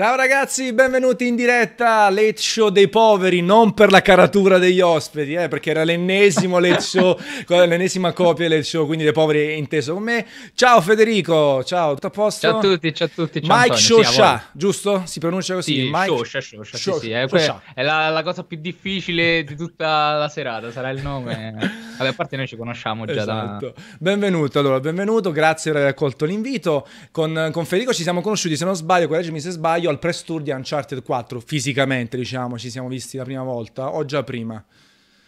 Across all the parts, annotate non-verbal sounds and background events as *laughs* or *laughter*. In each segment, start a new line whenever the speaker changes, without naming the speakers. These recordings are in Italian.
Ciao ragazzi, benvenuti in diretta a Let's Show dei poveri, non per la caratura degli ospiti, eh, perché era l'ennesimo Let's Show, *laughs* l'ennesima copia Late Show, quindi dei poveri è inteso con me. Ciao Federico, ciao, tutto a posto? Ciao a tutti, ciao a tutti, ciao Mike Shosha, giusto? Si pronuncia così? Sì, Mike Shosha, Shosha, Shosha, sì, sì, è, Shosha.
è la, la, cosa più difficile di tutta la serata, sarà il nome. Vabbè, a parte noi ci conosciamo già esatto. da...
Benvenuto, allora, benvenuto, grazie per aver accolto l'invito. Con, con Federico ci siamo conosciuti, se non sbaglio, correggimi se sbaglio, al press tour di Uncharted 4, fisicamente diciamo, ci siamo visti la prima volta, o già prima?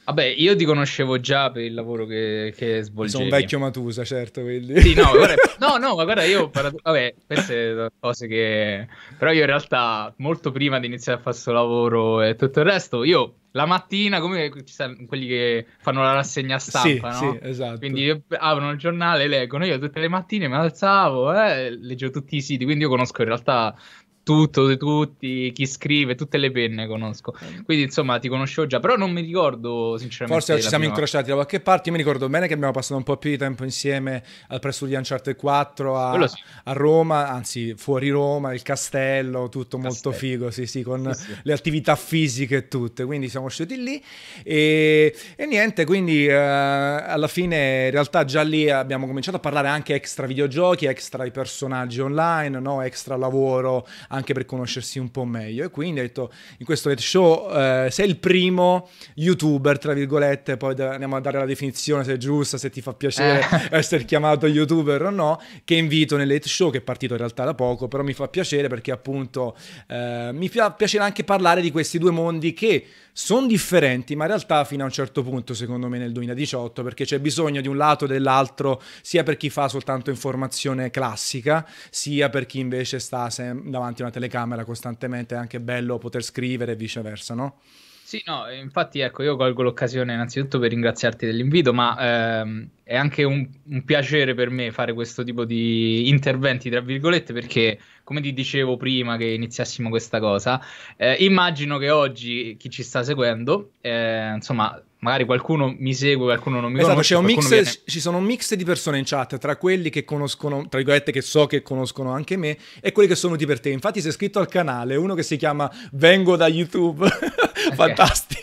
Vabbè, io ti conoscevo già per il lavoro che, che svolgevi. Sono vecchio Matusa, certo,
quindi... Sì, no, guarda,
*laughs* no, no, ma guarda, io... Parad... Vabbè, queste sono cose che... Però io in realtà, molto prima di iniziare a fare questo lavoro e tutto il resto, io la mattina, come ci sono quelli che fanno la rassegna stampa, sì, no? Sì, esatto. Quindi aprono il giornale, leggono. Io tutte le mattine mi alzavo, eh, leggevo tutti i siti, quindi io conosco in realtà tutto di tutti, chi scrive, tutte le penne conosco. Quindi insomma ti conoscevo già, però non mi ricordo sinceramente. Forse ci siamo prima. incrociati
da qualche parte. Io mi ricordo bene che abbiamo passato un po' più di tempo insieme al presso di Uncharted 4 a, sì. a, Roma, anzi fuori Roma, il castello, tutto castello. molto figo, sì sì, con sì, sì. le attività fisiche e tutte. Quindi siamo usciti lì e, e niente, quindi uh, alla fine in realtà già lì abbiamo cominciato a parlare anche extra videogiochi, extra i personaggi online, no? extra lavoro anche per conoscersi un po' meglio. E quindi ha detto in questo late show eh, sei il primo youtuber, tra virgolette, poi andiamo a dare la definizione se è giusta, se ti fa piacere eh. essere chiamato youtuber o no, che invito nel late show che è partito in realtà da poco, però mi fa piacere perché appunto eh, mi fa piacere anche parlare di questi due mondi che sono differenti, ma in realtà fino a un certo punto, secondo me, nel 2018, perché c'è bisogno di un lato e dell'altro, sia per chi fa soltanto informazione classica, sia per chi invece sta sem- davanti a una telecamera
costantemente, è anche bello poter scrivere e viceversa, no? Sì, no, infatti ecco, io colgo l'occasione innanzitutto per ringraziarti dell'invito, ma ehm è anche un, un, piacere per me fare questo tipo di interventi, tra virgolette, perché come ti dicevo prima che iniziassimo questa cosa, eh, immagino che oggi chi ci sta seguendo, eh, insomma, magari qualcuno mi segue, qualcuno non mi esatto, conosce. Esatto, mix, viene...
ci sono un mix di persone in chat, tra quelli che conoscono, tra virgolette, che so che conoscono anche me, e quelli che sono di per te. Infatti si è iscritto al canale uno che si chiama Vengo da YouTube, *laughs* okay. fantastico.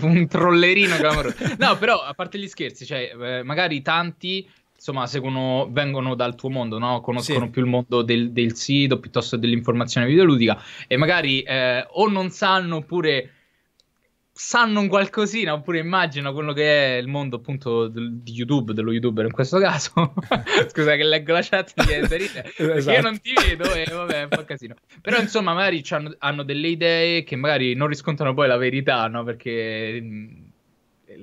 Un trollerino clamoroso.
No, però, a parte gli scherzi, cioè, eh, magari tanti insomma, seguono, vengono dal tuo mondo, no? conoscono sì. più il mondo del, del, sito piuttosto dell'informazione videoludica e magari eh, o non sanno oppure sanno un qualcosina oppure immaginano quello che è il mondo appunto di YouTube, dello youtuber in questo caso. *laughs* Scusa che leggo la chat di Eserite *laughs* esatto. io non ti vedo e vabbè, fa casino. Però insomma magari hanno delle idee che magari non riscontrano poi la verità, no? Perché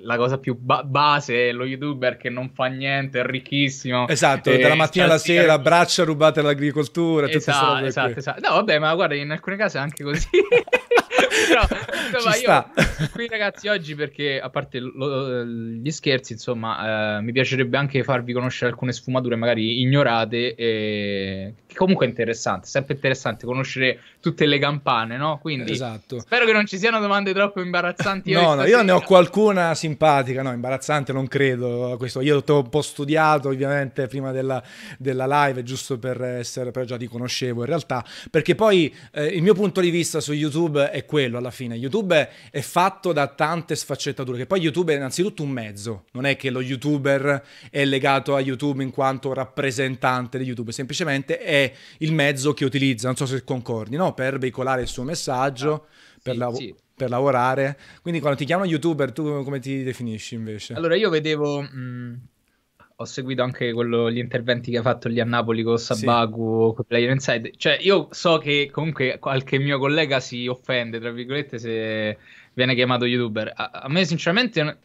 la cosa più ba- base è lo youtuber che non fa niente, è ricchissimo. Esatto, dalla mattina alla sera, ricchi...
braccia rubate all'agricoltura. Esatto, esatto, esatto,
No, vabbè, ma guarda, in alcuni casi è anche così. *laughs* Però, *laughs* insomma, Ci io qui ragazzi oggi perché, a parte lo, gli scherzi, insomma, eh, mi piacerebbe anche farvi conoscere alcune sfumature magari ignorate, e... che comunque è interessante, sempre interessante conoscere tutte le campane, no? Quindi esatto. spero che non ci siano domande troppo imbarazzanti. no, no, io ne ho
qualcuna simpatica, no, imbarazzante non credo. Questo. Io ho un po' studiato ovviamente prima della, della live, giusto per essere, però già ti conoscevo in realtà, perché poi eh, il mio punto di vista su YouTube è quello quello alla fine. YouTube è fatto da tante sfaccettature, che poi YouTube è innanzitutto un mezzo, non è che lo youtuber è legato a YouTube in quanto rappresentante di YouTube, semplicemente è il mezzo che utilizza, non so se concordi, no? per veicolare il suo messaggio, ah, per sì, Sì per lavorare. Quindi quando ti chiamano youtuber, tu
come ti definisci invece? Allora, io vedevo mh, mm, ho seguito anche quello, gli interventi che ha fatto lì a Napoli con Sabaku, sì. con Player Inside. Cioè, io so che comunque qualche mio collega si offende, tra virgolette, se viene chiamato youtuber. A, a me, sinceramente,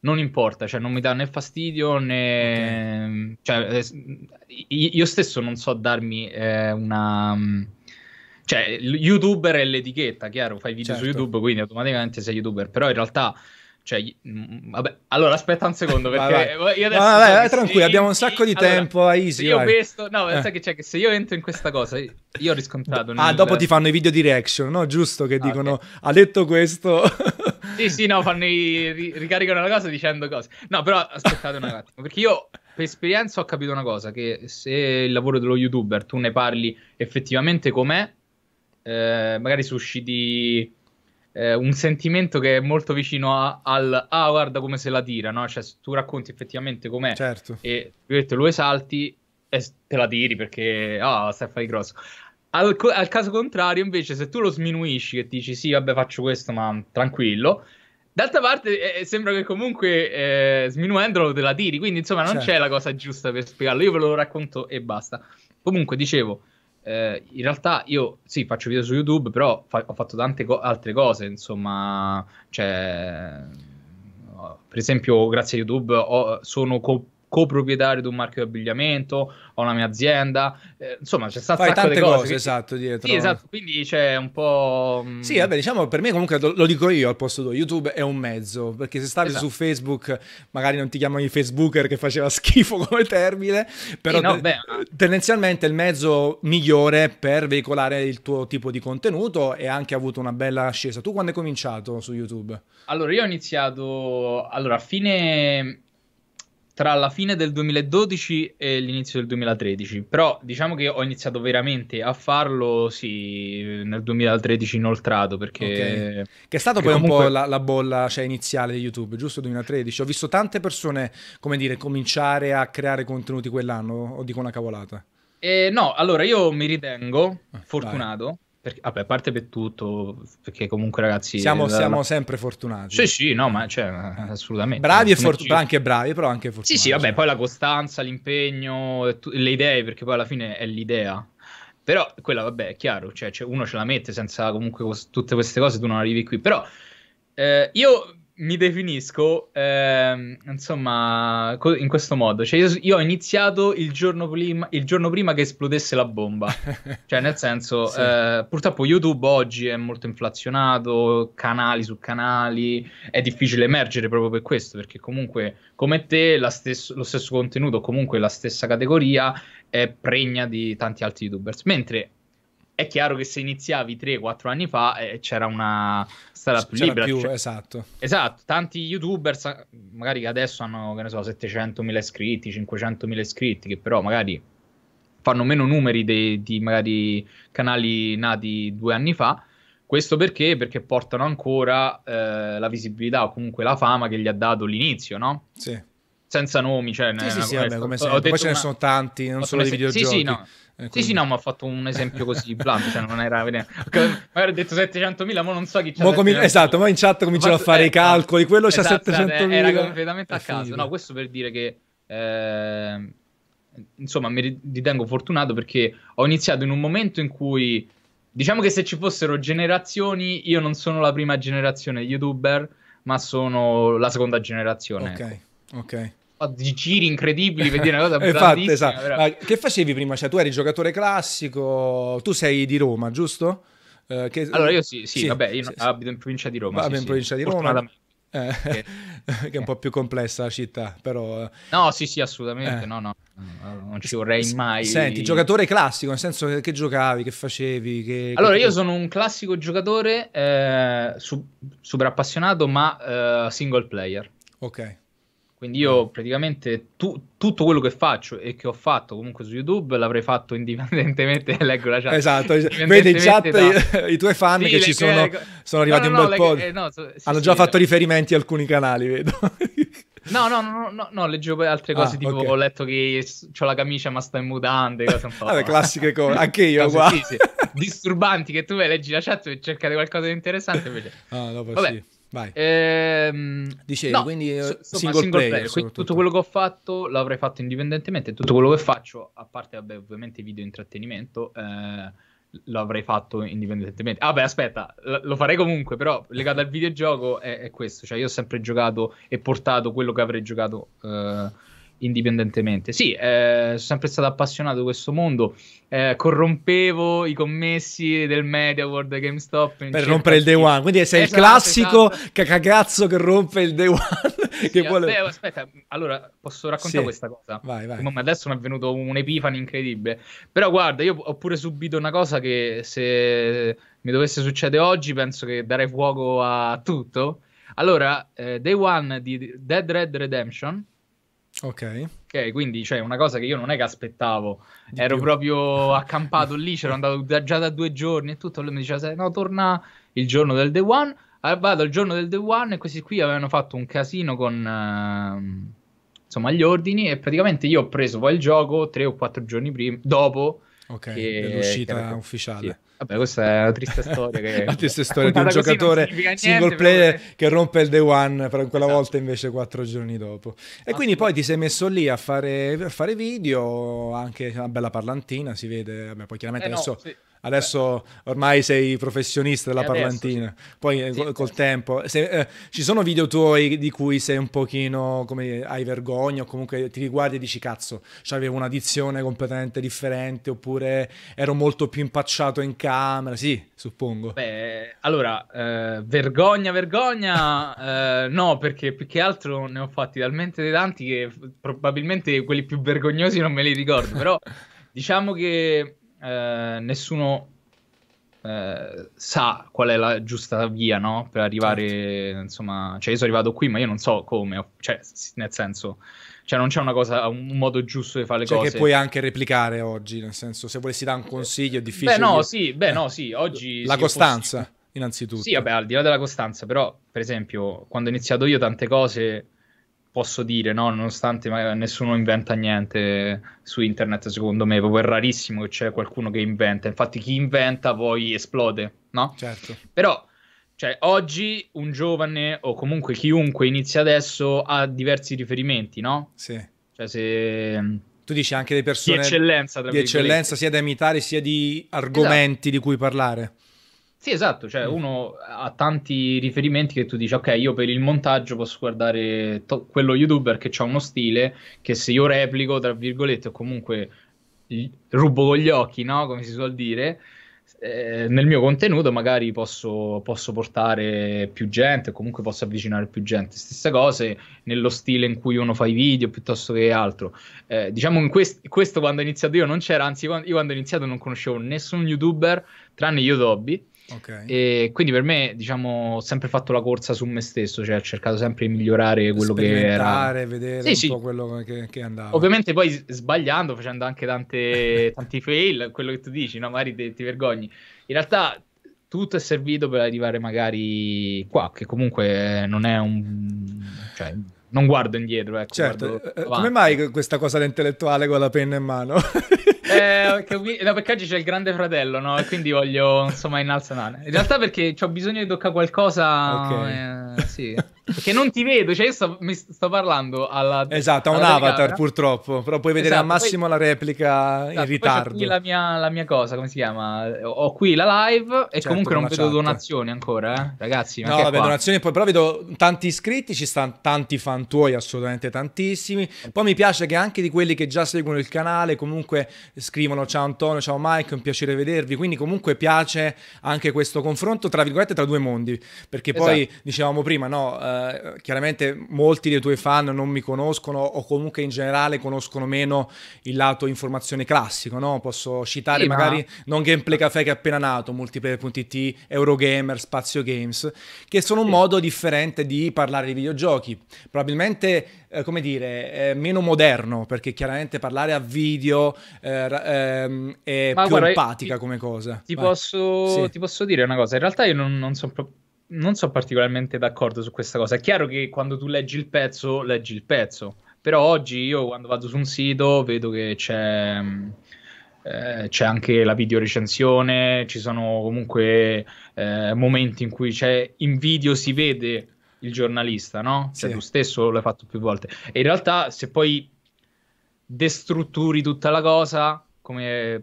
non importa, cioè non mi dà né fastidio né... Okay. Cioè, io stesso non so darmi eh, una... Cioè, youtuber è l'etichetta, chiaro, fai video certo. su YouTube, quindi automaticamente sei youtuber, però in realtà cioè, mm, mm, vabbè, allora aspetta un secondo *laughs* perché vai, vai. Vabbè, tranquillo, abbiamo un sacco di tempo, allora, easy. Io vai. questo, no, eh. sai che c'è cioè, che se io entro in questa cosa, io ho riscontrato. Ah, nel... dopo ti fanno
i video di reaction, no? Giusto che ah, dicono okay. ha detto questo.
*laughs* sì, sì, no, fanno i... ricaricano la cosa dicendo cose. No, però aspettate un attimo, perché io per esperienza ho capito una cosa che se il lavoro dello youtuber tu ne parli effettivamente com'è eh, magari susciti eh, un sentimento che è molto vicino a, al ah guarda come se la tira, no? Cioè tu racconti effettivamente com'è certo. e lo esalti e te la tiri perché ah stai a fare grosso. Al, al, caso contrario invece se tu lo sminuisci e dici sì vabbè faccio questo ma tranquillo, d'altra parte eh, eh, sembra che comunque eh, sminuendolo te la tiri, quindi insomma non certo. c'è la cosa giusta per spiegarlo, io ve lo racconto e basta. Comunque dicevo eh, in realtà io sì, faccio video su YouTube, però fa- ho fatto tante go- altre cose, insomma, cioè, eh, per esempio, grazie a YouTube ho, sono co- coproprietario di un marchio di abbigliamento, ho una mia azienda, eh, insomma c'è stato tante cose, cose esatto, dietro. Sì, esatto, quindi c'è un po'... Mm, sì, vabbè,
diciamo per me comunque lo, dico io al posto tuo, YouTube è un mezzo, perché se stavi esatto. su Facebook magari non ti chiamano i Facebooker che faceva schifo *laughs* come termine, però sì, no, beh, tendenzialmente è il mezzo migliore per veicolare il tuo tipo di contenuto e anche avuto una bella ascesa. Tu quando hai cominciato su YouTube?
Allora, io ho iniziato allora, a fine tra la fine del 2012 e l'inizio del 2013, però diciamo che ho iniziato veramente a farlo sì, nel 2013 inoltrato perché... Okay. Che è stato poi comunque... un po' la,
la bolla cioè, iniziale di YouTube, giusto? 2013, ho visto tante persone, come dire, cominciare a creare contenuti quell'anno, o dico una cavolata?
Eh, no, allora io mi ritengo ah, fortunato perché, vabbè, a parte per tutto, perché comunque ragazzi... Siamo, la... siamo
sempre fortunati. Sì,
sì, no, ma cioè, assolutamente. Bravi e fortunati, anche
bravi, però anche
fortunati. Sì, sì, vabbè, poi la costanza, l'impegno, le idee, perché poi alla fine è l'idea. Però quella, vabbè, è chiaro, cioè, cioè uno ce la mette senza comunque tutte queste cose, tu non arrivi qui. Però eh, io mi definisco, ehm, insomma, co- in questo modo. Cioè, io, io, ho iniziato il giorno, prima, il giorno prima che esplodesse la bomba. *laughs* cioè, nel senso, sì. eh, purtroppo YouTube oggi è molto inflazionato, canali su canali, è difficile emergere proprio per questo, perché comunque, come te, stes- lo stesso contenuto, comunque la stessa categoria, è pregna di tanti altri YouTubers. Mentre è chiaro che se iniziavi 3-4 anni fa eh, c'era una strada più c'era libera. Più, cioè... esatto. Esatto, tanti youtuber, magari che adesso hanno, che ne so, 700.000 iscritti, 500.000 iscritti, che però magari fanno meno numeri dei, di magari canali nati due anni fa. Questo perché? Perché portano ancora eh, la visibilità o comunque la fama che gli ha dato l'inizio, no? Sì senza nomi, cioè, sì, sì, sì, vabbè, come ho detto Poi ce ne sono
tanti, non solo di se... videogiochi. Sì, sì, no.
Eh, sì, sì, no, ma ho fatto un esempio così blando, cioè non era... Magari ho detto 700.000, ma non so chi c'ha mo Esatto,
ma in chat cominciano a fare eh, i calcoli, quello esatto, c'ha esatto, 700.000. Era completamente a caso, no,
questo per dire che... Eh, insomma, mi ritengo fortunato perché ho iniziato in un momento in cui... Diciamo che se ci fossero generazioni, io non sono la prima generazione youtuber, ma sono la seconda generazione. Ok, ecco. ok di giri incredibili, per dire una cosa *laughs* Infatti, esatto.
Però... Che facevi prima? Cioè, tu eri giocatore classico, tu sei di Roma, giusto?
Eh, che... Allora io sì, sì, sì vabbè, io sì, abito in provincia di Roma. Vabbè, in provincia di Roma.
Eh, eh. *laughs* che è un po' più complessa la città, però... Eh.
No, sì, sì, assolutamente, eh. no, no, non ci vorrei mai... Senti, giocatore
classico, nel senso che, che giocavi, che facevi, che... Allora, io
sono un classico giocatore eh, super appassionato, ma single player. Ok. Quindi io mm. praticamente tu, tutto quello che faccio e che ho fatto comunque su YouTube l'avrei fatto indipendentemente, *laughs* leggo la chat. Esatto, vedi in chat da... *laughs* i tuoi fan sì, che ci sono, le... sono arrivati no, no, un bel no, po'. Le... Eh, no, sì, Hanno sì, già fatto
riferimenti a alcuni canali, vedo.
No, no, no, no, no, leggevo altre ah, cose, ah, tipo okay. ho letto che ho la camicia ma sto in mutande, cose un po'. Vabbè,
classiche cose, *laughs* anche io cose, qua. Sì, sì.
Disturbanti che tu leggi la chat e cercate qualcosa di interessante invece. Ah, dopo Vabbè. sì. Vai. Ehm, Dicevi, no, quindi eh, so, single, single player, player. Quindi tutto quello che ho fatto l'avrei fatto indipendentemente, tutto quello che faccio, a parte vabbè, ovviamente video intrattenimento, eh, l'avrei fatto indipendentemente. Vabbè, ah, aspetta, lo farei comunque, però legato al videogioco è, è, questo, cioè io ho sempre giocato e portato quello che avrei giocato eh, indipendentemente. Sì, eh, sono sempre stato appassionato di questo mondo. Eh, corrompevo i commessi del Media World GameStop per rompere il
day one. Quindi sei esatto, il classico esatto. cacagazzo che rompe il
day one. *laughs* che sì, vuole... Beh, aspetta, allora posso raccontare sì. questa cosa. Vai, vai. Adesso mi è venuto un'epifani incredibile. Però guarda, io ho pure subito una cosa che se mi dovesse succedere oggi penso che darei fuoco a tutto. Allora, eh, Day One di Dead Red Redemption Ok. Ok, quindi cioè, una cosa che io non è che aspettavo, Di ero più. proprio accampato lì, c'ero andato da, già da due giorni e tutto, lui mi diceva, no, torna il giorno del Day One, allora, ah, vado il giorno del Day One e questi qui avevano fatto un casino con... Uh, insomma, gli ordini e praticamente io ho preso poi il gioco tre o quattro giorni prima, dopo... Ok, che, dell'uscita che era... ufficiale. Sì. Vabbè, questa è una triste *laughs* storia. Che... la triste storia di un giocatore niente, single player
perché... che rompe il day one, però quella esatto. volta invece quattro giorni dopo. E ah, quindi sì. poi ti sei messo lì a fare, a fare video, anche una bella parlantina, si vede. Vabbè, poi chiaramente eh adesso... No, sì Adesso ormai sei professionista della parlantina. Eh, adesso, sì. Poi eh, sì, col sì. tempo. Se, eh, ci sono video tuoi di cui sei un pochino come hai vergogna o comunque ti riguardi e dici cazzo, cioè avevo una dizione completamente differente oppure ero molto più impacciato in camera. Sì, suppongo.
Beh, allora, eh, vergogna, vergogna. eh, no, perché più che altro ne ho fatti talmente tanti che probabilmente quelli più vergognosi non me li ricordo. Però *laughs* diciamo che eh, nessuno eh, sa qual è la giusta via, no? Per arrivare, certo. insomma, cioè io sono arrivato qui, ma io non so come, cioè, nel senso, cioè non c'è una cosa, un modo giusto di fare le cioè cose. che puoi anche replicare oggi, nel senso, se volessi dare un eh, consiglio è difficile. Beh no, sì, beh eh, no, sì, oggi... La sì, costanza, innanzitutto. Sì, vabbè, al di là della costanza, però, per esempio, quando ho iniziato io tante cose posso dire, no? nonostante nessuno inventa niente su internet, secondo me, è rarissimo che c'è qualcuno che inventa. Infatti chi inventa poi esplode, no? Certo. Però cioè, oggi un giovane o comunque chiunque inizia adesso ha diversi riferimenti, no? Sì. Cioè, se... Tu dici anche le persone di eccellenza, di eccellenza
sia da imitare
sia di argomenti esatto. di cui parlare. Sì, esatto, cioè mm. uno ha tanti riferimenti che tu dici, ok, io per il montaggio posso guardare to- quello youtuber che ha uno stile che se io replico, tra virgolette, o comunque rubo con gli occhi, no? Come si suol dire, eh, nel mio contenuto magari posso, posso portare più gente, comunque posso avvicinare più gente. Stesse cose nello stile in cui uno fa i video piuttosto che altro. Eh, diciamo, quest- questo quando ho iniziato io non c'era, anzi io quando ho iniziato non conoscevo nessun youtuber tranne Yodobi Okay. E quindi per me, diciamo, ho sempre fatto la corsa su me stesso, cioè ho cercato sempre di migliorare quello che era. vedere sì, un sì. po' quello che, che, andava. Ovviamente poi sbagliando, facendo anche tante, *laughs* tanti fail, quello che tu dici, no? magari te, ti vergogni. In realtà tutto è servito per arrivare magari qua, che comunque eh, non è un... Cioè, non guardo indietro, ecco, certo. Guardo eh, eh, come
mai questa cosa da intellettuale con la penna in mano? *laughs*
eh, che, no, perché oggi c'è il grande fratello, no? E quindi voglio, insomma, innalzare. In realtà perché ho bisogno di toccare qualcosa... Okay. Eh, sì. Perché non ti vedo, cioè io sto, sto parlando alla... Esatto, a un avatar
purtroppo, però puoi vedere esatto, al massimo poi, la replica esatto, in ritardo. qui la
mia, la mia, cosa, come si chiama? Ho qui la live e certo, comunque non vedo chat. donazioni ancora, eh? ragazzi. No, vabbè, qua. donazioni
poi, però vedo tanti iscritti, ci stanno tanti fan tuoi, assolutamente tantissimi. Poi mi piace che anche di quelli che già seguono il canale comunque scrivono ciao Antonio, ciao Mike, è un piacere vedervi, quindi comunque piace anche questo confronto, tra virgolette, tra due mondi, perché poi esatto. dicevamo prima, no eh, chiaramente molti dei tuoi fan non mi conoscono o comunque in generale conoscono meno il lato informazione classico, no? Posso citare sì, magari ma... non Gameplay Café che è appena nato, Multiplayer.it, Eurogamer, Spazio Games, che sono un modo differente di parlare di videogiochi. Probabilmente, eh, come dire, eh, meno moderno, perché chiaramente parlare a video
eh, ehm, è ma più guarda, empatica ti, come cosa. Ti posso, sì. ti posso, dire una cosa, in realtà io non, non sono proprio non sono particolarmente d'accordo su questa cosa. È chiaro che quando tu leggi il pezzo, leggi il pezzo. Però oggi io quando vado su un sito vedo che c'è, eh, c'è anche la videorecensione, ci sono comunque eh, momenti in cui in video si vede il giornalista, no? Cioè sì. tu stesso l'hai fatto più volte. E in realtà se poi destrutturi tutta la cosa, come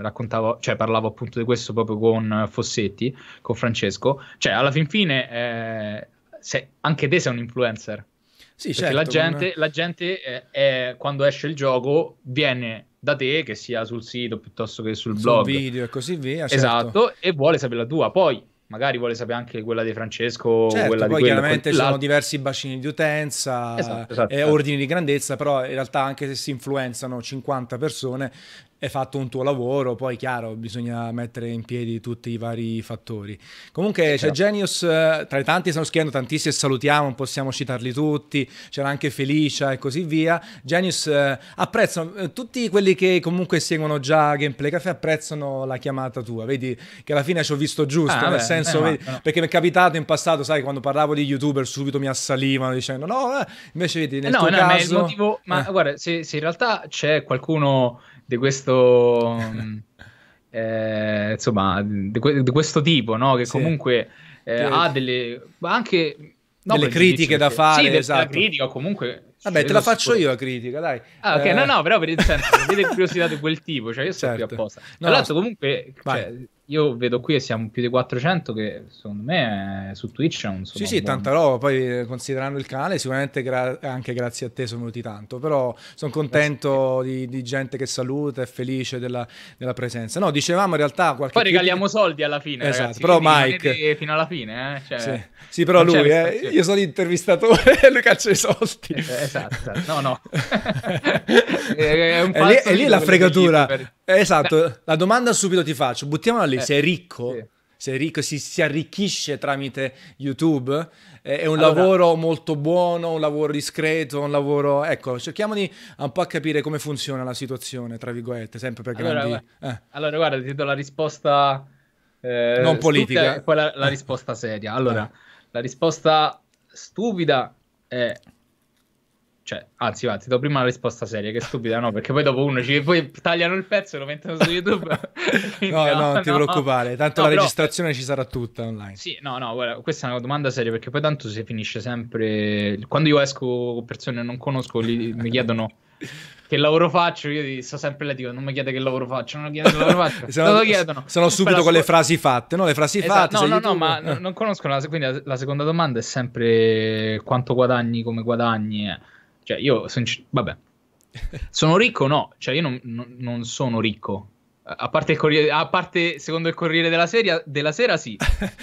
raccontavo, cioè parlavo appunto di questo proprio con Fossetti, con Francesco, cioè alla fin fine eh, se, anche te sei un influencer. Sì, certo, la gente, non... la gente è, è, quando esce il gioco viene da te, che sia sul sito piuttosto che sul, sul blog. video e così via. Certo. Esatto, e vuole sapere la tua. Poi magari vuole sapere anche quella di Francesco. Certo, quella poi di chiaramente quel... sono
diversi bacini di utenza esatto, esatto, e esatto. ordini di grandezza, però in realtà anche se si influenzano 50 persone, hai fatto un tuo lavoro, poi chiaro bisogna mettere in piedi tutti i vari fattori. Comunque c'è cioè, Genius, eh, tra i tanti stanno scrivendo tantissimi salutiamo, possiamo citarli tutti, c'era anche Felicia e così via. Genius eh, apprezzano, eh, tutti quelli che comunque seguono già Gameplay Café apprezzano la chiamata tua, vedi che alla fine ci ho visto giusto, ah, nel beh, senso, eh, vedi, no. perché mi è capitato in passato, sai, quando parlavo di youtuber subito mi assalivano dicendo no, eh", invece vedi, nel no, no, caso... Ma, motivo,
ma guarda, se, se in realtà c'è qualcuno di questo... Mm, *laughs* eh, insomma, di, di, questo tipo, no? Che sì. comunque eh, che... ha delle... anche... No, delle critiche da fare, sì, esatto. critica comunque Vabbè, te la faccio io la critica, dai. Ah, ok, eh... no, no, però per il senso, avete *laughs* curiosità di quel tipo, cioè io sto certo. qui apposta. No, Tra l'altro, comunque, cioè, io vedo qui che siamo più di 400 che secondo me su Twitch non sono Sì, sì, buoni. tanta
roba, poi eh, considerando il canale sicuramente gra- anche grazie a te sono venuti tanto, però sono contento di, di, gente che saluta, e felice della, della, presenza. No, dicevamo in realtà qualche... Poi regaliamo
critica... soldi alla fine, esatto, ragazzi, però Mike... Fino alla fine, eh? cioè, sì. sì. però lui, eh, io sono
l'intervistatore e lui caccia i soldi. Eh, esatto, no, no. *laughs* *laughs* è,
è, è, lì, è lì la fregatura. Per Esatto, Beh.
la domanda subito ti faccio, buttiamola lì, eh, sei ricco? Sì. Sei ricco, si, si, arricchisce tramite YouTube? È, un allora, lavoro molto buono, un lavoro discreto, un lavoro... Ecco, cerchiamo di un po' capire come funziona la situazione,
tra virgolette, sempre per grandi... Allora, eh. allora guarda, ti do la risposta... Eh, non politica. E poi la, la risposta seria. Allora, eh. la risposta stupida è cioè, anzi, va, ti do prima la risposta seria, che stupida, no? Perché poi dopo uno ci poi tagliano il pezzo e lo mettono su YouTube. *laughs* no, no, non ti no. preoccupare, tanto no, la però... registrazione ci sarà tutta online. Sì, no, no, guarda, questa è una domanda seria perché poi tanto si finisce sempre quando io esco con persone che non conosco, li, mi chiedono che lavoro faccio, io sto sempre lì dico non mi chiede che lavoro faccio, non chiede che lavoro faccio. *laughs* sono, non lo chiedono. Sono subito con le frasi fatte, no? Le frasi esatto, fatte. No, no, YouTube... no, ma *laughs* non conoscono, quindi la, la seconda domanda è sempre quanto guadagni, come guadagni. Eh. Cioè, io sono... Vabbè. *laughs* Sono ricco? o No, cioè io non, non, non sono ricco. A parte, Corriere, a parte, secondo il Corriere della, serie, della Sera, sì. *laughs*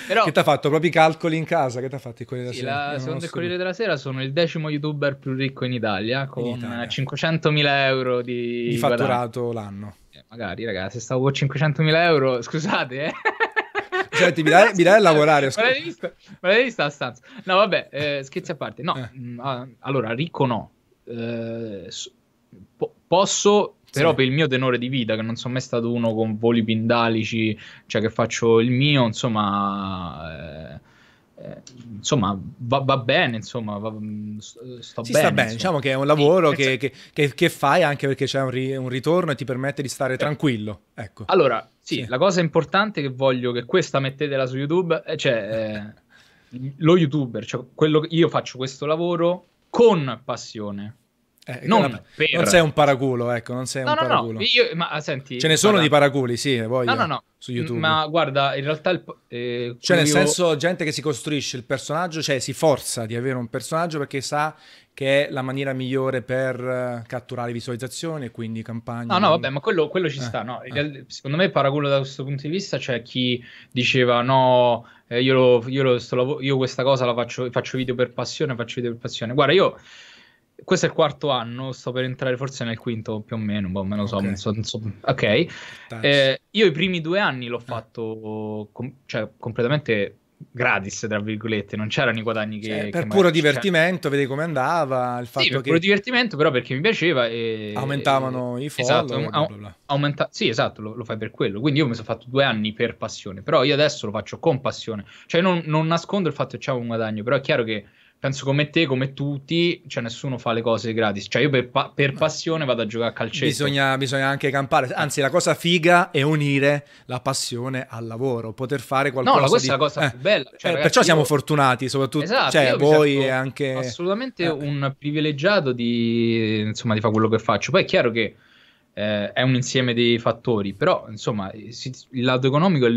Però, che ti ha fatto? Proprio i calcoli in casa? Che ti ha fatto il Corriere sì, della Sera? La, secondo il Corriere
della Sera sono il decimo youtuber più ricco in Italia, con in Italia. 500.000 euro di, di fatturato guadagno. l'anno. Eh, magari, ragazzi, se stavo con 500.000 euro, scusate, eh. *laughs* Senti, cioè, mi dai, mi dai a lavorare. Scu- ma l'hai vista? Ma l'hai vista la stanza? No, vabbè, eh, scherzi a parte. No, eh. mh, mm, ah, allora, ricco no. Eh, po- posso però sì. per il mio tenore di vita, che non sono mai stato uno con voli pindalici, cioè che faccio il mio, insomma, eh, eh, insomma, va, va, bene, insomma, va, mm, eh, sto si bene, sta bene. Insomma. Diciamo che è un lavoro sì, che, che, che, che, fai anche perché c'è un, ri, un,
ritorno e ti permette di stare eh. tranquillo. Ecco. Allora,
sì, sì, la cosa importante che voglio che questa mettetela su YouTube, cioè eh, lo youtuber, cioè quello io faccio questo lavoro con passione. Eh, non, per... non, sei
un paraculo, ecco, non sei no, un no, paraculo. No,
io, ma senti... Ce ne sono guarda... di
paraculi, sì, voglio, no, no, no. su YouTube. Ma
guarda, in realtà... Il, eh, cioè, nel io... senso,
gente che si costruisce il personaggio, cioè si forza di avere un personaggio perché sa che è la maniera migliore per eh, catturare visualizzazioni e quindi campagne. No, no, vabbè, ma
quello, quello ci eh, sta, no? Eh. Real... Secondo me il paraculo da questo punto di vista c'è cioè chi diceva no... Eh, io, lo, io, lo sto, io questa cosa la faccio, faccio video per passione, faccio video per passione. Guarda, io questo è il quarto anno, sto per entrare forse nel quinto più o meno, boh, me lo so, okay. so, so. ok. Eh, io i primi due anni l'ho eh. fatto com- cioè, completamente gratis, tra virgolette, non c'erano i guadagni che... Cioè, per che puro magari, divertimento,
cioè... vedi come andava, il fatto sì, per che... puro
divertimento, però perché mi piaceva e... Aumentavano e... i follow, esatto, bla bla bla. Aumenta... Sì, esatto, lo, lo, fai per quello, quindi io mi sono fatto due anni per passione, però io adesso lo faccio con passione, cioè non, non nascondo il fatto che c'è un guadagno, però è chiaro che penso come te, come tutti, cioè nessuno fa le cose gratis. Cioè io per, pa- per passione vado a giocare a calcetto. Bisogna,
bisogna, anche campare. Anzi, la cosa figa è unire la passione al lavoro, poter fare qualcosa No, questa di... è la cosa eh. più bella.
Cioè, eh, ragazzi, perciò io... siamo fortunati,
soprattutto esatto, cioè, voi e anche... Assolutamente
eh. un privilegiato di, insomma, di fare quello che faccio. Poi è chiaro che eh, è un insieme di fattori, però insomma il lato economico è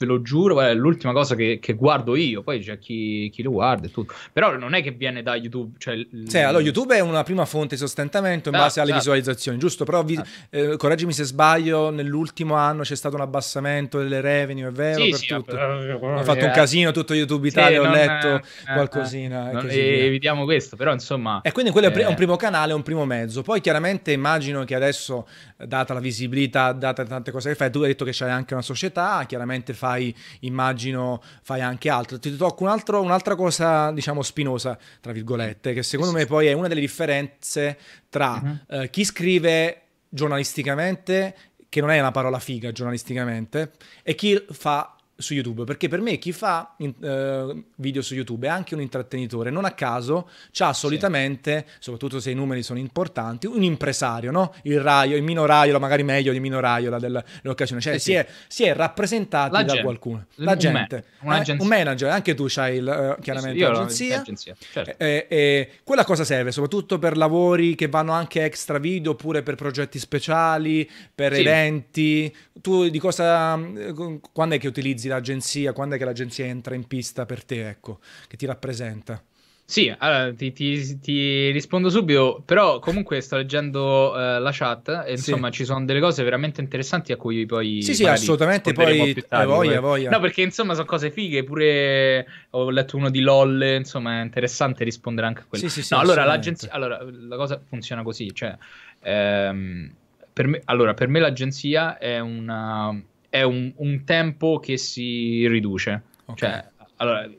ve lo giuro, è l'ultima cosa che, che guardo io, poi c'è chi, chi, lo guarda e tutto. Però non è che viene da YouTube. Cioè l... allora
YouTube è una prima fonte di sostentamento in ah, base alle ah,
visualizzazioni, giusto? Però vi, ah.
eh, correggimi se sbaglio, nell'ultimo anno c'è stato un abbassamento delle revenue, è vero? Sì, per sì, tutto. Però... Eh, ha fatto un eh. casino tutto YouTube Italia, sì, ho letto eh, eh qualcosina. Non, eh, evitiamo questo, però insomma... E quindi quello è un primo canale, un primo mezzo. Poi chiaramente immagino che adesso, data la visibilità, data tante cose che fai, tu hai detto che c'è anche una società, chiaramente fa fai, immagino, fai anche altro. Ti tocco un altro, un'altra cosa, diciamo, spinosa, tra virgolette, che secondo me poi è una delle differenze tra uh-huh. eh, chi scrive giornalisticamente, che non è una parola figa giornalisticamente, e chi fa su YouTube, perché per me chi fa uh, video su YouTube è anche un intrattenitore, non a caso ha solitamente, sì. soprattutto se i numeri sono importanti, un impresario, no? il Raio, il Mino Raiola, magari meglio di Mino Raiola dell'occasione, cioè eh sì, si, sì. È, si, È, rappresentati la da gente. qualcuno, la un gente, man- eh, un manager, anche tu hai il, uh, chiaramente l'agenzia,
l'agenzia certo.
eh, eh, quella cosa serve soprattutto per lavori che vanno anche extra video oppure per progetti speciali, per eventi, tu di cosa, mm, quando è che utilizzi l'agenzia, quando è che l'agenzia entra in pista per te, ecco, che ti rappresenta?
Sì, allora, ti, ti, ti, rispondo subito, però comunque sto leggendo uh, la chat e insomma sì. ci sono delle cose veramente interessanti a cui poi... Sì, sì, assolutamente, poi hai voglia, voglia. No, perché insomma sono cose fighe, pure ho letto uno di LOL, insomma è interessante rispondere anche a quello. Sì, sì, sì, no, allora, l'agenzia, allora la cosa funziona così, cioè... Ehm, per me, allora, per me l'agenzia è una è un, un tempo che si riduce. Okay. Cioè, allora,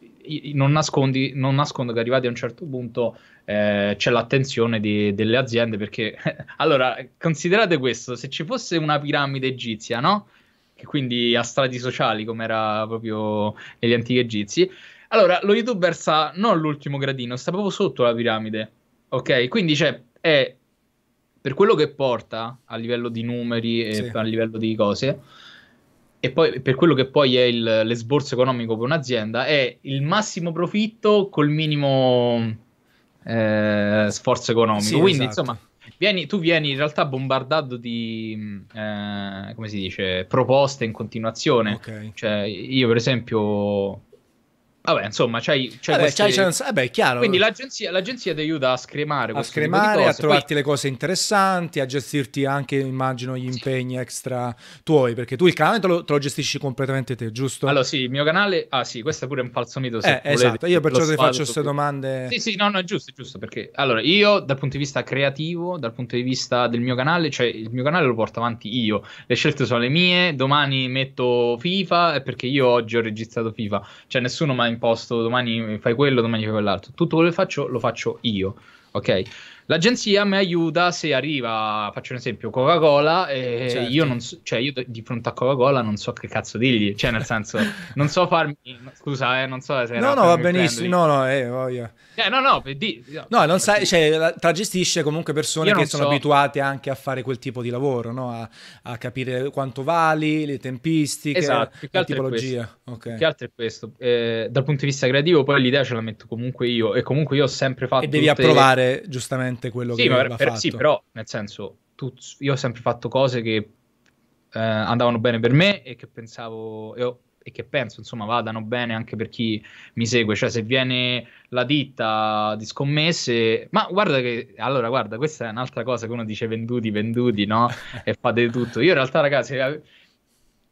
non, nascondi, non, nascondo che arrivati a un certo punto eh, c'è l'attenzione di, delle aziende perché, *laughs* allora, considerate questo, se ci fosse una piramide egizia, no? Che quindi ha strati sociali come era proprio negli antichi egizi, allora lo youtuber sta non all'ultimo gradino, sta proprio sotto la piramide, ok? Quindi cioè, è per quello che porta a livello di numeri e sì. a livello di cose e poi per quello che poi è il, l'esborso economico per un'azienda, è il massimo profitto col minimo eh, sforzo economico. Sì, Quindi, esatto. insomma, vieni, tu vieni in realtà bombardato di, eh, come si dice, proposte in continuazione. Okay. Cioè, io per esempio Vabbè, insomma, c'hai, c'hai vabbè, queste... c'hai chance... eh è chiaro. Quindi l'agenzia, l'agenzia, ti aiuta a scremare. A scremare, a trovarti
Poi... le cose interessanti, a gestirti anche, immagino, gli impegni sì. extra tuoi, perché tu il canale te lo, te lo, gestisci completamente te, giusto? Allora
sì, il mio canale... Ah sì, questo è pure un falso mito. Eh, esatto, io perciò ti faccio queste domande... Sì, sì, no, no, è giusto, è giusto, perché... Allora, io dal punto di vista creativo, dal punto di vista del mio canale, cioè il mio canale lo porto avanti io, le scelte sono le mie, domani metto FIFA, perché io oggi ho registrato FIFA, cioè nessuno mi ha imposto, domani fai quello, domani fai quell'altro. Tutto quello che faccio lo faccio io. Ok? L'agenzia mi aiuta se arriva, faccio un esempio, Coca-Cola e certo. io, so, cioè io di fronte a Coca-Cola non so che cazzo dirgli, cioè nel senso, *laughs* non so farmi, scusa, eh, non so se... No, no, va benissimo,
no, no, eh, voglio...
Eh, no, no, per di... no,
no, non sai, cioè, tragestisce comunque persone che sono so. abituate anche a fare quel tipo di lavoro, no? a, a capire quanto vali, le tempistiche, esatto, la tipologia.
Okay. Che altro è questo? Eh, dal punto di vista creativo poi l'idea ce la metto comunque io e comunque io ho sempre fatto... E devi tutte... approvare
giustamente esattamente quello sì, che aveva per, fatto. Sì, però
nel senso, tu, io ho sempre fatto cose che eh, andavano bene per me e che pensavo... Io, e che penso insomma vadano bene anche per chi mi segue, cioè se viene la ditta di scommesse, ma guarda che allora guarda, questa è un'altra cosa che uno dice venduti, venduti, no? *laughs* e fate tutto. Io in realtà ragazzi eh,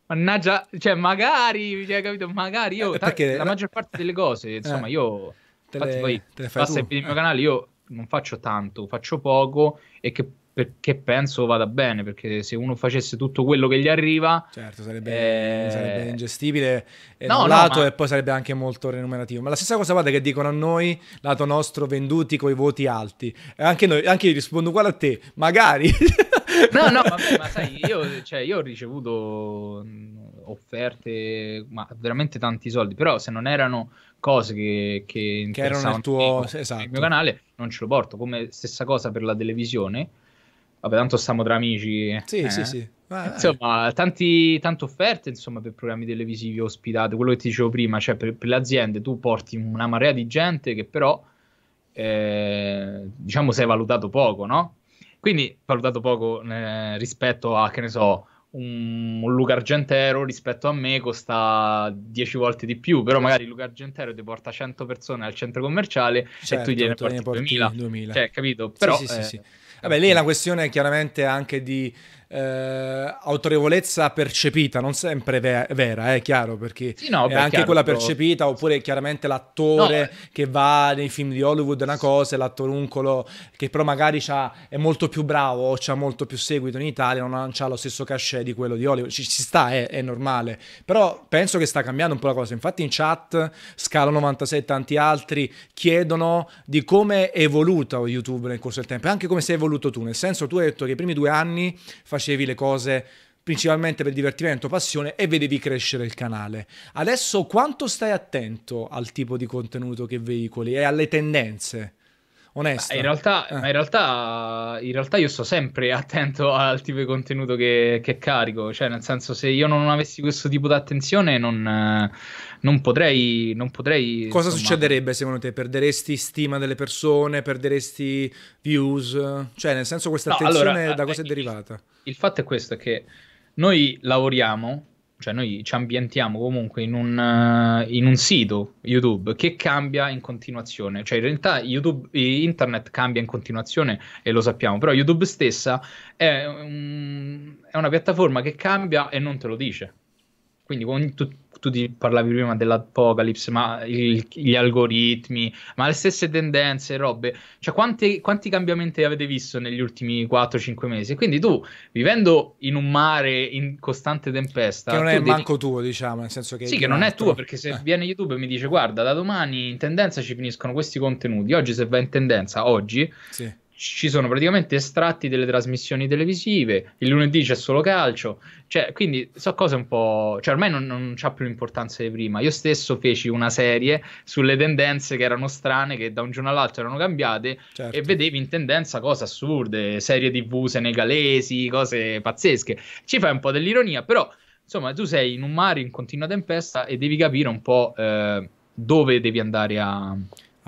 mannaggia, cioè magari, cioè, capito, magari io eh, perché, la maggior parte delle cose, insomma, eh, io
infatti le, poi passa il mio
canale io non faccio tanto, faccio poco e che perché penso vada bene, perché se uno facesse tutto quello che gli arriva... Certo,
sarebbe, eh... sarebbe
ingestibile no, da un no, ma... e
poi sarebbe anche molto remunerativo. Ma la stessa cosa guarda che dicono a noi, lato nostro, venduti con i voti alti. E anche, noi, anche io rispondo uguale a te, magari. *laughs* no, no, vabbè, ma sai,
io, *laughs* cioè, io ho ricevuto mm, offerte, ma veramente tanti soldi, però se non erano cose che, che, che erano nel tuo esatto. nel mio esatto. canale, non ce lo porto. Come stessa cosa per la televisione. Vabbè, tanto stiamo tra amici. Sì, eh. sì, sì. Ah, insomma, tanti, tante offerte insomma, per programmi televisivi ospitate. quello che ti dicevo prima, cioè per, per le aziende tu porti una marea di gente che però, eh, diciamo, sei valutato poco, no? Quindi valutato poco eh, rispetto a, che ne so, un, un Luca Argentero rispetto a me costa 10 volte di più, però magari Luca Argentero ti porta 100 persone al centro commerciale certo, e tu certo, gliene porti, porti 2000. 2000. Cioè, capito? Però, sì, sì, eh, sì, sì.
Vabbè, lì è una questione chiaramente anche di eh, autorevolezza percepita, non sempre ve- vera, è eh, chiaro, perché sì, no, è anche chiaro, quella percepita, oppure chiaramente l'attore no. Eh. che va nei film di Hollywood è una cosa, l'attoruncolo che però magari è molto più bravo o ha molto più seguito in Italia, non ha lo stesso cachet di quello di Hollywood, ci, ci sta, è, è, normale, però penso che sta cambiando un po' la cosa, infatti in chat Scala 96 e tanti altri chiedono di come è evoluta YouTube nel corso del tempo, e anche come sei evoluto tu, nel senso tu hai detto che i primi due anni facevi facevi le cose principalmente per divertimento, passione e vedevi crescere il canale. Adesso quanto stai attento al tipo di contenuto che veicoli e alle tendenze?
onesta. In realtà, eh. in, realtà, in realtà, io sto sempre *laughs* attento al tipo di contenuto che, che, carico, cioè nel senso se io non avessi questo tipo di attenzione non, non, potrei, non potrei... Cosa insomma... succederebbe secondo te? Perderesti stima delle persone,
perderesti views? Cioè nel senso questa attenzione no, allora, da eh, cosa è
derivata? Il, il fatto è questo, è che noi lavoriamo cioè noi ci ambientiamo comunque in un, eh, in un, sito YouTube che cambia in continuazione, cioè in realtà YouTube, internet cambia in continuazione e lo sappiamo, però YouTube stessa è, un, è una piattaforma che cambia e non te lo dice. Quindi ogni, tu, tu parlavi prima dell'Apocalypse, ma il, gli algoritmi, ma le stesse tendenze, robe. Cioè, quanti, quanti cambiamenti avete visto negli ultimi 4-5 mesi? Quindi tu, vivendo in un mare in costante tempesta... Che non è il manco tuo, diciamo, nel senso che... Sì, che non altro. è tuo, perché se eh. viene YouTube e mi dice, guarda, da domani in tendenza ci finiscono questi contenuti. Oggi se va in tendenza, oggi... Sì ci sono praticamente estratti delle trasmissioni televisive, il lunedì c'è solo calcio, cioè, quindi so cose un po'... Cioè, ormai non, non c'ha più l'importanza di prima. Io stesso feci una serie sulle tendenze che erano strane, che da un giorno all'altro erano cambiate, certo. e vedevi in tendenza cose assurde, serie tv senegalesi, cose pazzesche. Ci fai un po' dell'ironia, però, insomma, tu sei in un mare in continua tempesta e devi capire un po' eh, dove devi andare a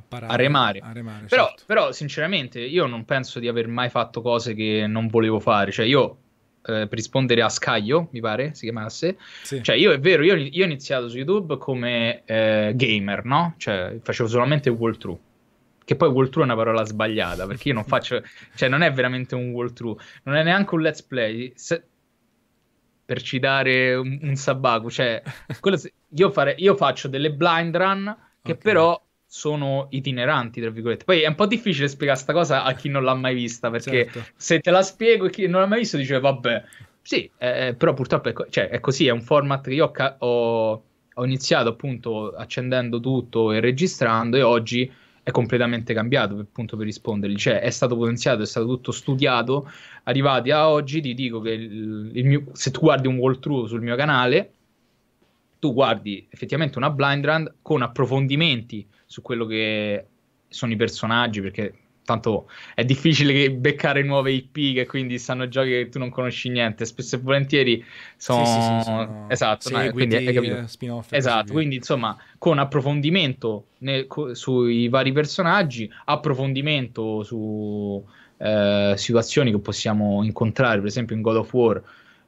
a, parare, a remare. A remare però, certo. però, sinceramente, io non penso di aver mai fatto cose che non volevo fare. Cioè, io eh, per rispondere a Scaglio, mi pare si chiamasse. Sì. Cioè, io è vero, io, io, ho iniziato su YouTube come eh, gamer, no? Cioè, facevo solamente wall-through. Che poi wall-through è una parola sbagliata, perché io non *laughs* faccio... cioè, non è veramente un wall-through, non è neanche un let's play. Se, per citare un, un sabaku, cioè, se, io, fare, io faccio delle blind run che okay. però sono itineranti, tra virgolette. Poi è un po' difficile spiegare questa cosa a chi non l'ha mai vista, perché certo. se te la spiego e chi non l'ha mai vista dice vabbè, sì, eh, eh, però purtroppo è, co- cioè, è, così, è un format che io ca- ho, ho, iniziato appunto accendendo tutto e registrando e oggi è completamente cambiato appunto per rispondergli, cioè è stato potenziato, è stato tutto studiato, arrivati a oggi ti dico che il, il mio, se tu guardi un walkthrough sul mio canale, tu guardi effettivamente una blind run con approfondimenti su quello che sono i personaggi, perché tanto è difficile che beccare nuove IP che quindi stanno giochi che tu non conosci niente. Spesso e volentieri sono, sì, sì, sì, sono... esatto, no, quindi hai capito. spin-off. Esatto, quindi insomma, con approfondimento nel, co- sui vari personaggi, approfondimento su eh, situazioni che possiamo incontrare, per esempio in God of War.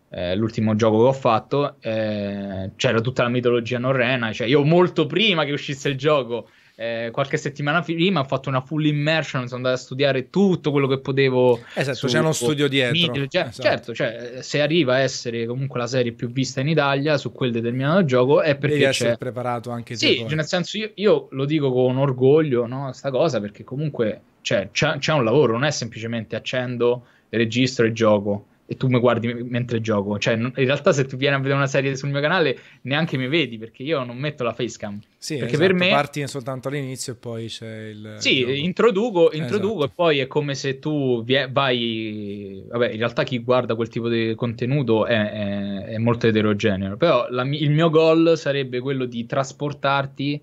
Eh, l'ultimo gioco che ho fatto eh, c'era tutta la mitologia norrena, cioè io molto prima che uscisse il gioco eh, qualche settimana prima ho fatto una full immersion, sono andato a studiare tutto quello che potevo. Esatto, su, c'è uno studio dietro. Video, cioè, esatto. Certo, cioè, se arriva a essere comunque la serie più vista in Italia su quel determinato gioco è perché... Devi essere preparato anche sì, tu. Sì, cioè, nel senso io, io, lo dico con orgoglio, no, sta cosa, perché comunque cioè, c'è, c'è un lavoro, non è semplicemente accendo, registro e gioco e tu mi guardi mentre gioco. Cioè, in realtà, se tu vieni a vedere una serie sul mio canale, neanche mi vedi perché io non metto la facecam. Sì, perché esatto. per me parti
soltanto all'inizio e poi c'è il. Sì, il
introduco, introduco esatto. e poi è come se tu vai. Vabbè, in realtà chi guarda quel tipo di contenuto è, è, è molto eterogeneo. Però la, il mio goal sarebbe quello di trasportarti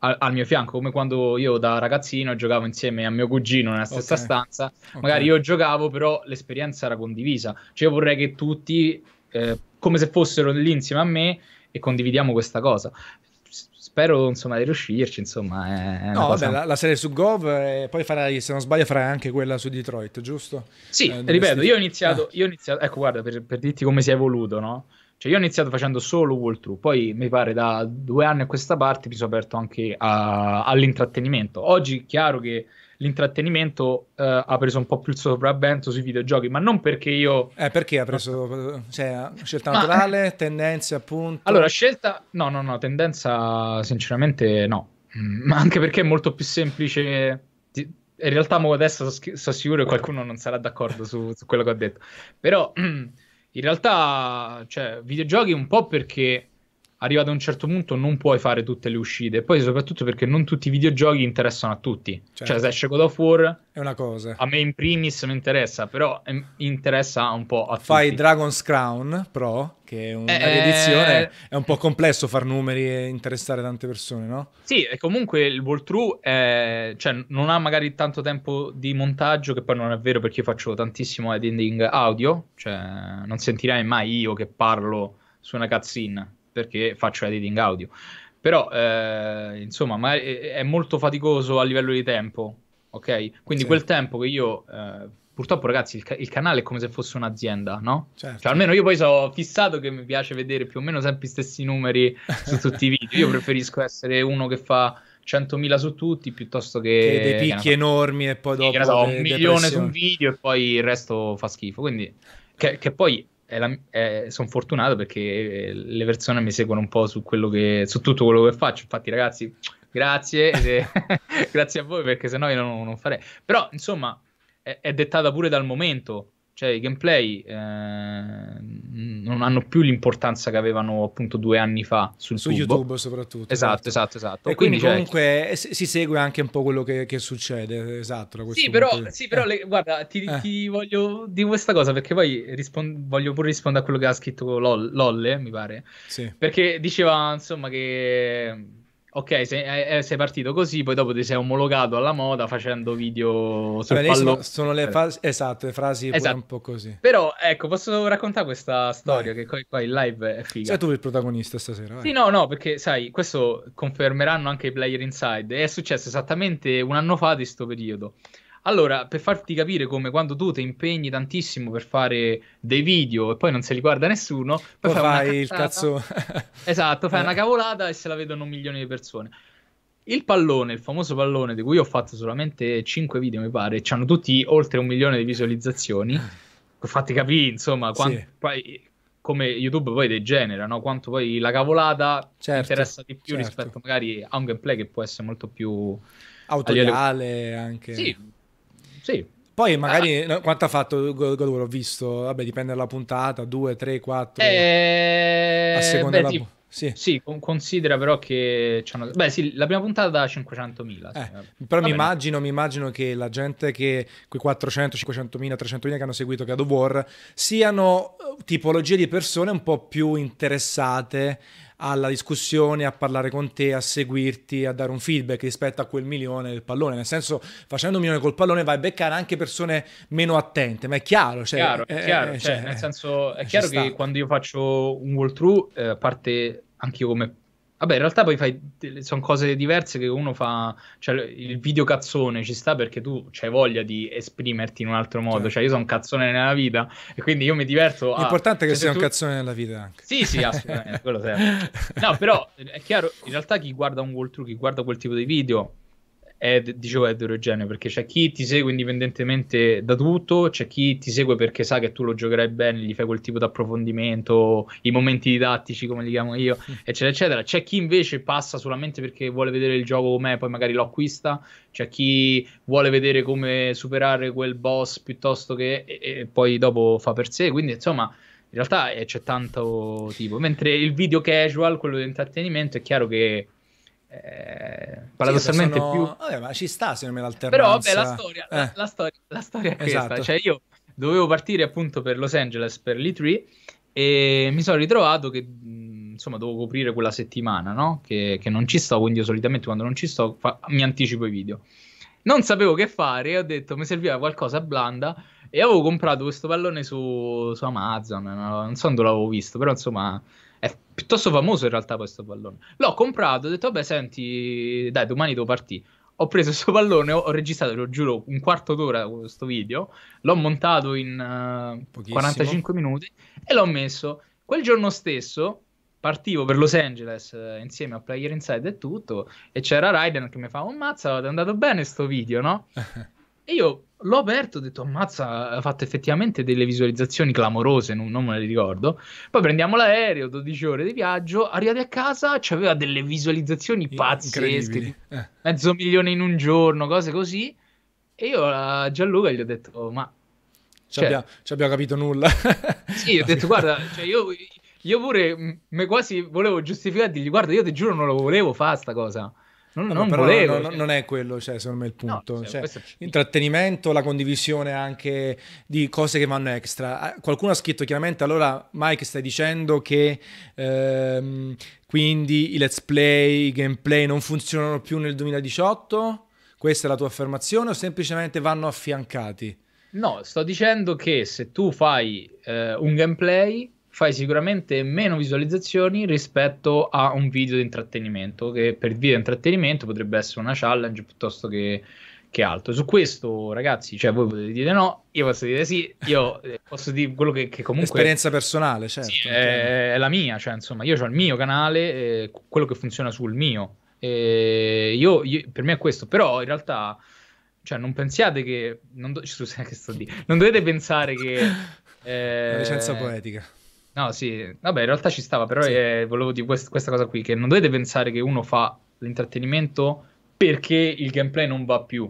al, al, mio fianco, come quando io da ragazzino giocavo insieme a mio cugino nella stessa okay. stanza. Magari okay. io giocavo, però l'esperienza era condivisa. Cioè, io vorrei che tutti, eh, come se fossero lì insieme a me, e condividiamo questa cosa spero insomma di riuscirci insomma no, cosa... vabbè, la,
la, serie su Gov eh, poi farai se non
sbaglio farai anche quella su Detroit giusto? sì eh, ripeto sti... io ho iniziato, ah. io ho iniziato ecco guarda per, per dirti come si è evoluto no? Cioè, io ho iniziato facendo solo walkthrough, poi mi pare da due anni a questa parte mi sono aperto anche a, all'intrattenimento. Oggi è chiaro che l'intrattenimento eh, ha preso un po' più il sopravvento sui videogiochi, ma non perché io... Eh, perché ha preso... Cioè, scelta ma... naturale,
tendenze appunto... Allora,
scelta... No, no, no, tendenza sinceramente no. Ma mm, *laughs* anche perché è molto più semplice... Di in realtà adesso sono sicuro che qualcuno non sarà d'accordo su, su quello che ho detto, però *clears throat* in realtà, cioè, videogiochi un po' perché arrivato a un certo punto non puoi fare tutte le uscite, poi soprattutto perché non tutti i videogiochi interessano a tutti. Certo. Cioè, se certo. esce God of War è una cosa. A me in primis non interessa, però interessa un po' a Fai tutti. Fai Dragon's
Crown Pro, che è una eh... riedizione, è un po' complesso far numeri e interessare tante persone, no?
Sì, e comunque il walkthrough è... cioè, non ha magari tanto tempo di montaggio, che poi non è vero perché io faccio tantissimo editing audio, cioè non sentirai mai io che parlo su una cutscene perché faccio editing audio. Però, eh, insomma, ma è, è, molto faticoso a livello di tempo, ok? Quindi sì. quel tempo che io... Eh, purtroppo, ragazzi, il, ca- il, canale è come se fosse un'azienda, no? Certo. Cioè, almeno io poi sono fissato che mi piace vedere più o meno sempre gli stessi numeri su *laughs* tutti i video. Io preferisco essere uno che fa 100.000 su tutti piuttosto che, che dei picchi che enormi e poi dopo so, un milione su un video e poi il resto fa schifo. Quindi, che, che poi sono fortunato perché eh, le persone mi seguono un po' su, che, su tutto quello che faccio. Infatti, ragazzi, grazie, se, *laughs* grazie a voi perché sennò io non, non farei. Però, insomma, è, è dettata pure dal momento cioè i gameplay eh, non hanno più l'importanza che avevano appunto due anni fa su tubo. YouTube soprattutto. Esatto, certo. esatto, esatto. E quindi, quindi cioè,
comunque cioè... si segue anche un po' quello che, che succede, esatto. Sì però, sì,
però, le, guarda, ti, eh. ti voglio dire questa cosa perché poi rispond- voglio pure rispondere a quello che ha scritto Lolle, mi pare. Sì. Perché diceva insomma che Ok, sei, eh, eh, sei, partito così, poi dopo ti sei omologato alla moda facendo video sul Vabbè, sono, sono, le eh.
frasi, esatto, le frasi esatto. un po' così.
Però, ecco, posso raccontare questa storia Vai. che qua in live è figa. Sei tu il
protagonista stasera. Vai. Sì, no,
no, perché sai, questo confermeranno anche i player inside. È successo esattamente un anno fa di sto periodo. Allora, per farti capire come quando tu ti impegni tantissimo per fare dei video e poi non se li guarda nessuno, poi, fai, fai il cazzo. *laughs* esatto, fai eh. una cavolata e se la vedono un milione di persone. Il pallone, il famoso pallone di cui ho fatto solamente 5 video, mi pare, hanno tutti oltre un milione di visualizzazioni. *laughs* Fatti capire, insomma, quant- sì. poi, come YouTube poi degenera, no? quanto poi la cavolata certo, interessa di più certo. rispetto magari a un gameplay che può essere molto più autoriale anche. Sì,
sì. Poi ah, magari ah. quanto ha fatto God of War? Ho visto, vabbè, dipende dalla puntata, 2, 3,
4 eh, a seconda beh, della sì. Sì. sì, considera però che beh sì, la prima puntata da 500.000 eh, però mi immagino, mi immagino, che la gente
che quei 400, 500.000, 300.000 che hanno seguito God of War siano eh, tipologie di persone un po' più interessate alla discussione, a parlare con te, a seguirti, a dare un feedback rispetto a quel milione del pallone. Nel senso, facendo un milione col pallone
vai a beccare anche persone meno attente, ma è chiaro. Cioè, chiaro, è, eh, chiaro eh, cioè, cioè, nel senso, è eh, chiaro che quando io faccio un walkthrough, eh, a parte anche io come Vabbè, in realtà poi fai sono cose diverse che uno fa, cioè il video cazzone ci sta perché tu hai voglia di esprimerti in un altro modo, certo. cioè io sono un cazzone nella vita e quindi io mi diverto a... L'importante è che cioè, sia tu... un cazzone
nella vita anche.
Sì, sì, assolutamente, quello serve. *laughs* No, però eh, è chiaro, in realtà chi guarda un walkthrough, chi guarda quel tipo di video è, dicevo, è eterogeneo perché c'è chi ti segue indipendentemente da tutto, c'è chi ti segue perché sa che tu lo giocherai bene, gli fai quel tipo di approfondimento, i momenti didattici come li chiamo io, eccetera, eccetera. C'è chi invece passa solamente perché vuole vedere il gioco com'è, poi magari lo acquista, c'è chi vuole vedere come superare quel boss piuttosto che e, e poi dopo fa per sé, quindi insomma in realtà eh, c'è tanto tipo. Mentre il video casual, quello di intrattenimento, è chiaro che eh, paradossalmente sì, sono... più...
Vabbè, ma ci sta se non me l'alternativa. Però vabbè, la storia, eh. la,
la, storia, la storia è esatto. questa. Cioè io dovevo partire appunto per Los Angeles, per l'E3, e mi sono ritrovato che insomma dovevo coprire quella settimana, no? Che, che non ci sto, quindi io solitamente quando non ci sto fa... mi anticipo i video. Non sapevo che fare, ho detto mi serviva qualcosa blanda e avevo comprato questo pallone su, su Amazon, no? non so dove l'avevo visto, però insomma è piuttosto famoso in realtà questo pallone. L'ho comprato, ho detto, vabbè, senti, dai, domani devo partire. Ho preso questo pallone, ho registrato, lo giuro, un quarto d'ora questo video, l'ho montato in uh, eh, 45 minuti e l'ho messo. Quel giorno stesso partivo per Los Angeles eh, insieme a Player Inside e tutto e c'era Raiden che mi fa, oh mazza, è andato bene sto video, no? *laughs* E io l'ho aperto, ho detto ammazza, ha fatto effettivamente delle visualizzazioni clamorose, non, non, me le ricordo. Poi prendiamo l'aereo, 12 ore di viaggio, arrivati a casa, c'aveva delle visualizzazioni pazzesche, eh. mezzo milione in un giorno, cose così. E io a Gianluca gli ho detto, oh, ma... Ci, cioè, abbiamo, ci abbiamo capito nulla. *laughs* sì, ho detto, *laughs* guarda, cioè io, io pure, me quasi volevo giustificargli, guarda, io ti giuro non lo volevo fare sta cosa
non, non però volevo, non, cioè. non,
è quello, cioè,
secondo me, il punto. No,
cioè, cioè, intrattenimento,
la condivisione anche di cose che vanno extra. Ah, qualcuno ha scritto chiaramente, allora, Mike, stai dicendo che ehm, quindi i let's play, i gameplay non funzionano più nel 2018? Questa è la tua affermazione o semplicemente vanno
affiancati? No, sto dicendo che se tu fai eh, un gameplay fai sicuramente meno visualizzazioni rispetto a un video di intrattenimento, che per video di intrattenimento potrebbe essere una challenge piuttosto che, che altro. Su questo, ragazzi, cioè voi potete dire no, io posso dire sì, io eh, posso dire quello che, che comunque... Esperienza personale, certo. Sì, è, è, la mia, cioè insomma, io ho il mio canale, quello che funziona sul mio. E io, io, per me è questo, però in realtà... Cioè, non pensiate che. Non do, *laughs* che sto Non dovete pensare che. *laughs* Eh, una licenza poetica. No, sì, vabbè, in realtà ci stava, però sì. eh, volevo dire quest- questa cosa qui, che non dovete pensare che uno fa l'intrattenimento perché il gameplay non va più.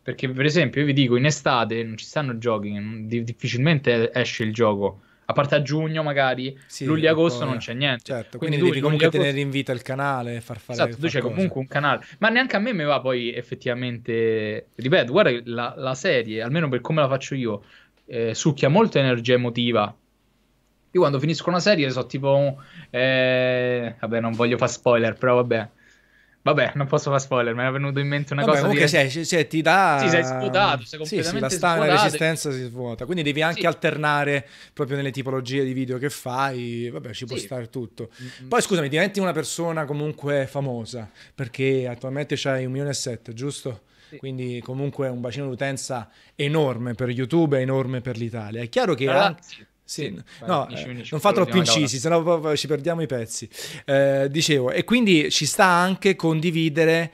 Perché, per esempio, io vi dico, in estate non ci stanno giochi, difficilmente esce il gioco. A parte a giugno, magari, sì, luglio e agosto non c'è niente. Certo, quindi, quindi devi comunque agosto... tenere in vita il canale, far fare Esatto, tu c'è comunque un canale. Ma neanche a me mi va poi effettivamente... Ripeto, guarda, la, la serie, almeno per come la faccio io, eh, succhia molta energia emotiva io quando finisco una serie so tipo... Eh, vabbè, non voglio fare spoiler, però vabbè. Vabbè, non posso fare spoiler, mi era venuto in mente una Vabbè, cosa. Comunque, di... sei, ti dà. Sì, sei svuotato. Sei sì, sì, la stana resistenza
si svuota. Quindi devi anche sì. alternare proprio nelle tipologie di video che fai. Vabbè, ci può stare tutto. Mm-hmm. Poi scusami, diventi una persona comunque famosa. Perché attualmente c'hai un milione e sette, giusto? Sì. Quindi comunque un bacino d'utenza enorme per YouTube e enorme per l'Italia. È chiaro che... Ragazzi, sì, no, eh, non fa troppo incisi, sennò ci perdiamo i pezzi. Eh, dicevo, e quindi ci sta anche condividere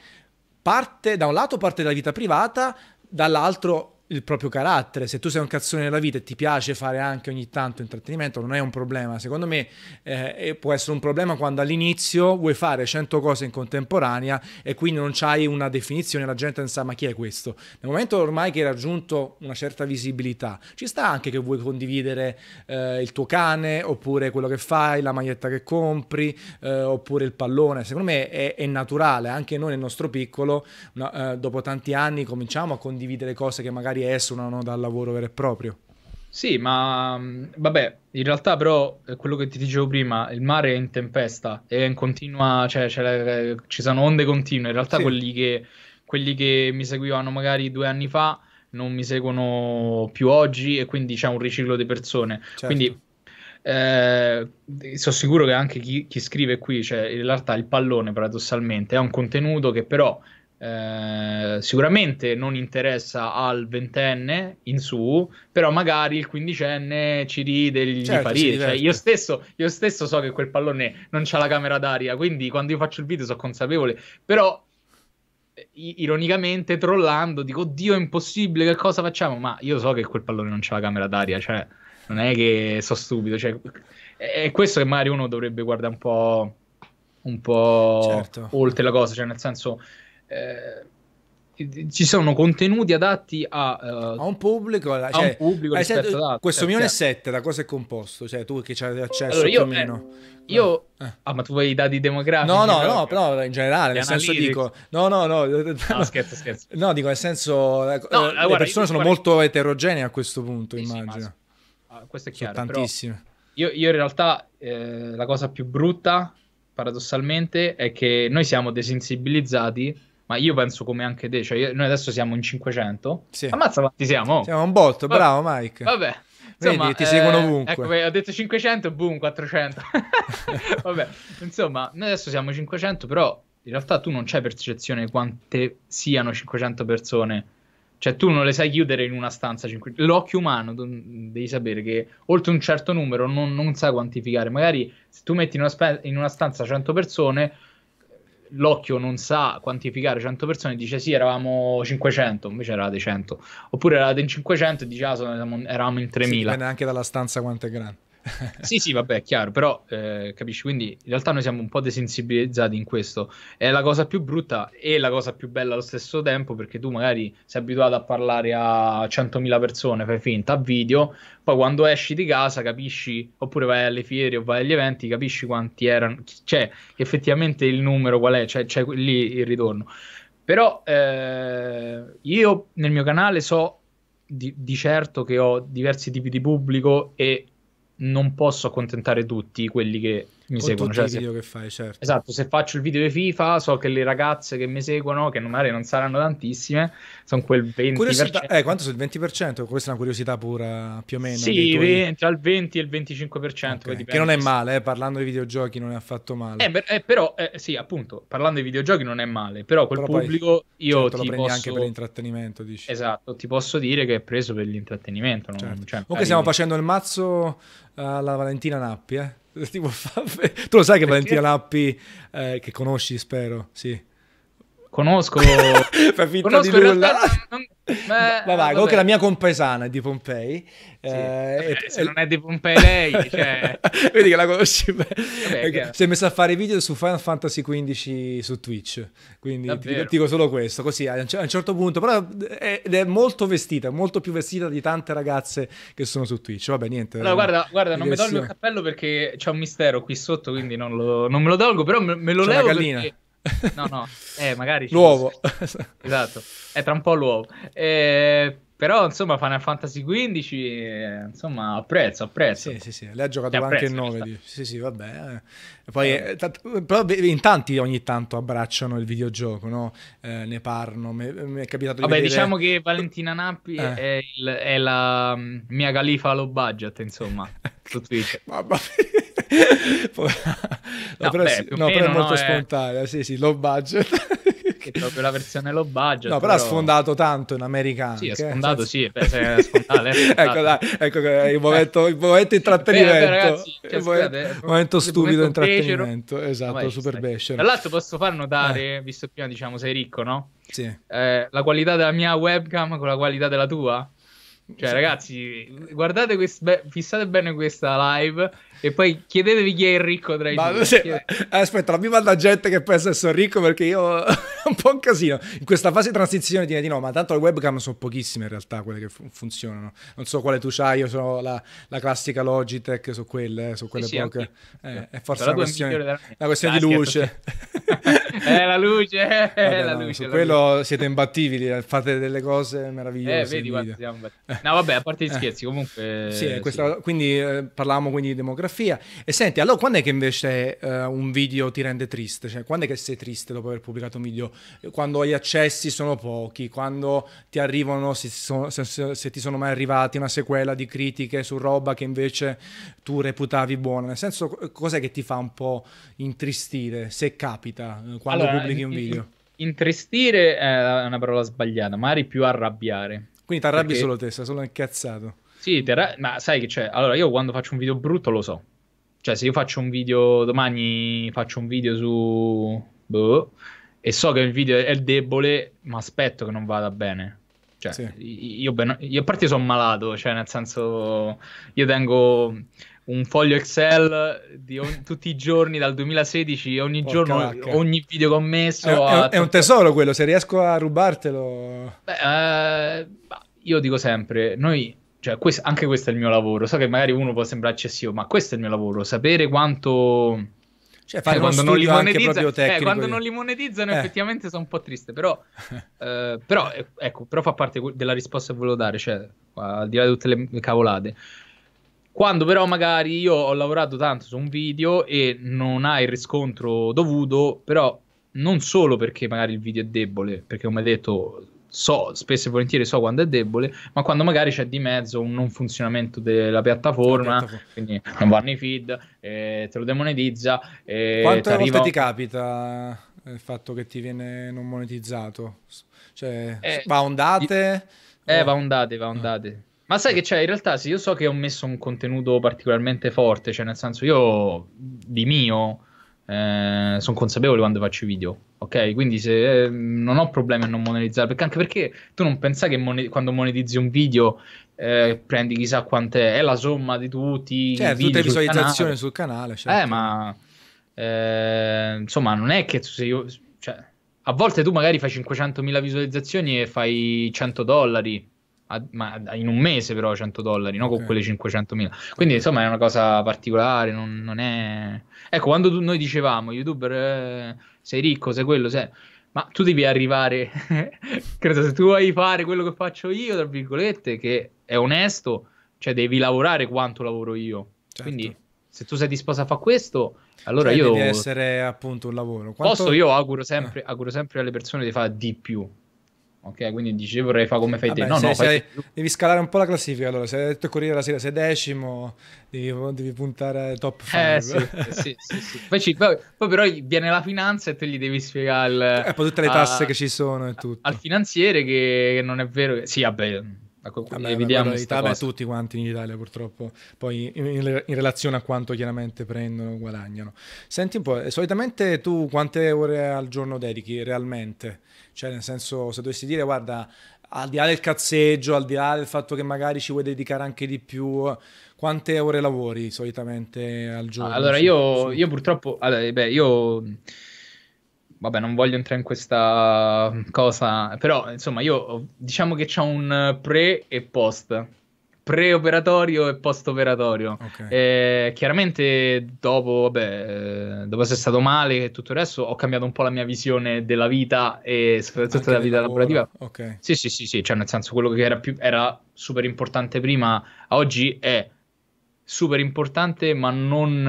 parte, da un lato parte della vita privata, dall'altro il proprio carattere. Se tu sei un cazzone nella vita e ti piace fare anche ogni tanto intrattenimento, non è un problema. Secondo me eh, può essere un problema quando all'inizio vuoi fare 100 cose in contemporanea e quindi non c'hai una definizione, la gente non sa ma chi è questo. Nel momento ormai che hai raggiunto una certa visibilità, ci sta anche che vuoi condividere eh, il tuo cane oppure quello che fai, la maglietta che compri eh, oppure il pallone. Secondo me è, è, naturale, anche noi nel nostro piccolo, eh, dopo tanti anni cominciamo a condividere cose che magari
magari dal lavoro vero e proprio. Sì, ma mm, vabbè, in realtà però eh, quello che ti dicevo prima, il mare è in tempesta, è in continua, cioè, cioè ci sono onde continue, in realtà sì. quelli, che, quelli che mi seguivano magari due anni fa non mi seguono più oggi e quindi c'è un riciclo di persone. Certo. Quindi eh, sono sicuro che anche chi, chi scrive qui, cioè in realtà il pallone paradossalmente è un contenuto che però eh, sicuramente non interessa al ventenne in su, però magari il quindicenne ci ride, gli certo, fa ridere. Cioè, io, stesso, io stesso so che quel pallone non c'ha la camera d'aria, quindi quando io faccio il video sono consapevole, però ironicamente trollando dico oddio è impossibile che cosa facciamo ma io so che quel pallone non c'ha la camera d'aria cioè non è che so stupido cioè, è questo che magari uno dovrebbe guardare un po' un po' certo. oltre la cosa, cioè nel senso eh, ci sono contenuti adatti a, uh, a un pubblico, a cioè, un pubblico eh, rispetto ad altri. Questo milione e
sette da cosa è composto? Cioè tu che c'hai accesso allora, io, meno. Eh, io... Eh. Ah, ma tu vuoi i dati demografici? No, no, però, no, in generale, nel senso dico... No, no, no, no, *laughs* no. scherzo, scherzo. No, dico nel senso... No, eh, guarda, le persone sono guarda... molto eterogenee a questo punto, sì, immagino. Sì, ah,
questo è chiaro. Sono tantissime. Io, io, in realtà la cosa più brutta, paradossalmente, è che noi siamo desensibilizzati ma io penso come anche te, cioè io, noi adesso siamo in 500, sì. ammazza quanti siamo? Siamo un botto, Va- bravo Mike. Vabbè. Insomma, Vedi, ti eh, seguono ovunque. Ecco, ho detto 500, boom, 400. *laughs* *laughs* Vabbè, insomma, noi adesso siamo 500, però in realtà tu non c'hai percezione quante siano 500 persone. Cioè, tu non le sai chiudere in una stanza. 500. L'occhio umano, mm, devi sapere che oltre un certo numero non, non sa quantificare. Magari se tu metti in una, spe- in una stanza 100 persone, l'occhio non sa quantificare 100 persone, dice sì, eravamo 500, invece eravate 100. Oppure eravate in 500 e dice ah, sono, eravamo in 3000. Sì, dipende anche dalla stanza quanto è grande. *laughs* sì, sì, vabbè, chiaro, però eh, capisci, quindi in realtà noi siamo un po' desensibilizzati in questo. È la cosa più brutta e la cosa più bella allo stesso tempo, perché tu magari sei abituato a parlare a 100.000 persone, fai finta, a video, poi quando esci di casa capisci, oppure vai alle fiere o vai agli eventi, capisci quanti erano, cioè effettivamente il numero qual è, cioè c'è cioè, lì il ritorno. Però eh, io nel mio canale so di, di certo che ho diversi tipi di pubblico e non posso accontentare tutti quelli che mi con seguono. Cioè, se... Fai, certo. Esatto, se faccio il video di FIFA, so che le ragazze che mi seguono, che magari non saranno tantissime, sono quel 20%. Curiosità... Eh, quanto sono il
20%? Questa è una
curiosità pura, più o meno. Sì, tuoi... tra il 20 e il 25%. Okay. Che non è male,
eh, parlando di videogiochi non è affatto male. Eh,
per, eh, però, eh, sì, appunto, parlando di videogiochi non è male, però quel però pubblico poi, io certo, ti lo prendi posso... anche per l'intrattenimento, dici. Esatto, ti posso dire che è preso per l'intrattenimento. Non... Certo. Cioè, Comunque magari... stiamo facendo
il mazzo alla Valentina Nappi, eh? Tipo, *laughs* tu lo sai che Valentina
Lappi, eh, che conosci spero,
sì conosco. *laughs* Fa finta conosco, di nulla.
Non, beh, vabbè, comunque la mia
compaesana è di Pompei. Sì, eh, vabbè, e, se e... non è di Pompei lei, *laughs* cioè... vedi che la conosci bene. Okay. Ecco, si è messa a fare video su Final Fantasy XV su Twitch. Quindi Davvero? ti, dico solo questo, così a un, a un certo punto. Però è, eh, eh, è, molto vestita, molto più vestita di tante ragazze che sono su Twitch. Vabbè, niente. Allora, guarda, guarda non mi tolgo il
cappello perché c'è un mistero qui sotto, quindi non, lo, non me lo tolgo, però me, me lo c'è levo. Una gallina. Perché *laughs* No, no, eh, magari... L'uovo. *laughs* esatto, è tra un po' l'uovo. Eh, però, insomma, Final Fantasy XV, eh, insomma, apprezzo, apprezzo. Sì, sì, sì, lei ha giocato anche il
9. Sì, sì, vabbè. Eh. E poi, eh. Eh, però in tanti ogni tanto abbracciano
il videogioco, no? ne parlo, mi è capitato di Vabbè, vedere... diciamo che Valentina Nappi è, il, è, la mm, mia califa low budget, insomma, su *laughs* Twitch. Mamma mia. *laughs* no, però, beh, no, però è molto eh. spontanea,
è... sì, sì, low budget.
Che proprio la versione low budget. No, però, però... ha sfondato
tanto in americano. Sì, ha eh. sfondato, eh? sì, *laughs* ecco, sfondato, ecco, dai, ecco il momento, il momento intrattenimento. Eh, beh, beh, ragazzi,
cioè, il momento, scusate, momento stupido momento intrattenimento, becero. esatto, Vabbè, super becero. Tra l'altro posso far notare, eh. visto che prima diciamo sei ricco, no? Sì. Eh, la qualità della mia webcam con la qualità della tua? Cioè, sì. ragazzi, guardate questo. Be- fissate bene questa live e poi chiedetevi chi è il ricco tra i Ma, due. Se...
Aspetta, mi manda gente che pensa che sono ricco perché io... *laughs* è un po' un casino. In questa fase di transizione direi di no, ma tanto le webcam sono pochissime in realtà quelle che fun- funzionano. Non so quale tu hai, io sono la, la classica Logitech, su quelle, su quelle sì, poche. Sì, eh, è forse una questione, una questione di luce. è *laughs* eh, la luce, è *laughs* vabbè, eh, la no, luce. Su la quello luce. siete imbattibili, eh, fate delle cose meravigliose. Eh, vedi siamo
No, vabbè, a parte gli scherzi, comunque... Sì, questa,
sì. quindi eh, parliamo quindi di demografia fotografia. E senti, allora quando è che invece uh, un video ti rende triste? Cioè, quando è che sei triste dopo aver pubblicato un video? Quando gli accessi sono pochi, quando ti arrivano, se, sono, se, se, se ti sono mai arrivati, una sequela di critiche su roba che invece tu reputavi buona? Nel senso, cos'è che ti fa un po' intristire, se capita, eh, quando allora, pubblichi un video?
Intristire è una parola sbagliata, magari più arrabbiare. Quindi ti arrabbi perché... solo te, sei solo incazzato. Sì, terra... ma sai che c'è? Allora, io quando faccio un video brutto lo so. Cioè, se io faccio un video domani, faccio un video su... Boh, e so che il video è debole, ma aspetto che non vada bene. Cioè, sì. io, ben... io a parte sono malato, cioè, nel senso, io tengo un foglio Excel di on- tutti i giorni dal 2016, ogni Porca giorno, vacca. ogni video che ho messo. È, a... è, un
tesoro quello, se riesco a rubartelo.
Beh, eh, io dico sempre, noi cioè, questo, anche questo è il mio lavoro. So che magari uno può sembrare eccessivo, ma questo è il mio lavoro, sapere quanto... Cioè, fare eh, quando, non li, eh, quando non li monetizzano, eh. effettivamente sono un po' triste, però, *laughs* eh, però, eh, ecco, però fa parte della risposta che volevo dare, cioè, al di là di tutte le cavolate. Quando però magari io ho lavorato tanto su un video e non ha il riscontro dovuto, però non solo perché magari il video è debole, perché come detto so spesso e volentieri so quando è debole, ma quando magari c'è di mezzo un non funzionamento della piattaforma, piattaforma. quindi non vanno i feed, eh, te lo demonetizza. Eh, Quante arriva... volte ti
capita eh, il fatto che ti viene non monetizzato? Cioè, eh, va ondate? Eh, eh, va ondate,
va ondate. Ah. Ma sai che c'è, in realtà sì, io so che ho messo un contenuto particolarmente forte, cioè nel senso io di mio eh, sono consapevole quando faccio video Ok, quindi se, eh, non ho problemi a non monetizzare, perché anche perché tu non pensai che monet- quando monetizzi un video eh, prendi chissà quant'è, è la somma di tutti cioè, tutte le visualizzazioni sul canale. Sul canale eh, certo. Eh, ma eh, insomma, non è che se io, cioè, a volte tu magari fai 500.000 visualizzazioni e fai 100 dollari, ma in un mese però 100 dollari, no? Okay. quelle 500.000. Quindi insomma è una cosa particolare, non, non è... Ecco, quando tu, noi dicevamo, youtuber... Eh, sei ricco, sei quello, sei... Ma tu devi arrivare, *laughs* credo se tu vuoi fare quello che faccio io, tra virgolette, che è onesto, cioè devi lavorare quanto lavoro io. Certo. Quindi se tu sei disposto a fare questo, allora cioè, io... Deve essere appunto un lavoro. Quanto... Posso, io auguro sempre, eh. auguro sempre alle persone di fare di più, Ok, quindi dici vorrei fare come fai Vabbè, te. No, se, no, se fai...
devi scalare un po' la classifica. Allora, se hai detto Corriere della Sera sei decimo, devi, devi puntare
top 5. Eh, sì, eh, sì, sì, sì. Poi, ci, poi, poi, però viene la finanza e tu gli devi spiegare... Il, e eh, poi tutte le tasse a, che ci sono e tutto. Al finanziere che, che non è vero... Che... Sì, vabbè, Ecco, Vabbè, vediamo qualità, beh, tutti
quanti in Italia purtroppo, poi in, in, relazione a quanto chiaramente prendono, guadagnano. Senti un po', eh, solitamente tu quante ore al giorno dedichi realmente? Cioè nel senso, se dovessi dire, guarda, al di là del cazzeggio, al di là del fatto che magari ci vuoi dedicare anche di più, quante ore lavori solitamente
al giorno? Allora, su, io, su... io, purtroppo, allora, beh, io vabbè, non voglio entrare in questa cosa, però insomma, io diciamo che c'è un pre e post Pre-operatorio e postoperatorio. Okay. Eh, chiaramente dopo, vabbè, eh, dopo essere stato male e tutto il resto, ho cambiato un po' la mia visione della vita e soprattutto Anche della vita lavoro. lavorativa. Okay. Sì, sì, sì, sì, cioè nel senso quello che era, più, era super importante prima, oggi è super importante, ma non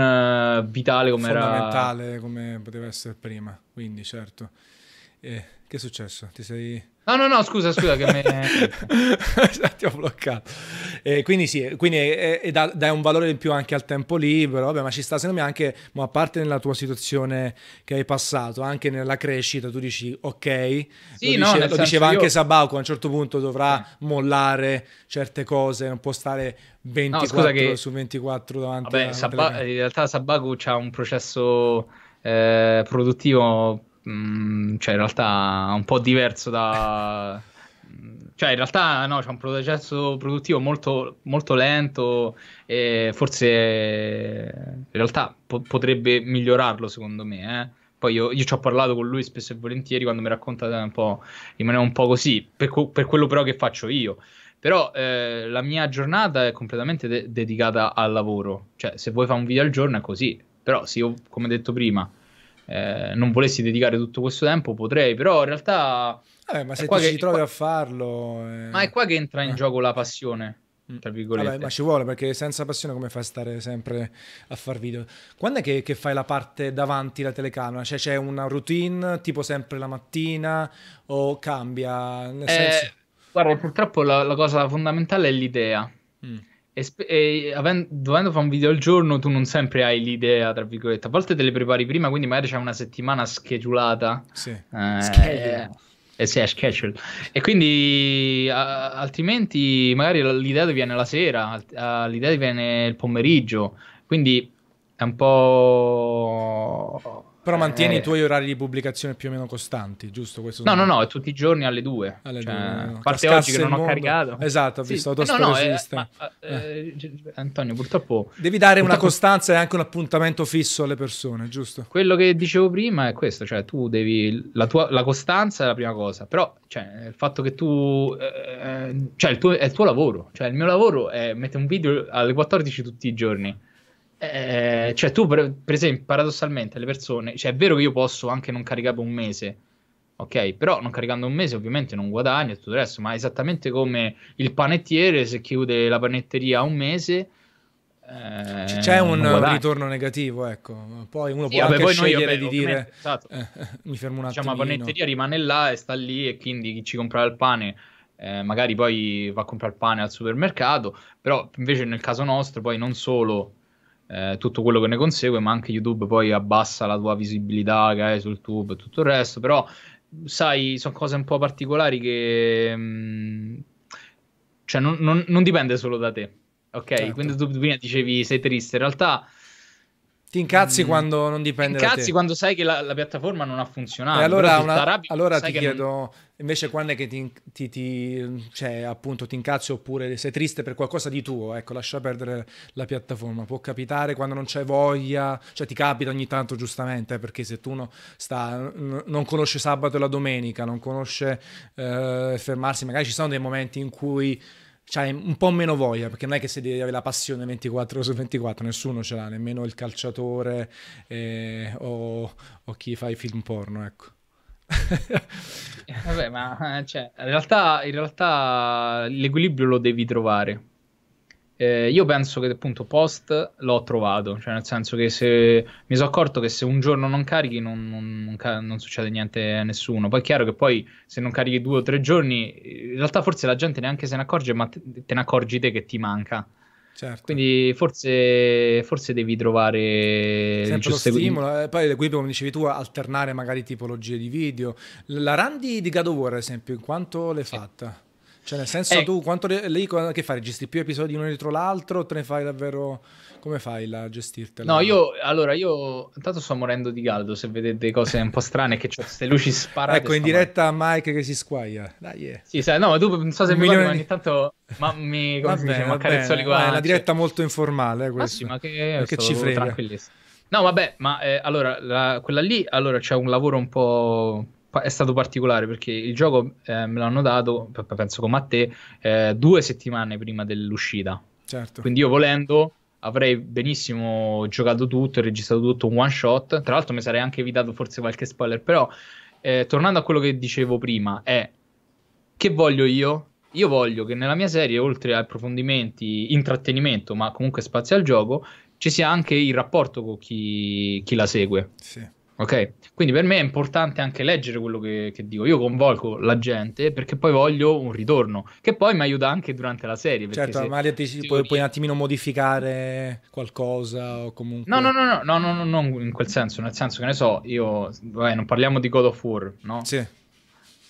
uh, vitale come era. Fondamentale
come poteva essere prima, quindi certo. Eh, che è successo? Ti sei
No, no, no, scusa, scusa che me... *laughs*
Ti ho bloccato. Eh, quindi sì, quindi è, è da, dai un valore in più anche al tempo libero, vabbè, ma ci sta secondo me anche, ma a parte nella tua situazione che hai passato, anche nella crescita, tu dici ok, sì, lo, no, lo diceva io... anche Sabauco, a un certo punto dovrà eh. mollare certe cose, non può stare 24 no, che... su 24 davanti. Vabbè, a... Sabba...
in realtà Sabaku ha un processo eh, produttivo Mm, cioè in realtà un po' diverso da... cioè in realtà no, c'è un processo produttivo molto, molto lento e forse in realtà po- potrebbe migliorarlo secondo me. Eh? Poi io, io, ci ho parlato con lui spesso e volentieri quando mi racconta eh, un po', rimaneva un po' così, per, co- per quello però che faccio io però eh, la mia giornata è completamente de- dedicata al lavoro cioè se vuoi fare un video al giorno è così però se io come detto prima eh, non volessi dedicare tutto questo tempo potrei, però in realtà... Vabbè, ma se ti ci trovi qua... a farlo... Eh... Ma è qua che entra in eh. gioco la passione. Mm. Tra virgolette. Vabbè, ma ci
vuole perché senza passione come fai a stare sempre a far video? Quando è che, che fai la parte davanti alla telecamera? Cioè c'è una routine tipo sempre
la mattina o cambia? Nel eh, senso... Guarda, purtroppo la, la, cosa fondamentale è l'idea. Mm. E, e avendo, dovendo fare un video al giorno, tu non sempre hai l'idea, tra virgolette. A volte te le prepari prima, quindi magari c'è una settimana schedulata. Sì. Eh, schedule. Eh sì, è schedule. E quindi a, altrimenti magari l'idea ti viene la sera, a, l'idea ti viene il pomeriggio. Quindi è un po' Però mantieni eh... i tuoi orari di pubblicazione più o meno costanti, giusto? Questo no, no, no, è tutti i giorni alle 2. Alle cioè, 2 no. A parte oggi che non mondo. ho caricato. Esatto, ho sì. visto, sì. no, no, eh, ma, eh. eh Antonio, purtroppo... Devi dare purtroppo... una
costanza e anche un appuntamento fisso alle persone, giusto?
Quello che dicevo prima è questo, cioè tu devi... La, tua, la costanza è la prima cosa, però cioè, il fatto che tu... Eh, eh, cioè, il tuo, è il tuo lavoro. Cioè, il mio lavoro è mettere un video alle 14 tutti i giorni eh, cioè, tu, per, per, esempio, paradossalmente, le persone, cioè, è vero che io posso anche non caricare per un mese, ok? Però non caricando un mese, ovviamente, non guadagno e tutto il resto, ma è esattamente come il panettiere se chiude la panetteria un mese. Eh, C'è un
ritorno negativo, ecco. Poi uno sì, può vabbè, scegliere vabbè, di dire esatto. Eh, eh, mi fermo un attimo. Diciamo, la panetteria
rimane là e sta lì, e quindi chi ci comprava il pane eh, magari poi va a comprare il pane al supermercato, però invece nel caso nostro poi non solo eh, tutto quello che ne consegue, ma anche YouTube poi abbassa la tua visibilità che hai sul YouTube e tutto il resto, però sai, sono cose un po' particolari che... Mh, mm, cioè non, non, non, dipende solo da te, ok? Certo. Quindi tu prima dicevi sei triste, in realtà ti incazzi mm. quando non dipende da Ti incazzi quando sai che la, la, piattaforma non ha funzionato. E allora, una, rabbia, allora ti chiedo,
non... invece, quando è che ti, ti, ti, cioè, appunto, ti incazzi oppure sei triste per qualcosa di tuo? Ecco, lascia perdere la piattaforma. Può capitare quando non c'è voglia, cioè ti capita ogni tanto, giustamente, eh, perché se tu uno sta, non conosce sabato e la domenica, non conosce eh, fermarsi, magari ci sono dei momenti in cui c'hai un po' meno voglia, perché non è che se devi avere la passione 24 ore su 24, nessuno ce l'ha, nemmeno il calciatore eh, o, o, chi fa i film porno, ecco.
Vabbè, ma eh, cioè, in, realtà, in realtà l'equilibrio lo devi trovare eh, io penso che appunto post l'ho trovato, cioè nel senso che se mi sono accorto che se un giorno non carichi non, non, non, non, succede niente a nessuno, poi è chiaro che poi se non carichi due o tre giorni in realtà forse la gente neanche se ne accorge, ma te, te ne accorgi te che ti manca. Certo. Quindi forse, forse, devi trovare sempre lo stimolo.
E eh, poi qui, come dicevi tu, alternare magari tipologie di video. La Randy di God of War, ad esempio, in quanto l'hai sì. fatta? Cioè, nel senso, eh, tu quanto re- lei che fai? Registri più episodi uno dietro l'altro? O te ne fai davvero. Come fai a gestirtela? No,
io allora io intanto sto morendo di caldo. Se vedete cose un po' strane, che ho queste luci sparate. Ecco, in diretta
morendo. Mike che si squaglia. Dai, yeah.
Sì, sai, no, ma tu non so se un mi ogni tanto. Ma mi *laughs* come va si bene, le guance. È una diretta
molto informale, eh, ah, questa. Ma sì, ma che, Perché ci frega.
No, vabbè, ma eh, allora la, quella lì allora c'è un lavoro un po' è stato particolare perché il gioco eh, me l'hanno dato, penso come a te, eh, due settimane prima dell'uscita. Certo. Quindi io volendo avrei benissimo giocato tutto, registrato tutto un one shot. Tra l'altro mi sarei anche evitato forse qualche spoiler, però eh, tornando a quello che dicevo prima, è che voglio io? Io voglio che nella mia serie, oltre a approfondimenti, intrattenimento, ma comunque spazio al gioco, ci sia anche il rapporto con chi, chi la segue. Sì Ok, quindi per me è importante anche leggere quello che, che, dico. Io convolco la gente perché poi voglio un ritorno, che poi mi aiuta anche durante la serie. Certo, magari Mario
ti, puoi, puoi, un attimino modificare qualcosa o comunque...
No, no, no, no, no, no, no, no in quel senso, nel senso che ne so, io... Vabbè, non parliamo di God of War, no? Sì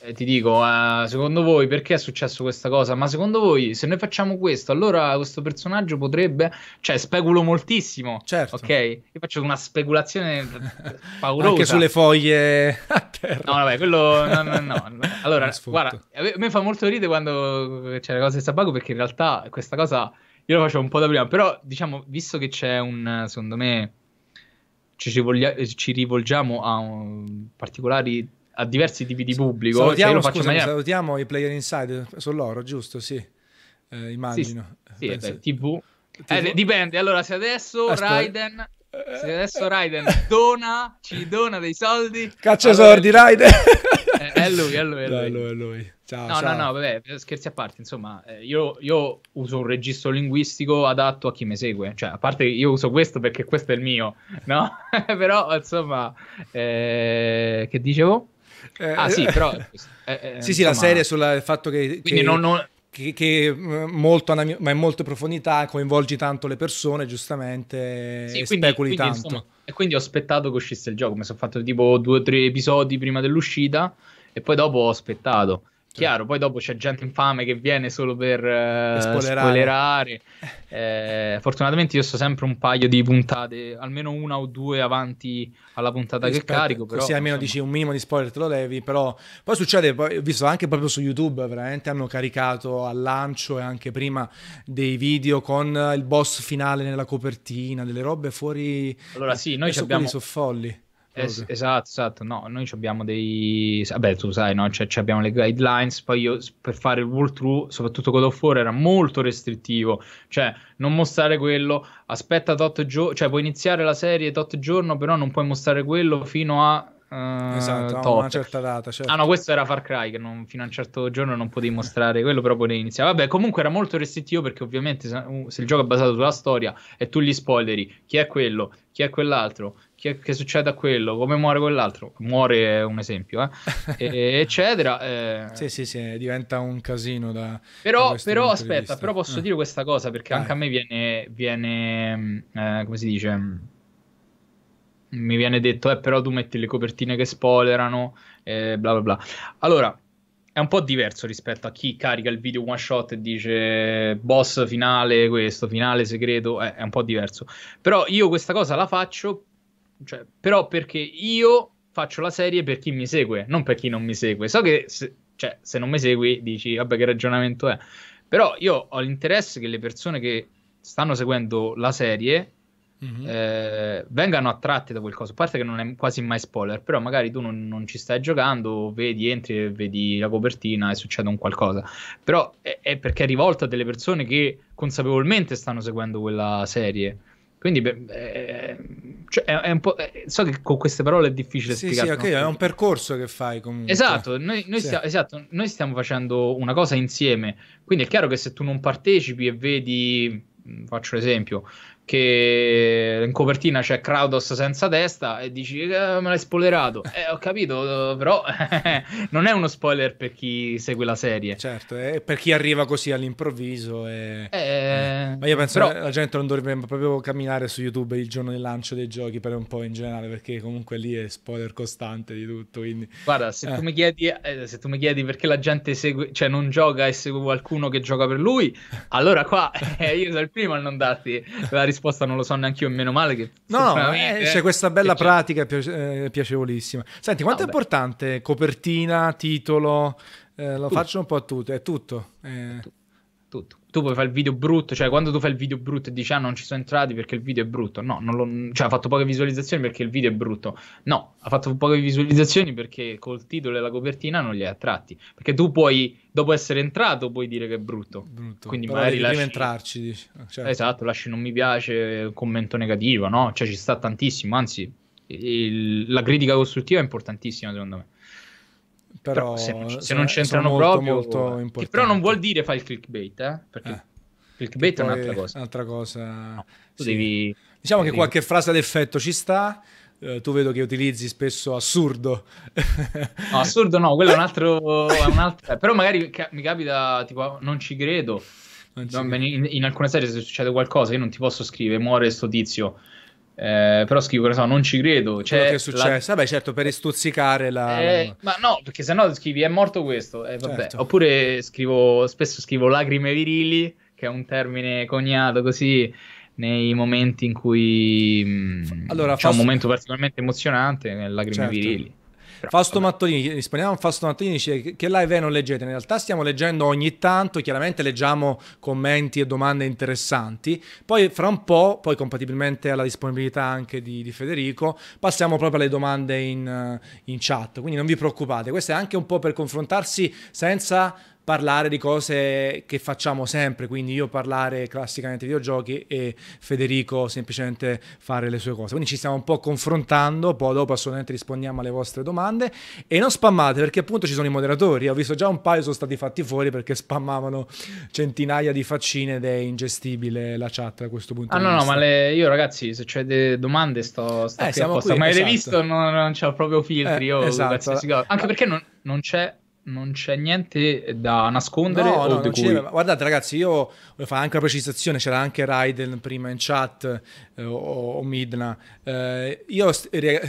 eh, ti dico, eh, secondo voi perché è successo questa cosa? Ma secondo voi se noi facciamo questo, allora questo personaggio potrebbe... Cioè, speculo moltissimo. Certo. Ok? Io faccio una speculazione *laughs* paurosa. Anche sulle
foglie a terra.
No, vabbè, quello... No, no, no. *laughs* Allora, guarda, a me fa molto ridere quando c'è la cosa di Sabago perché in realtà questa cosa io la faccio un po' da prima, però diciamo, visto che c'è un, secondo me, ci, ci rivolgiamo a un, particolari a diversi tipi di pubblico. Salutiamo, cioè scusami, maniera...
salutiamo i player inside, sono loro, giusto? Sì, eh, immagino. Sì, sì, eh, beh, TV. TV.
Eh, dipende, allora se adesso Aspetta. Raiden... Eh. Se adesso Raiden dona, ci dona dei soldi. Caccia allora, sordi, Raiden. Eh, è, lui, è lui, è *laughs* lui. lui, è lui. Ciao, no, ciao. no, no, vabbè, scherzi a parte, insomma, io, io, uso un registro linguistico adatto a chi mi segue, cioè, a parte io uso questo perché questo è il mio, no? *laughs* Però, insomma, eh, che dicevo? Eh, ah sì, eh, però... *laughs* Eh, eh, sì, sì, la serie sul fatto che... Quindi che... non, non che, che
mm, molto, ma in molta profondità coinvolgi tanto le persone, giustamente, sì, e quindi, speculi quindi, tanto. Insomma,
e quindi ho aspettato che uscisse il gioco, mi sono fatto tipo due o tre episodi prima dell'uscita e poi dopo ho aspettato. Chiaro, poi dopo c'è gente infame che viene solo per eh, spoilerare. spoilerare. Eh, fortunatamente io sto sempre un paio di puntate, almeno una o due avanti alla puntata Rispetto, che carico. Però, così almeno insomma. dici
un minimo di spoiler te lo levi, però poi succede, poi, visto anche proprio su YouTube, veramente hanno caricato al lancio e anche prima dei video con il boss finale nella copertina, delle robe fuori...
Allora sì, noi abbiamo... Sono folli Es- eh, esatto, esatto. No, noi abbiamo dei. Vabbè, tu sai, no? Cioè, abbiamo le guidelines. Poi io per fare il walkthrough, soprattutto God of War, era molto restrittivo. Cioè, non mostrare quello. Aspetta tot giorni. Cioè, puoi iniziare la serie tot giorno, però non puoi mostrare quello fino a Uh, esatto, a una certa data. Certo. Ah no, questo era Far Cry che non, fino a un certo giorno non potevi mostrare quello, proprio potevi iniziare. Vabbè, comunque era molto restrittivo perché ovviamente se, uh, se, il gioco è basato sulla storia e tu gli spoileri chi è quello, chi è quell'altro, che succede a quello, come muore quell'altro, muore è un esempio, eh? *laughs* e, eccetera. Eh... Sì, sì, sì, diventa un casino da... Però, da però aspetta, però posso eh. dire questa cosa perché Dai. anche a me viene, viene eh, come si dice mi viene detto, eh, però tu metti le copertine che spoilerano, eh, bla bla bla. Allora, è un po' diverso rispetto a chi carica il video one shot e dice boss finale, questo finale segreto, eh, è un po' diverso. Però io questa cosa la faccio, cioè, però perché io faccio la serie per chi mi segue, non per chi non mi segue. So che se, cioè, se non mi segui dici, vabbè che ragionamento è. Però io ho l'interesse che le persone che stanno seguendo la serie mm-hmm. eh, vengano attratti da quel coso. A parte che non è quasi mai spoiler, però magari tu non, non ci stai giocando, vedi, entri e vedi la copertina e succede un qualcosa. Però è, è, perché è rivolto a delle persone che consapevolmente stanno seguendo quella serie. Quindi beh, eh, cioè, è, un po', eh, so che con queste parole è difficile sì, spiegare. Sì, okay, è un
percorso che fai comunque.
Esatto noi, noi sì. stiamo, esatto noi, stiamo, facendo una cosa insieme. Quindi è chiaro che se tu non partecipi e vedi, mm, faccio l'esempio, che in copertina c'è Kraudos senza testa e dici eh, me l'hai spoilerato *laughs* eh, ho capito però *laughs* non è uno spoiler per chi segue la serie certo eh, per chi arriva così all'improvviso
e... Eh, eh, ma io penso però... che la gente non dovrebbe proprio camminare su youtube il giorno del lancio dei giochi per un po' in generale perché comunque lì è spoiler costante di tutto quindi... guarda se tu,
eh. chiedi, eh, se, tu mi chiedi, perché la gente segue cioè non gioca e segue qualcuno che gioca per lui *laughs* allora qua io sono il primo a non darti la risposta risposta non lo so neanche io, meno male che... No, no eh, c'è questa bella
pratica piace- eh, piacevolissima. Senti, quanto ah, è beh. importante copertina, titolo? Eh, lo tutto. faccio un po' a tutto, è tutto.
È eh. tutto. tutto tu puoi fare il video brutto, cioè quando tu fai il video brutto e dici ah non ci sono entrati perché il video è brutto, no, cioè ha fatto poche visualizzazioni perché il video è brutto, no, ha fatto poche visualizzazioni perché col titolo e la copertina non li hai attratti, perché tu puoi, dopo essere entrato, puoi dire che è brutto, brutto. quindi Però magari lasci... entrarci, dici. Ah, certo. Esatto, lasci non mi piace, commento negativo, no, cioè ci sta tantissimo, anzi il... la critica costruttiva è importantissima secondo me. Però, però se non, se non c'entrano molto, proprio, molto che però non vuol dire fai il clickbait, eh? perché eh. clickbait è un'altra cosa. Un'altra cosa... No, sì. devi... Diciamo devi... che qualche frase
d'effetto ci sta, eh, tu vedo che utilizzi spesso assurdo. no,
assurdo no, quello è un altro... È un altro... Eh, però magari ca- mi capita, tipo, non ci credo. Non ci credo. In, in, alcune serie se succede qualcosa io non ti posso scrivere, muore sto tizio. Eh, però scrivo, so, non ci credo. Cioè, che è successo? La... Vabbè, certo, per stuzzicare la. Eh, ma no, perché sennò scrivi è morto questo. Eh, certo. Oppure scrivo, spesso scrivo lacrime virili, che è un termine coniato così nei momenti in cui mm, allora, c'è fast... un momento particolarmente emozionante, eh, lacrime certo. virili. Fausto vabbè. Mattolini,
rispondiamo a Fausto Mattolini, dice che live è non leggete, in realtà stiamo leggendo ogni tanto, chiaramente leggiamo commenti e domande interessanti, poi fra un po', poi compatibilmente alla disponibilità anche di, di Federico, passiamo proprio alle domande in, eh, in chat, quindi non vi preoccupate, questo è anche un po' per confrontarsi senza parlare di cose che facciamo sempre, quindi io parlare classicamente di videogiochi e Federico semplicemente fare le sue cose. Quindi ci stiamo un po' confrontando, poi dopo assolutamente rispondiamo alle vostre domande e non spammate perché appunto ci sono i moderatori, ho visto già un paio sono stati fatti fuori perché spammavano centinaia di faccine ed è ingestibile la chat da questo punto ah, di no, vista. Ah no, no, ma
le... io ragazzi se c'è domande sto, sto eh, qui apposta, qui, ma esatto. avete visto? non, non c'ho proprio filtri, eh, oh, esatto. Anche perché non, non c'è non c'è niente da nascondere. No, no, cui... Guardate, ragazzi, io
voglio fare anche una precisazione. C'era anche Raiden prima in chat eh, o, o, Midna. Eh, io,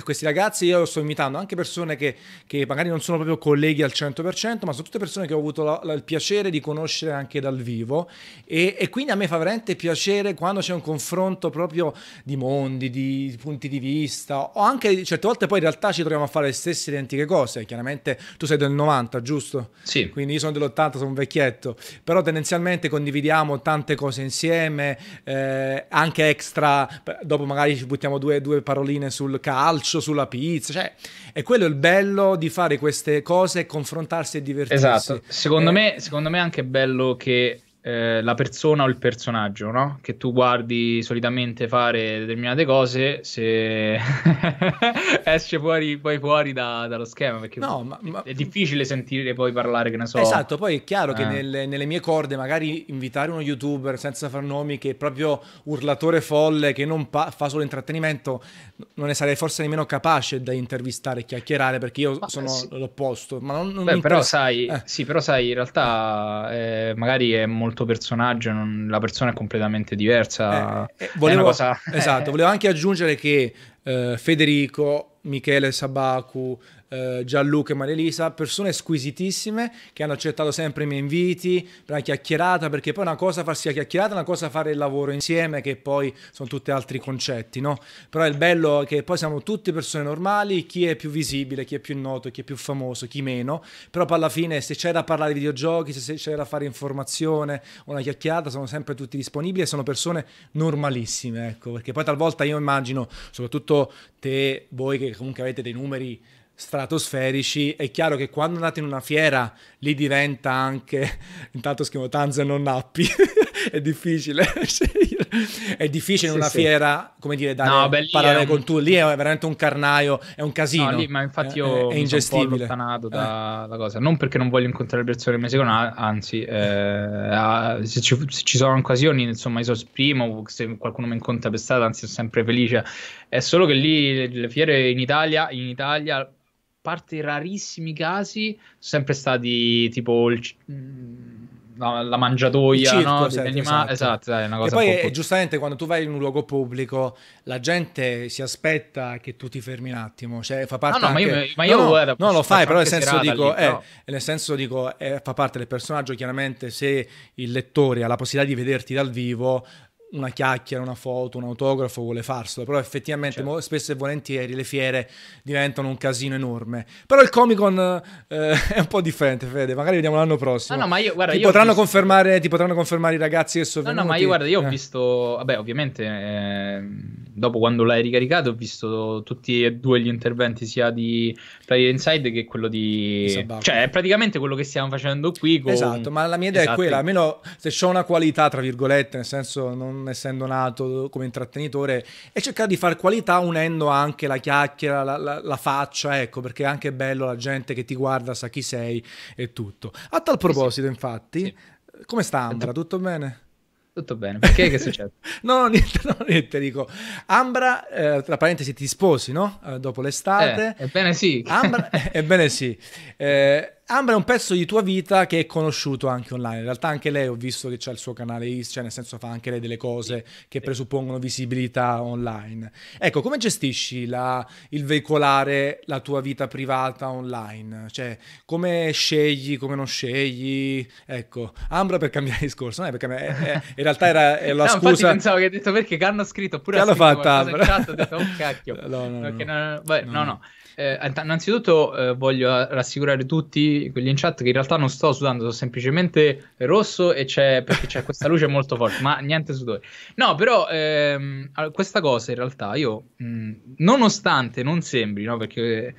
questi ragazzi, io sto invitando anche persone che, che, magari non sono proprio colleghi al 100%, ma sono tutte persone che ho avuto la, la, il piacere di conoscere anche dal vivo. E, e, quindi a me fa veramente piacere quando c'è un confronto proprio di mondi, di punti di vista, o anche certe volte poi in realtà ci troviamo a fare le stesse identiche cose. Chiaramente tu sei del 90 giusto? Sì. Quindi io sono dell'80, sono un vecchietto, però tendenzialmente condividiamo tante cose insieme, eh, anche extra, dopo magari ci buttiamo due, due paroline sul calcio, sulla pizza, cioè, e quello è il bello di fare queste cose, confrontarsi e divertirsi. Esatto, secondo, eh,
me, secondo me è anche bello che eh, la persona o il personaggio, no? Che tu guardi solitamente fare determinate cose, se *laughs* esce fuori, poi fuori da, dallo schema, perché no, ma, ma... è difficile sentire poi parlare, che ne so. Esatto, poi è chiaro eh. che nel, nelle mie corde magari invitare
uno youtuber senza far nomi che è proprio urlatore folle, che non pa- fa solo intrattenimento, non ne sarei forse nemmeno capace da intervistare e chiacchierare, perché io ma sono sì. l'opposto. Ma non, non Beh, però
sai, eh. sì, però sai, in realtà eh, magari è molto il tuo personaggio, non, la persona è completamente diversa. Eh, eh, volevo, cosa... *laughs* esatto, volevo anche aggiungere
che eh, Federico, Michele Sabaku, eh, Gianluca e Maria Elisa, persone squisitissime che hanno accettato sempre i miei inviti per una chiacchierata, perché poi una cosa farsi la chiacchierata, una cosa fare il lavoro insieme, che poi sono tutti altri concetti, no? Però il bello è che poi siamo tutti persone normali, chi è più visibile, chi è più noto, chi è più famoso, chi meno, però alla fine se c'è da parlare di videogiochi, se c'è da fare informazione o una chiacchierata, sono sempre tutti disponibili e sono persone normalissime, ecco, perché poi talvolta io immagino, soprattutto te, voi che comunque avete dei numeri stratosferici, è chiaro che quando andate in una fiera lì diventa anche, *laughs* intanto scrivo Tanzo e non Nappi, *laughs* è difficile, *laughs* è difficile in una sì. fiera, come dire, dare, no, beh, parlare un... con tu, lì è veramente un carnaio, è un casino. No, lì, ma infatti io è, è ingestibile. sono allontanato dalla
eh. cosa, non perché non voglio incontrare persone che mi anzi, eh, se, ci, se, ci, sono occasioni, insomma, io so esprimo, se qualcuno mi incontra per strada, anzi sono sempre felice, è solo che lì le fiere in Italia, in Italia parte rarissimi casi, sono sempre stati tipo il, mm, la, la, mangiatoia circo, no? certo, esatto. esatto dai, e poi è,
giustamente quando tu vai in un luogo pubblico la gente si aspetta che tu ti fermi un attimo cioè fa parte no, no, anche... ma io, ma io no, lo, no, no lo fai però nel senso, dico, lì, eh, nel senso dico eh, fa parte del personaggio chiaramente se il lettore ha la possibilità di vederti dal vivo una chiacchiera, una foto, un autografo vuole farselo, però effettivamente certo. spesso e volentieri le fiere diventano un casino enorme. Però il Comic Con eh, *laughs* è un po' differente, Fede, magari vediamo l'anno prossimo. No, no, ma io, guarda, ti, io potranno visto... confermare, ti potranno confermare i ragazzi che sono no, venuti. No, ma io guarda, io ho eh.
visto, vabbè ovviamente eh, dopo quando l'hai ricaricato ho visto tutti e due gli interventi sia di Player Inside che quello di... Sabato. Cioè è praticamente quello che stiamo facendo qui. Con... Esatto, ma la mia idea esatto. è quella,
almeno se c'ho una qualità, tra virgolette, nel senso non non essendo nato come intrattenitore, e cercare di far qualità unendo anche la chiacchiera, la, la, la faccia, ecco, perché è anche bello la gente che ti guarda, sa chi sei e tutto. A tal proposito, infatti, sì. come sta Ambra? Tutto bene? Tutto bene, perché che è successo? *laughs* no, no, niente, no, niente, dico. Ambra, eh, tra parentesi, ti sposi, no? Eh, dopo l'estate. Eh, ebbene sì. Ambra, *laughs* eh, ebbene sì. Eh, Ambra è un pezzo di tua vita che è conosciuto anche online. In realtà anche lei ho visto che c'è il suo canale Is, cioè nel senso fa anche lei delle cose che presuppongono visibilità online. Ecco, come gestisci la, il veicolare la tua vita privata online? Cioè, come scegli, come non scegli? Ecco, Ambra per cambiare *laughs* discorso,
non è perché è, è, in realtà era è la *laughs* no, scusa. pensavo che hai detto perché che hanno scritto, pure che ha scritto fatta, chat, ho detto, oh cacchio. *laughs* No, no, no. no, no. Vabbè, no. no. Eh, innanzitutto eh, voglio eh, rassicurare tutti quelli in chat che in realtà non sto sudando, sono semplicemente rosso e c'è perché c'è questa luce molto forte, ma niente sudore. No, però ehm, questa cosa in realtà io, mh, mm, nonostante non sembri, no, perché...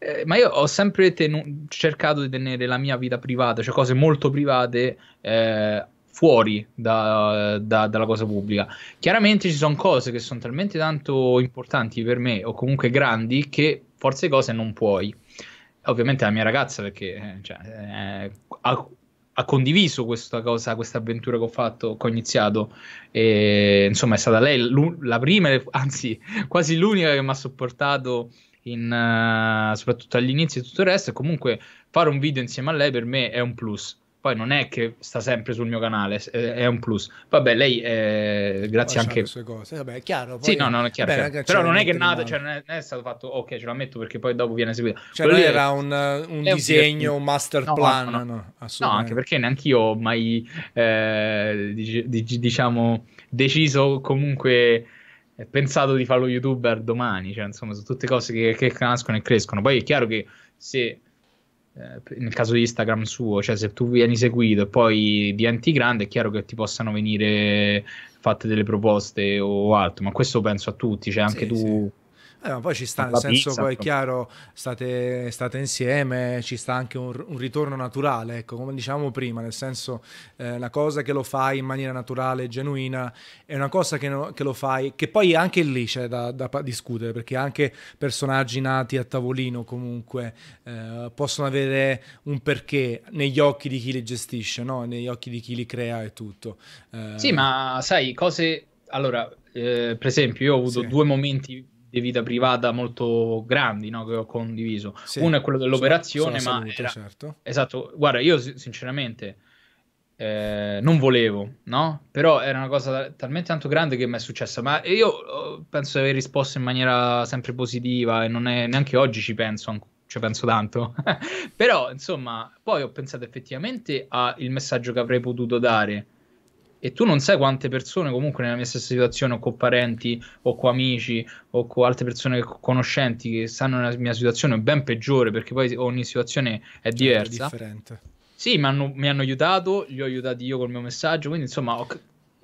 Eh, ma io ho sempre tenu- cercato di tenere la mia vita privata, cioè cose molto private, eh, fuori da, da, dalla cosa pubblica. Chiaramente ci sono cose che sono talmente tanto importanti per me o comunque grandi che forse cose non puoi. Ovviamente la mia ragazza, perché eh, cioè, eh, ha, ha, condiviso questa cosa, questa avventura che ho fatto, che ho iniziato, e insomma è stata lei la prima, anzi quasi l'unica che mi ha supportato. In, uh, soprattutto all'inizio e tutto il resto, e comunque fare un video insieme a lei per me è un plus poi non è che sta sempre sul mio canale, è un plus. Vabbè, lei è... Eh, grazie anche... Le sue cose. Vabbè, è chiaro. Poi... Sì, no, no, è chiaro. Beh, chiaro. Però non è che è nato, cioè, non, è, non è stato fatto, ok, ce la metto perché poi dopo viene eseguito. Cioè, non era un, un disegno, un master no, plan. No, no, no, anche perché neanche io ho mai, eh, dic- diciamo, deciso comunque eh, pensato di farlo youtuber domani, cioè insomma sono tutte cose che, che nascono e crescono. Poi è chiaro che se eh, nel caso di Instagram suo, cioè se tu vieni seguito e poi diventi grande, è chiaro che ti possano venire fatte delle proposte o altro, ma questo penso a tutti, cioè anche sì, tu. Sì
eh, ma poi ci sta, nel senso, pizza, poi è chiaro, state, state, insieme, ci sta anche un, un, ritorno naturale, ecco, come dicevamo prima, nel senso, eh, una cosa che lo fai in maniera naturale, e genuina, è una cosa che, no, che lo fai, che poi anche lì c'è da, da, discutere, perché anche personaggi nati a tavolino comunque eh, possono avere un perché negli occhi di chi li gestisce, no? negli occhi di chi li crea e tutto.
Eh... Sì, ma sai, cose... Allora, eh, per esempio, io ho avuto sì. due momenti di vita privata molto grandi no, che ho condiviso. Sì, Uno è quello dell'operazione, ma... Salute, era... certo. Esatto, guarda, io sinceramente eh, non volevo, no? Però era una cosa talmente tanto grande che mi è successa, ma io oh, penso di aver risposto in maniera sempre positiva e non è... neanche oggi ci penso ci penso tanto. *laughs* Però, insomma, poi ho pensato effettivamente al messaggio che avrei potuto dare e tu non sai quante persone comunque nella mia stessa situazione o con parenti o con amici o con altre persone conoscenti che stanno nella mia situazione o ben peggiore perché poi ogni situazione è eh, diversa. È differente. Sì, mi hanno, mi hanno aiutato, li ho aiutati io col mio messaggio, quindi insomma ho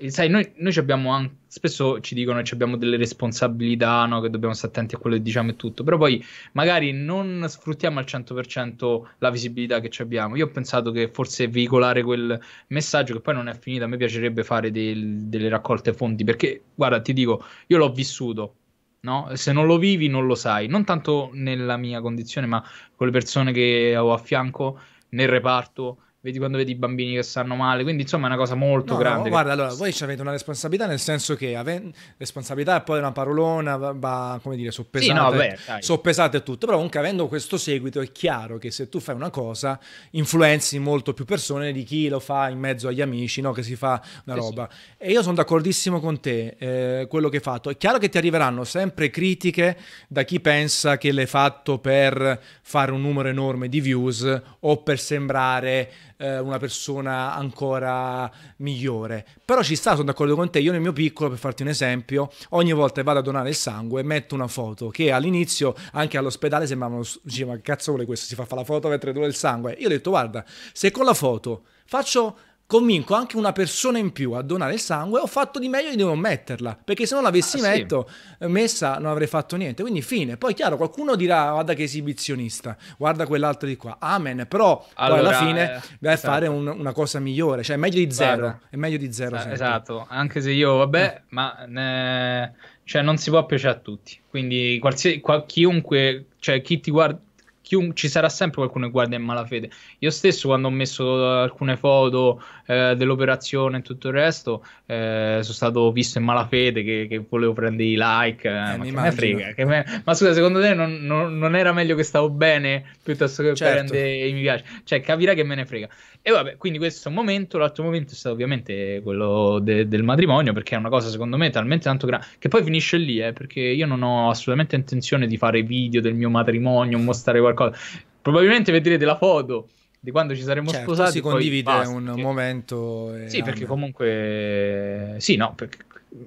sai, noi, noi abbiamo anche, spesso ci dicono che abbiamo delle responsabilità, no? che dobbiamo stare attenti a quello che diciamo e tutto, però poi magari non sfruttiamo al 100% la visibilità che abbiamo. Io ho pensato che forse veicolare quel messaggio, che poi non è finito, a me piacerebbe fare del, delle raccolte fondi, perché guarda, ti dico, io l'ho vissuto, No? Se non lo vivi, non lo sai. Non tanto nella mia condizione, ma con le persone che ho a fianco, nel reparto vedi quando vedi i bambini che stanno male, quindi insomma è una cosa molto no, grande. No, guarda,
che... allora, voi avete una responsabilità nel senso che ave... responsabilità è poi una parolona, va, come dire, soppesate, sì, no, vabbè, soppesate tutto, però comunque avendo questo seguito è chiaro che se tu fai una cosa influenzi molto più persone di chi lo fa in mezzo agli amici, no? che si fa una sì, roba. Sì. E io sono d'accordissimo con te, eh, quello che hai fatto. È chiaro che ti arriveranno sempre critiche da chi pensa che l'hai fatto per fare un numero enorme di views o per sembrare eh, una persona ancora migliore. Però ci sta, sono d'accordo con te, io nel mio piccolo, per farti un esempio, ogni volta che vado a donare il sangue metto una foto che all'inizio anche all'ospedale sembrava, diceva, cazzo vuole questo, si fa, fa la foto mentre dona il sangue. Io ho detto, guarda, se con la foto faccio convinco anche una persona in più a donare il sangue, ho fatto di meglio di non metterla, perché se non l'avessi ah, metto, sì. Eh, messa non avrei fatto niente. Quindi fine. Poi chiaro, qualcuno dirà guarda che esibizionista, guarda quell'altro di qua, amen, però allora, alla fine eh, vai esatto. a fare esatto. un, una cosa migliore, cioè è meglio di zero, guarda. è meglio di
zero. Eh, esatto, anche se io, vabbè, eh. ma ne... cioè, non si può piacere a tutti, quindi qualsiasi, qual... chiunque, cioè chi ti guarda chiun- ci sarà sempre qualcuno che guarda in malafede. Io stesso quando ho messo eh, alcune foto eh, dell'operazione e tutto il resto, eh, sono stato visto in malafede che, che volevo prendere i like, eh, eh ma che me frega. Me... Ma scusa, secondo te non, non, non, era meglio che stavo bene piuttosto che certo. prendere i mi piace? Cioè, capirai che me ne frega. E vabbè, quindi questo è un momento, l'altro momento è stato ovviamente quello de- del matrimonio, perché è una cosa secondo me talmente tanto grande, che poi finisce lì, eh, perché io non ho assolutamente intenzione di fare video del mio matrimonio, mostrare qualcosa. Probabilmente vedrete la foto di quando ci saremo certo, sposati. Si condivide basta, un perché... momento. sì, anche. perché comunque... Sì, no, perché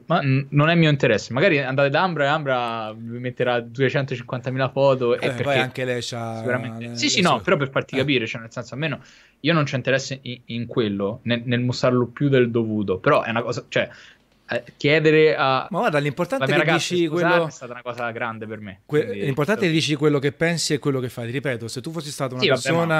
ma non è mio interesse. Magari andate da Ambra e Ambra vi metterà 250.000 foto. E eh, perché poi anche lei c'ha. Sicuramente... Le, sì, sì, le no, sue. però per farti eh. capire, cioè, nel senso, almeno io non c'ho interesse in, in quello, nel, nel, mostrarlo più del dovuto. Però è una cosa, cioè, chiedere a... Ma guarda, l'importante è che dici quello... è stata una cosa grande per me. Que... Quindi... L'importante è che
dici quello che pensi e quello che fai. Ti ripeto, se tu fossi stata una sì, persona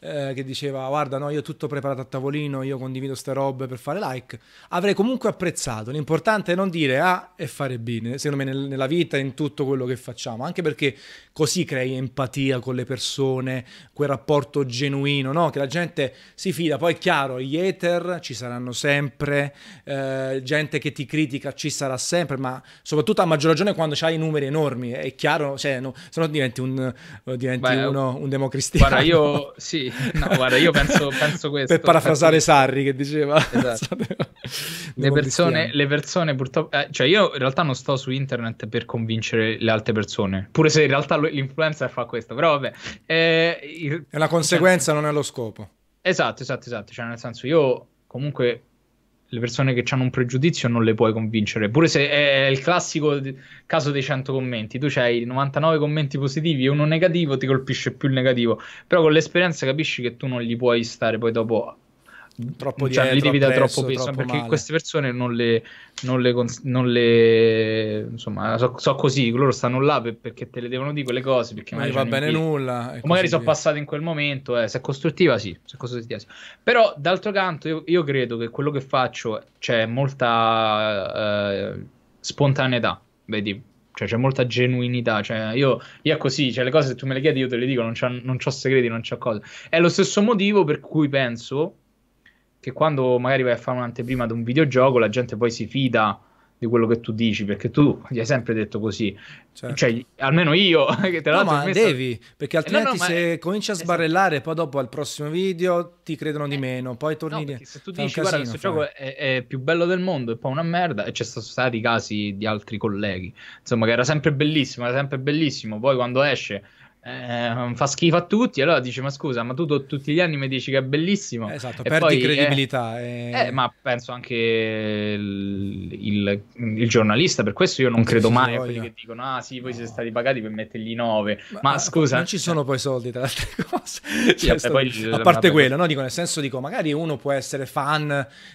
vabbè, ma... eh, che diceva guarda, no, io ho tutto preparato a tavolino, io condivido ste robe per fare like, avrei comunque apprezzato. L'importante è non dire A ah, e fare B, secondo me nella vita, in tutto quello che facciamo, anche perché così crei empatia con le persone, quel rapporto genuino, no? Che la gente si fida. Poi è chiaro, gli hater ci saranno sempre, eh, gente che ti critica ci sarà sempre, ma soprattutto a maggior ragione quando hai i numeri enormi, è chiaro, cioè, no, se no diventi un, eh, diventi Beh, uno, un democristiano. Guarda, io, sì, no, guarda, io penso, penso questo. per parafrasare perché... Sarri che diceva... Esatto. *laughs*
le, persone, le persone purtroppo... Eh, cioè io in realtà non sto su internet per convincere le altre persone, pure se in realtà l'influencer fa questo, però vabbè. Eh, il... È la conseguenza, non è lo scopo. Esatto, esatto, esatto. Cioè, nel senso, io comunque le persone che hanno un pregiudizio non le puoi convincere, pure se è il classico caso dei 100 commenti, tu hai 99 commenti positivi e uno negativo, ti colpisce più il negativo, però con l'esperienza capisci che tu non gli puoi stare poi dopo troppo cioè, dietro, li devi dare troppo peso troppo perché male. queste persone non le, non le, non le insomma so, so, così loro stanno là per, perché te le devono dire quelle cose perché non va bene
nulla o magari sono
passate in quel momento eh, se è costruttiva sì se è costruttiva sì però d'altro canto io, io credo che quello che faccio c'è molta eh, spontaneità vedi cioè c'è molta genuinità. Cioè, io, io è così, cioè, le cose se tu me le chiedi io te le dico, non c'ho, non c'ho segreti, non c'ho cose. È lo stesso motivo per cui penso che quando magari vai a fare un'anteprima di un videogioco la gente poi si fida di quello che tu dici perché tu gli hai sempre detto così certo. cioè almeno io *laughs* che te l'ho no, messo... devi perché altrimenti eh, no, no, se è... cominci a esatto. sbarrellare,
esatto. poi dopo al prossimo video ti credono di eh, meno poi torni no, se tu dici casino, guarda questo fai... gioco cioè.
è, è, più bello del mondo è poi una merda e ci sono stati casi di altri colleghi insomma che era sempre bellissimo era sempre bellissimo poi quando esce eh, fa schifo a tutti. Allora dice: Ma scusa, ma tu, tutti gli anni mi dici che è bellissimo. Esatto, e perdi poi, eh, credibilità. Eh, eh... ma penso anche il, il, il, giornalista. Per questo io non, credo mai a quelli che dicono: Ah, sì, voi no. siete stati pagati per mettergli 9. Ma, ma, scusa, non ci eh. sono poi soldi tra le altre *laughs* cose.
Sì, cioè, vabbè, sto... a parte quello, no? dico, nel senso dico: magari uno può essere fan,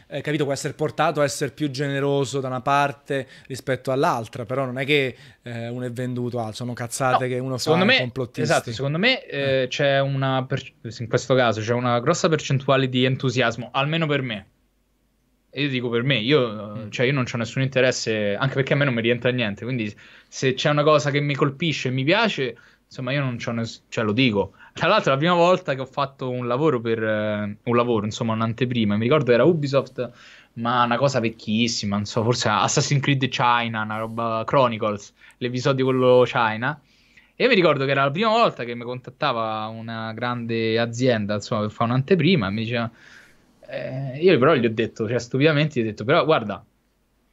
eh, capito, può essere portato a essere più generoso da una parte rispetto all'altra, però non è che eh, uno è venduto altro, ah, sono cazzate no, che uno fa me, complottisti. Esatto, secondo
me eh, eh. c'è una, per, in questo caso, c'è una grossa percentuale di entusiasmo, almeno per me. io dico per me, io, mm. cioè, io non ho nessun interesse, anche perché a me non mi rientra niente, quindi se c'è una cosa che mi colpisce e mi piace, insomma io non ho nessun, cioè lo dico. Tra l'altro la prima volta che ho fatto un lavoro per, eh, un lavoro, insomma un'anteprima, mi ricordo era Ubisoft ma una cosa vecchissima, non so, forse Assassin's Creed China, una roba Chronicles, l'episodio quello China. E io mi ricordo che era la prima volta che mi contattava una grande azienda, insomma, per fare un'anteprima, e mi diceva... Eh, io però gli ho detto, cioè stupidamente gli ho detto, però guarda,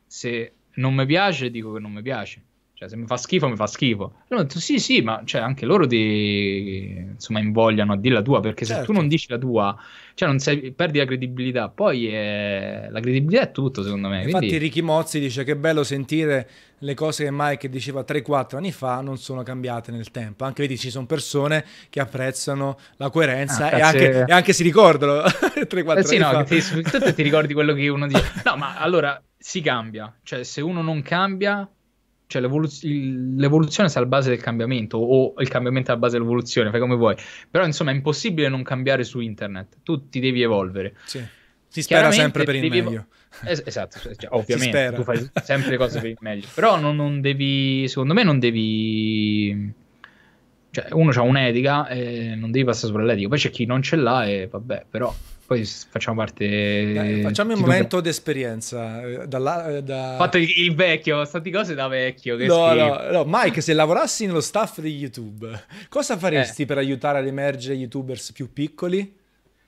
se non mi piace dico che non mi piace. Cioè, se mi fa schifo, mi fa schifo. Allora ho detto, sì, sì, ma cioè, anche loro ti insomma, invogliano a dire la tua, perché certo. se tu certo. non dici la tua, cioè, non sei, perdi la credibilità. Poi è... Eh, la credibilità è tutto, secondo me. Infatti quindi... Ricky
Mozzi dice che è bello sentire le cose che Mike diceva 3-4 anni fa non sono cambiate nel tempo. Anche vedi, ci sono persone che apprezzano la coerenza ah, e, anche, eh. e, anche, si
ricordano 3-4 *laughs* eh sì, anni no, fa. Ti, soprattutto ti ricordi quello che uno dice. *laughs* No, ma allora si cambia. Cioè, se uno non cambia cioè l'evoluz- l'evoluzione sta alla base del cambiamento o il cambiamento è alla base dell'evoluzione, fai come vuoi. Però insomma è impossibile non cambiare su internet, tu ti devi evolvere. Sì. Si spera sempre per il meglio. Es- esatto, cioè, cioè ovviamente tu fai sempre le cose per il meglio, però non, non devi, secondo me non devi cioè uno ha un'etica e non devi passare sopra l'etica, poi c'è chi non ce l'ha e vabbè, però poi facciamo parte... Dai, eh, facciamo il momento
d'esperienza. Eh, Dalla, eh, da... Fatto
il, il vecchio, stati cose da vecchio. no, no,
no, Mike, se lavorassi nello staff di YouTube, *laughs*
cosa faresti eh.
per aiutare ad emergere YouTubers più
piccoli?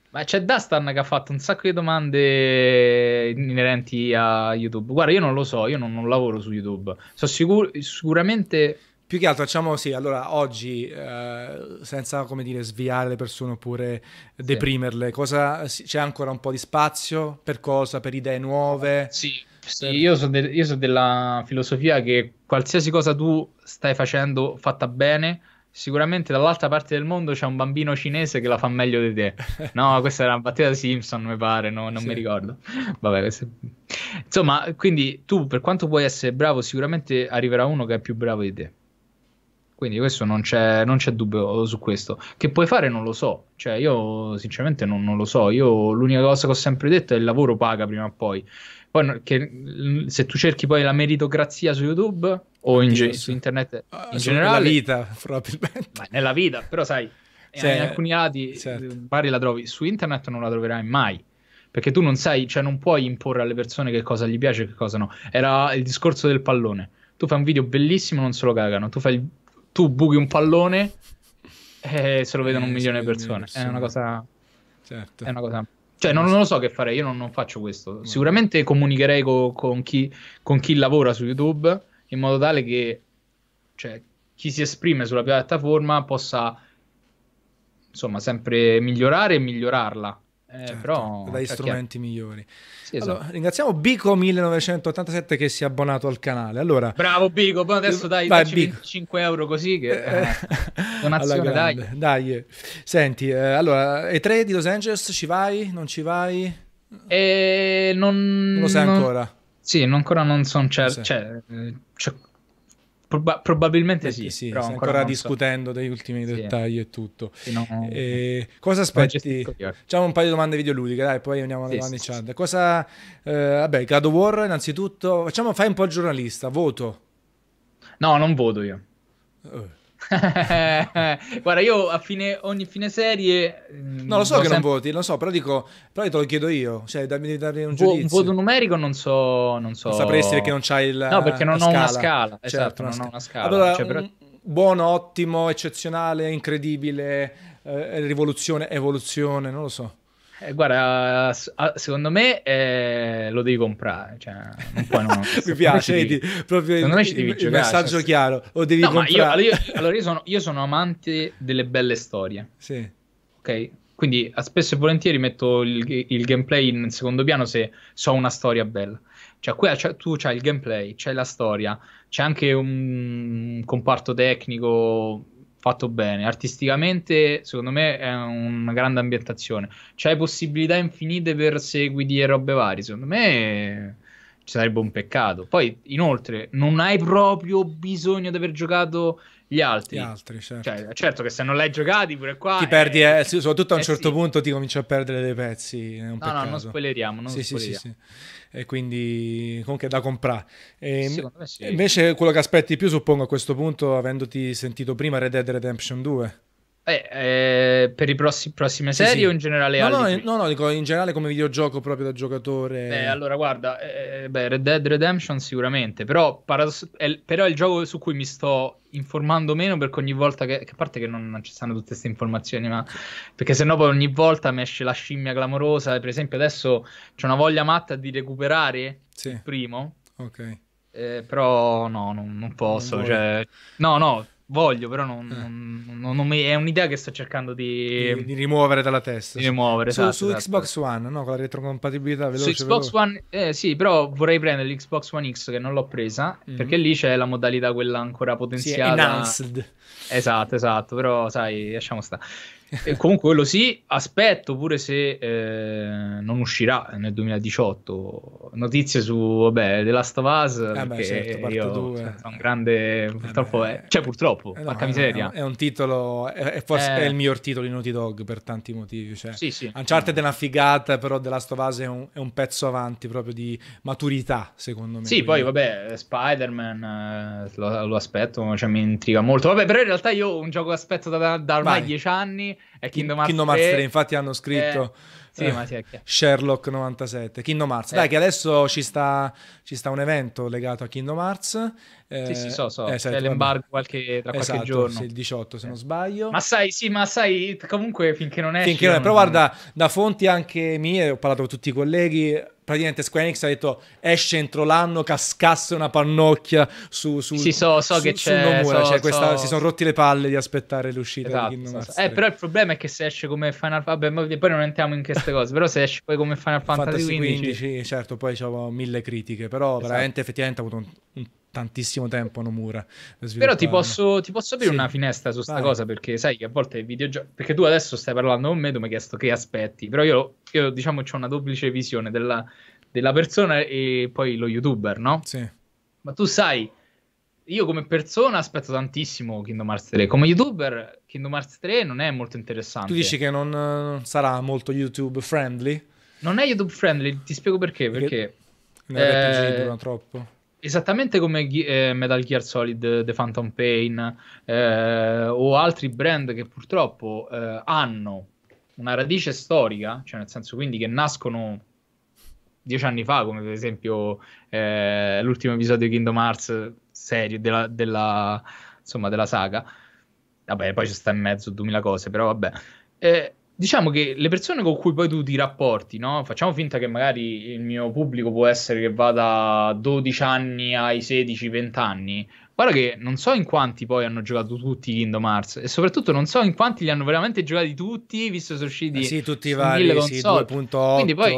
Ma c'è Dastan che ha fatto un sacco di domande inerenti a YouTube. Guarda, io non lo so, io non, non lavoro su YouTube. So sicur- sicuramente
più che altro facciamo sì, allora oggi eh, senza come dire sviare le persone oppure deprimerle, cosa, c'è ancora un po' di spazio per cosa, per idee nuove?
Sì, sì per... io sono de- so della filosofia che qualsiasi cosa tu stai facendo fatta bene, sicuramente dall'altra parte del mondo c'è un bambino cinese che la fa meglio di te. *laughs* No, questa era una battuta Simpson, mi pare, no, non sì. mi ricordo. Vabbè, questo... Insomma, quindi tu per quanto puoi essere bravo, sicuramente arriverà uno che è più bravo di te. Quindi questo non c'è, non c'è, dubbio su questo. Che puoi fare non lo so, cioè io sinceramente non, non, lo so, io l'unica cosa che ho sempre detto è che il lavoro paga prima o poi. Poi che, mm, se tu cerchi poi la meritocrazia su YouTube o in ge- su internet ah, in generale... Nella vita, *laughs* probabilmente. Ma nella vita, però sai, cioè, in alcuni lati certo. Mm, pari la trovi, su internet non la troverai mai perché tu non sai, cioè non puoi imporre alle persone che cosa gli piace e che cosa no. Era il discorso del pallone. Tu fai un video bellissimo, non se lo cagano. Tu fai il tu buchi un pallone e se lo vedono eh, un milione di persone. persone. È una cosa... Certo. È una cosa... Cioè, non, non lo so che fare, io non, non faccio questo. Sicuramente comunicherei co- con, chi, con chi lavora su YouTube in modo tale che cioè, chi si esprime sulla piattaforma possa insomma sempre migliorare e migliorarla
eh, certo, però dai cioè, strumenti
migliori. Sì, esatto. allora,
ringraziamo Bico1987 che si è abbonato al canale. Allora,
Bravo Bico, adesso eh, dai, vai, 5 euro così che eh, eh, *laughs* donazione, dai.
dai. Eh. Senti, eh, allora, E3 di Los Angeles, ci vai? Non ci vai?
E eh,
non, non lo sai non, ancora?
Sì, ancora non sono certo. Cioè, cioè, Proba- probabilmente sì, sì però ancora, discutendo so. degli ultimi dettagli e
tutto. Sì, no, e cosa aspetti? Facciamo un paio di domande videoludiche, dai, poi andiamo alla domanda chat. Cosa, eh, vabbè, God of War innanzitutto, facciamo, fai un po' il giornalista, voto.
No, non voto io. Uh, *laughs* Guarda, io a fine, ogni fine serie... Mm, no, lo so che sempre... non
voti, lo so, però dico, però te lo chiedo io, cioè dammi di dare un Vo- giudizio. Un voto
numerico non so... Non, so... sapresti perché non c'hai il... No, perché non ho una scala, esatto, certo, non ho una scala. Cioè, mm,
buono, ottimo, eccezionale, incredibile, eh, rivoluzione, evoluzione, non lo so.
Eh, guarda, secondo me eh, lo devi comprare. Cioè, non non, *laughs* Mi piace, vedi, devi, proprio il, il, il messaggio chiaro. Lo devi no, comprare. Io, allora, io, sono, io, sono, amante delle belle storie. Sì. Ok? Quindi spesso e volentieri metto il, il gameplay in secondo piano se so una storia bella. Cioè, qui c'è, cioè, tu c'hai il gameplay, c'è la storia, c'è anche un comparto tecnico fatto bene. Artisticamente, secondo me, è una grande ambientazione. C'hai possibilità infinite per seguiti e robe varie. Secondo me ci sarebbe un peccato. Poi, inoltre, non hai proprio bisogno di aver giocato gli altri. Gli altri certo. Cioè, certo che se non l'hai giocato pure qua... Ti è... perdi, eh, eh
soprattutto a un eh certo sì. punto ti cominci a perdere dei pezzi. no, peccato. no, non spoileriamo. Non sì, spoileriamo. Sì, e quindi comunque è da comprare. E, invece quello che aspetti più suppongo a questo punto, avendoti sentito prima Red Dead Redemption 2.
Eh, eh, per i prossimi,
prossime serie sì, o in generale? No, no,
no, no, dico in generale come videogioco proprio da giocatore. Beh, allora guarda, eh, eh beh, Red Dead Redemption sicuramente, però, paradoss- è, però, è, il gioco su cui mi sto informando meno perché ogni volta che... che a parte che non, non, ci stanno tutte queste informazioni, ma perché sennò poi ogni volta mi esce la scimmia clamorosa. Per esempio adesso c'è una voglia matta di recuperare sì. il primo. Ok. Eh, però no, non, non posso. Non cioè... No, no Voglio, però non, eh. non, non, non mi, è un'idea che sto cercando di... di, di rimuovere dalla testa. Di rimuovere, su, esatto, su esatto. Xbox
One, no? Con la retrocompatibilità veloce. Su Xbox veloce.
One, eh, sì, però vorrei prendere l'Xbox One X che non l'ho presa, mm perché lì c'è la modalità quella ancora potenziata. Sì, enhanced. Esatto, esatto, però sai, lasciamo stare. E con quello sì, aspetto pure se eh, non uscirà nel 2018 notizie su vabbè, The Last of Us eh beh, certo, io due. sono un grande purtroppo eh
è, cioè purtroppo, eh no, porca eh miseria è un titolo, è, forse è eh. il miglior titolo di Naughty Dog per tanti
motivi cioè, sì,
sì. Uncharted è una figata però The Last of Us è un, è un pezzo avanti proprio di maturità secondo me sì quindi. poi vabbè
Spider-Man eh, lo, lo aspetto cioè, mi intriga molto vabbè però in realtà io un gioco aspetto da, da ormai Vai. dieci anni è Kingdom Hearts, Kingdom Hearts 3, infatti hanno eh, scritto eh,
sì, eh, ma sì, Sherlock 97, Kingdom Hearts. Eh. Dai che adesso ci sta, ci sta, un evento legato a Kingdom Hearts eh, sì, sì, so, so. Eh, è l'embargo qualche, tra esatto, qualche giorno. Sì, il 18 se eh. non
sbaglio. Ma sai, sì, ma sai, comunque finché non esce... Finché non è, non... però guarda,
da fonti anche mie, ho parlato con tutti i colleghi, praticamente Square Enix ha detto esce entro l'anno, cascasse una pannocchia su, su, sì, so, so su, che c'è, Nomura, so, cioè questa, si sono rotti le palle di aspettare l'uscita esatto, di Kingdom Hearts so, eh, però
il problema è che se esce come Final Fantasy poi non entriamo in queste cose però se esce poi come Final *laughs* Fantasy, Fantasy 15,
15 certo poi c'erano
mille critiche però esatto. veramente
effettivamente ha avuto un, un tantissimo tempo Nomura. Però ti
posso, ti posso aprire sì. una finestra su questa cosa perché sai che a volte i videogiochi... Perché tu adesso stai parlando con me, tu mi hai chiesto che aspetti, però io, io diciamo ho una duplice visione della, della persona e poi lo youtuber, no? Sì. Ma tu sai, io come persona aspetto tantissimo Kingdom Hearts 3. Come youtuber, Kingdom Hearts 3 non è molto interessante. Tu dici
che non
sarà molto YouTube friendly? Non è YouTube friendly, ti spiego perché. Perché. perché...
Non Ne eh,
troppo esattamente come eh, Metal Gear Solid The Phantom Pain eh, o altri brand che purtroppo eh, hanno una radice storica, cioè nel senso quindi che nascono dieci anni fa, come per esempio eh, l'ultimo episodio di Kingdom Hearts serio della, della, insomma, della saga. Vabbè, poi ci sta in mezzo duemila cose, però vabbè. Eh, diciamo che le persone con cui poi tu ti rapporti, no? facciamo finta che magari il mio pubblico può essere che vada da 12 anni ai 16-20 anni, Guarda che non so in quanti poi hanno giocato tutti Kingdom Hearts e soprattutto non so in quanti li hanno veramente giocati tutti, visto che sono usciti eh sì, tutti i vari, sì, 2.8. Quindi poi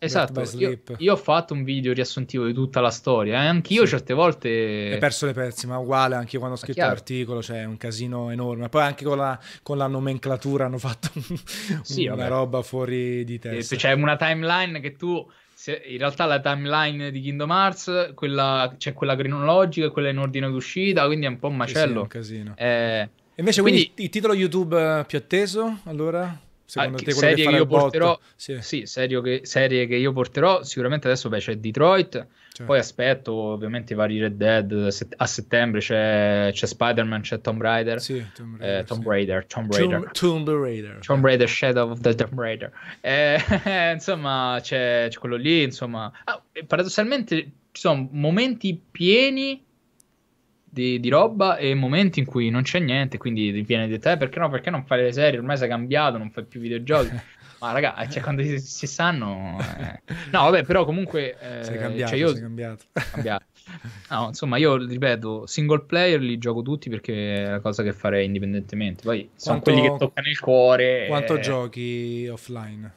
esatto, io, io, ho fatto un video riassuntivo di tutta la storia e eh? anch'io sì. certe volte Hai perso
le pezzi, ma uguale anche quando ho scritto l'articolo, c'è cioè, un casino enorme. Poi anche con la, con la nomenclatura hanno fatto un, *laughs* sì, una vabbè. roba fuori di eh, testa. C'è cioè, una
timeline che tu se, in realtà la timeline di Kingdom Hearts, quella, c'è cioè quella cronologica, e quella in ordine d'uscita, quindi è un po' un macello. Sì, un casino. Eh, Invece, quindi,
quindi, il titolo YouTube eh, più atteso, allora? Secondo
ah, te serie che, che io porterò, sì. Sì, serio che, serie che io porterò, sicuramente adesso beh, c'è Detroit, Certo. Poi aspetto ovviamente i vari Red Dead, a settembre c'è, c'è Spider-Man, c'è Tomb Raider, sì, Tomb eh, Raider, eh, Tomb, sì. Raider Tomb Raider, Tomb Raider, Tomb Raider, Shadow of the Tomb Raider. Eh, *laughs* insomma c'è, c'è, quello lì, insomma... Ah, paradossalmente ci sono momenti pieni di, di, roba e momenti in cui non c'è niente, quindi viene detto, eh, perché no, perché non fai le serie, ormai sei cambiato, non fai più videogiochi. *laughs* Ma raga, eh, cioè, quando si, si sanno... Eh. No, vabbè, però comunque... Eh, sei cambiato, cioè io... sei cambiato. cambiato. No, insomma, io ripeto, single player li gioco tutti perché è la cosa che farei indipendentemente. Poi quanto, sono quelli che toccano il cuore. Quanto e... Eh.
giochi offline?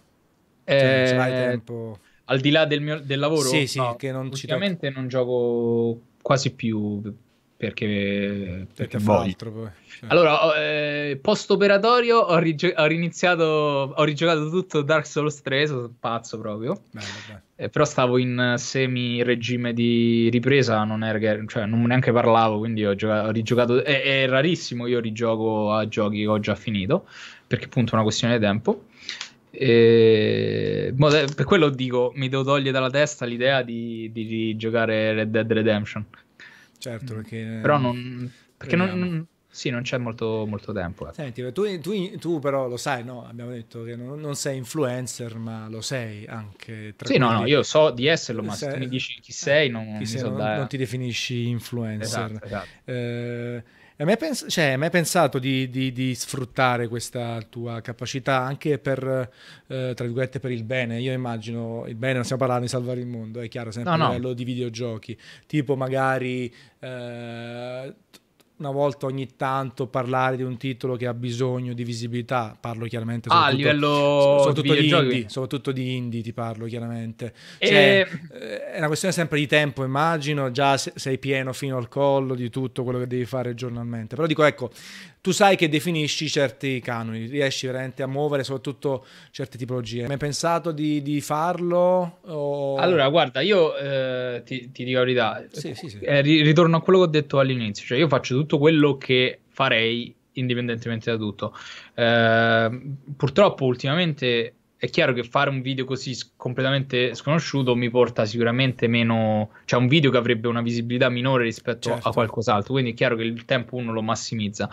Eh, cioè, hai tempo...
Al di là del, mio, del lavoro? Sì, sì, no, che non ci... Ovviamente non gioco quasi più perché, perché fa altro poi. Cioè. Allora, eh, post operatorio ho, rigio- ho riniziato, ho rigiocato tutto Dark Souls 3, sono pazzo proprio. Bello, bello. Eh, però stavo in semi regime di ripresa, non, era, cioè, non neanche parlavo, quindi ho, giocato, ho rigiocato, è, è, rarissimo io rigioco a giochi che ho già finito, perché appunto è una questione di tempo. E... Eh, per quello dico, mi devo togliere dalla testa l'idea di, di, di giocare Red Dead Redemption Certo, perché... Però non... Eh, perché non, non, sì, non c'è molto, molto tempo. Eh.
Senti, tu, tu, tu, però lo sai, no? Abbiamo detto che non, non sei influencer, ma lo sei anche. Tra sì, quelli... no, no, io so di
esserlo, eh, ma sei... se tu mi dici chi sei, non, chi sei, so non ti
definisci influencer. Esatto, esatto. Eh, hai mai, pens- cioè, hai mai pensato di, di, di, sfruttare questa tua capacità anche per, eh, tra virgolette, per il bene? Io immagino, il bene non stiamo parlando di salvare il mondo, è chiaro, sempre no, a livello di videogiochi, tipo magari... Eh, una volta ogni tanto parlare di un titolo che ha bisogno di visibilità, parlo chiaramente ah, a livello soprattutto di indie, soprattutto di indie ti parlo chiaramente. E... Cioè, eh, è una questione sempre di tempo, immagino, già sei pieno fino al collo di tutto quello che devi fare giornalmente. Però dico ecco, tu sai che definisci certi canoni, riesci veramente a muovere soprattutto
certe tipologie. Mi hai pensato di, di farlo? O... Allora, guarda, io eh, ti, ti, dico la verità, sì, sì, sì. Eh, ritorno a quello che ho detto all'inizio, cioè io faccio tutto quello che farei indipendentemente da tutto. Eh, purtroppo ultimamente è chiaro che fare un video così completamente sconosciuto mi porta sicuramente meno, cioè un video che avrebbe una visibilità minore rispetto certo. a qualcos'altro, quindi è chiaro che il tempo uno lo massimizza.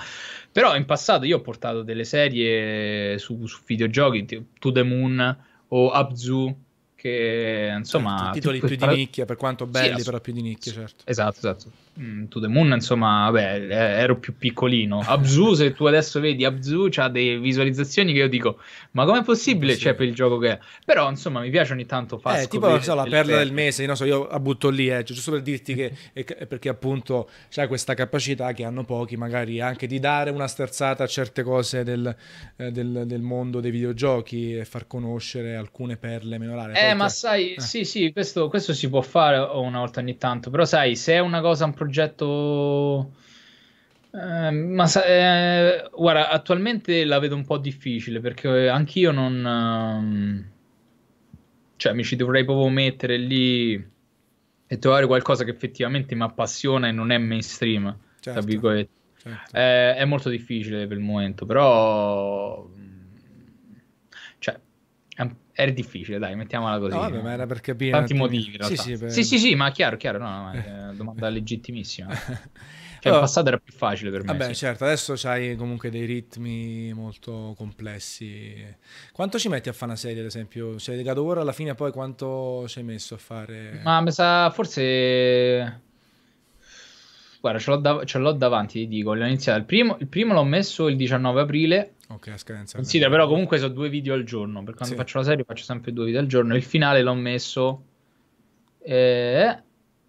Però in passato io ho portato delle serie su, su videogiochi, To The Moon o Abzu, che insomma... Certo, titoli più, di nicchia, per quanto belli, sì, però più di nicchia, certo. Esatto, esatto. Mm, to the Moon, insomma, vabbè, eh, ero più piccolino. Abzu, se tu adesso vedi Abzu, ha delle visualizzazioni che io dico, ma com'è possibile? Sì. C'è cioè, per il gioco che è. Però, insomma, mi piace ogni tanto fare... Eh, tipo so, la perla pelle. del mese, non so,
io la butto lì, eh, cioè, giusto per dirti che... *laughs* perché appunto c'è questa capacità che hanno pochi, magari, anche di dare una sterzata a certe cose del, eh, del, del mondo dei videogiochi
e far conoscere alcune perle meno rare. Eh, Poi, ma sai, eh. sì, sì, questo, questo si può fare una volta ogni tanto, però sai, se è una cosa un problema progetto... Eh, ma eh, guarda, attualmente la vedo un po' difficile perché eh, anch'io non... Ehm, cioè mi ci dovrei proprio mettere lì e trovare qualcosa che effettivamente mi appassiona e non è mainstream, certo, certo. eh, è molto difficile per il momento, però era difficile, dai, mettiamola così. No, vabbè, ma era per capire. Tanti motivi. Sì sì, per... sì, sì, sì, ma chiaro, chiaro, no, no, è eh, *laughs* domanda legittimissima. *laughs* Cioè, allora, oh. in passato era più facile per me. Vabbè, sì.
certo, adesso c'hai comunque dei ritmi molto complessi. Quanto ci metti a fare una serie, ad esempio? Sei legato ora alla fine, poi quanto ci hai messo a fare? Ma mi
sa, forse Guarda, ce l'ho, da- ce l'ho davanti, ti dico. L'ho iniziato il primo, il primo l'ho messo il 19 aprile.
Ok, a scadenza.
Considera, però comunque sono due video al giorno. Per quando sì. faccio la serie faccio sempre due video al giorno. Il finale l'ho messo eh,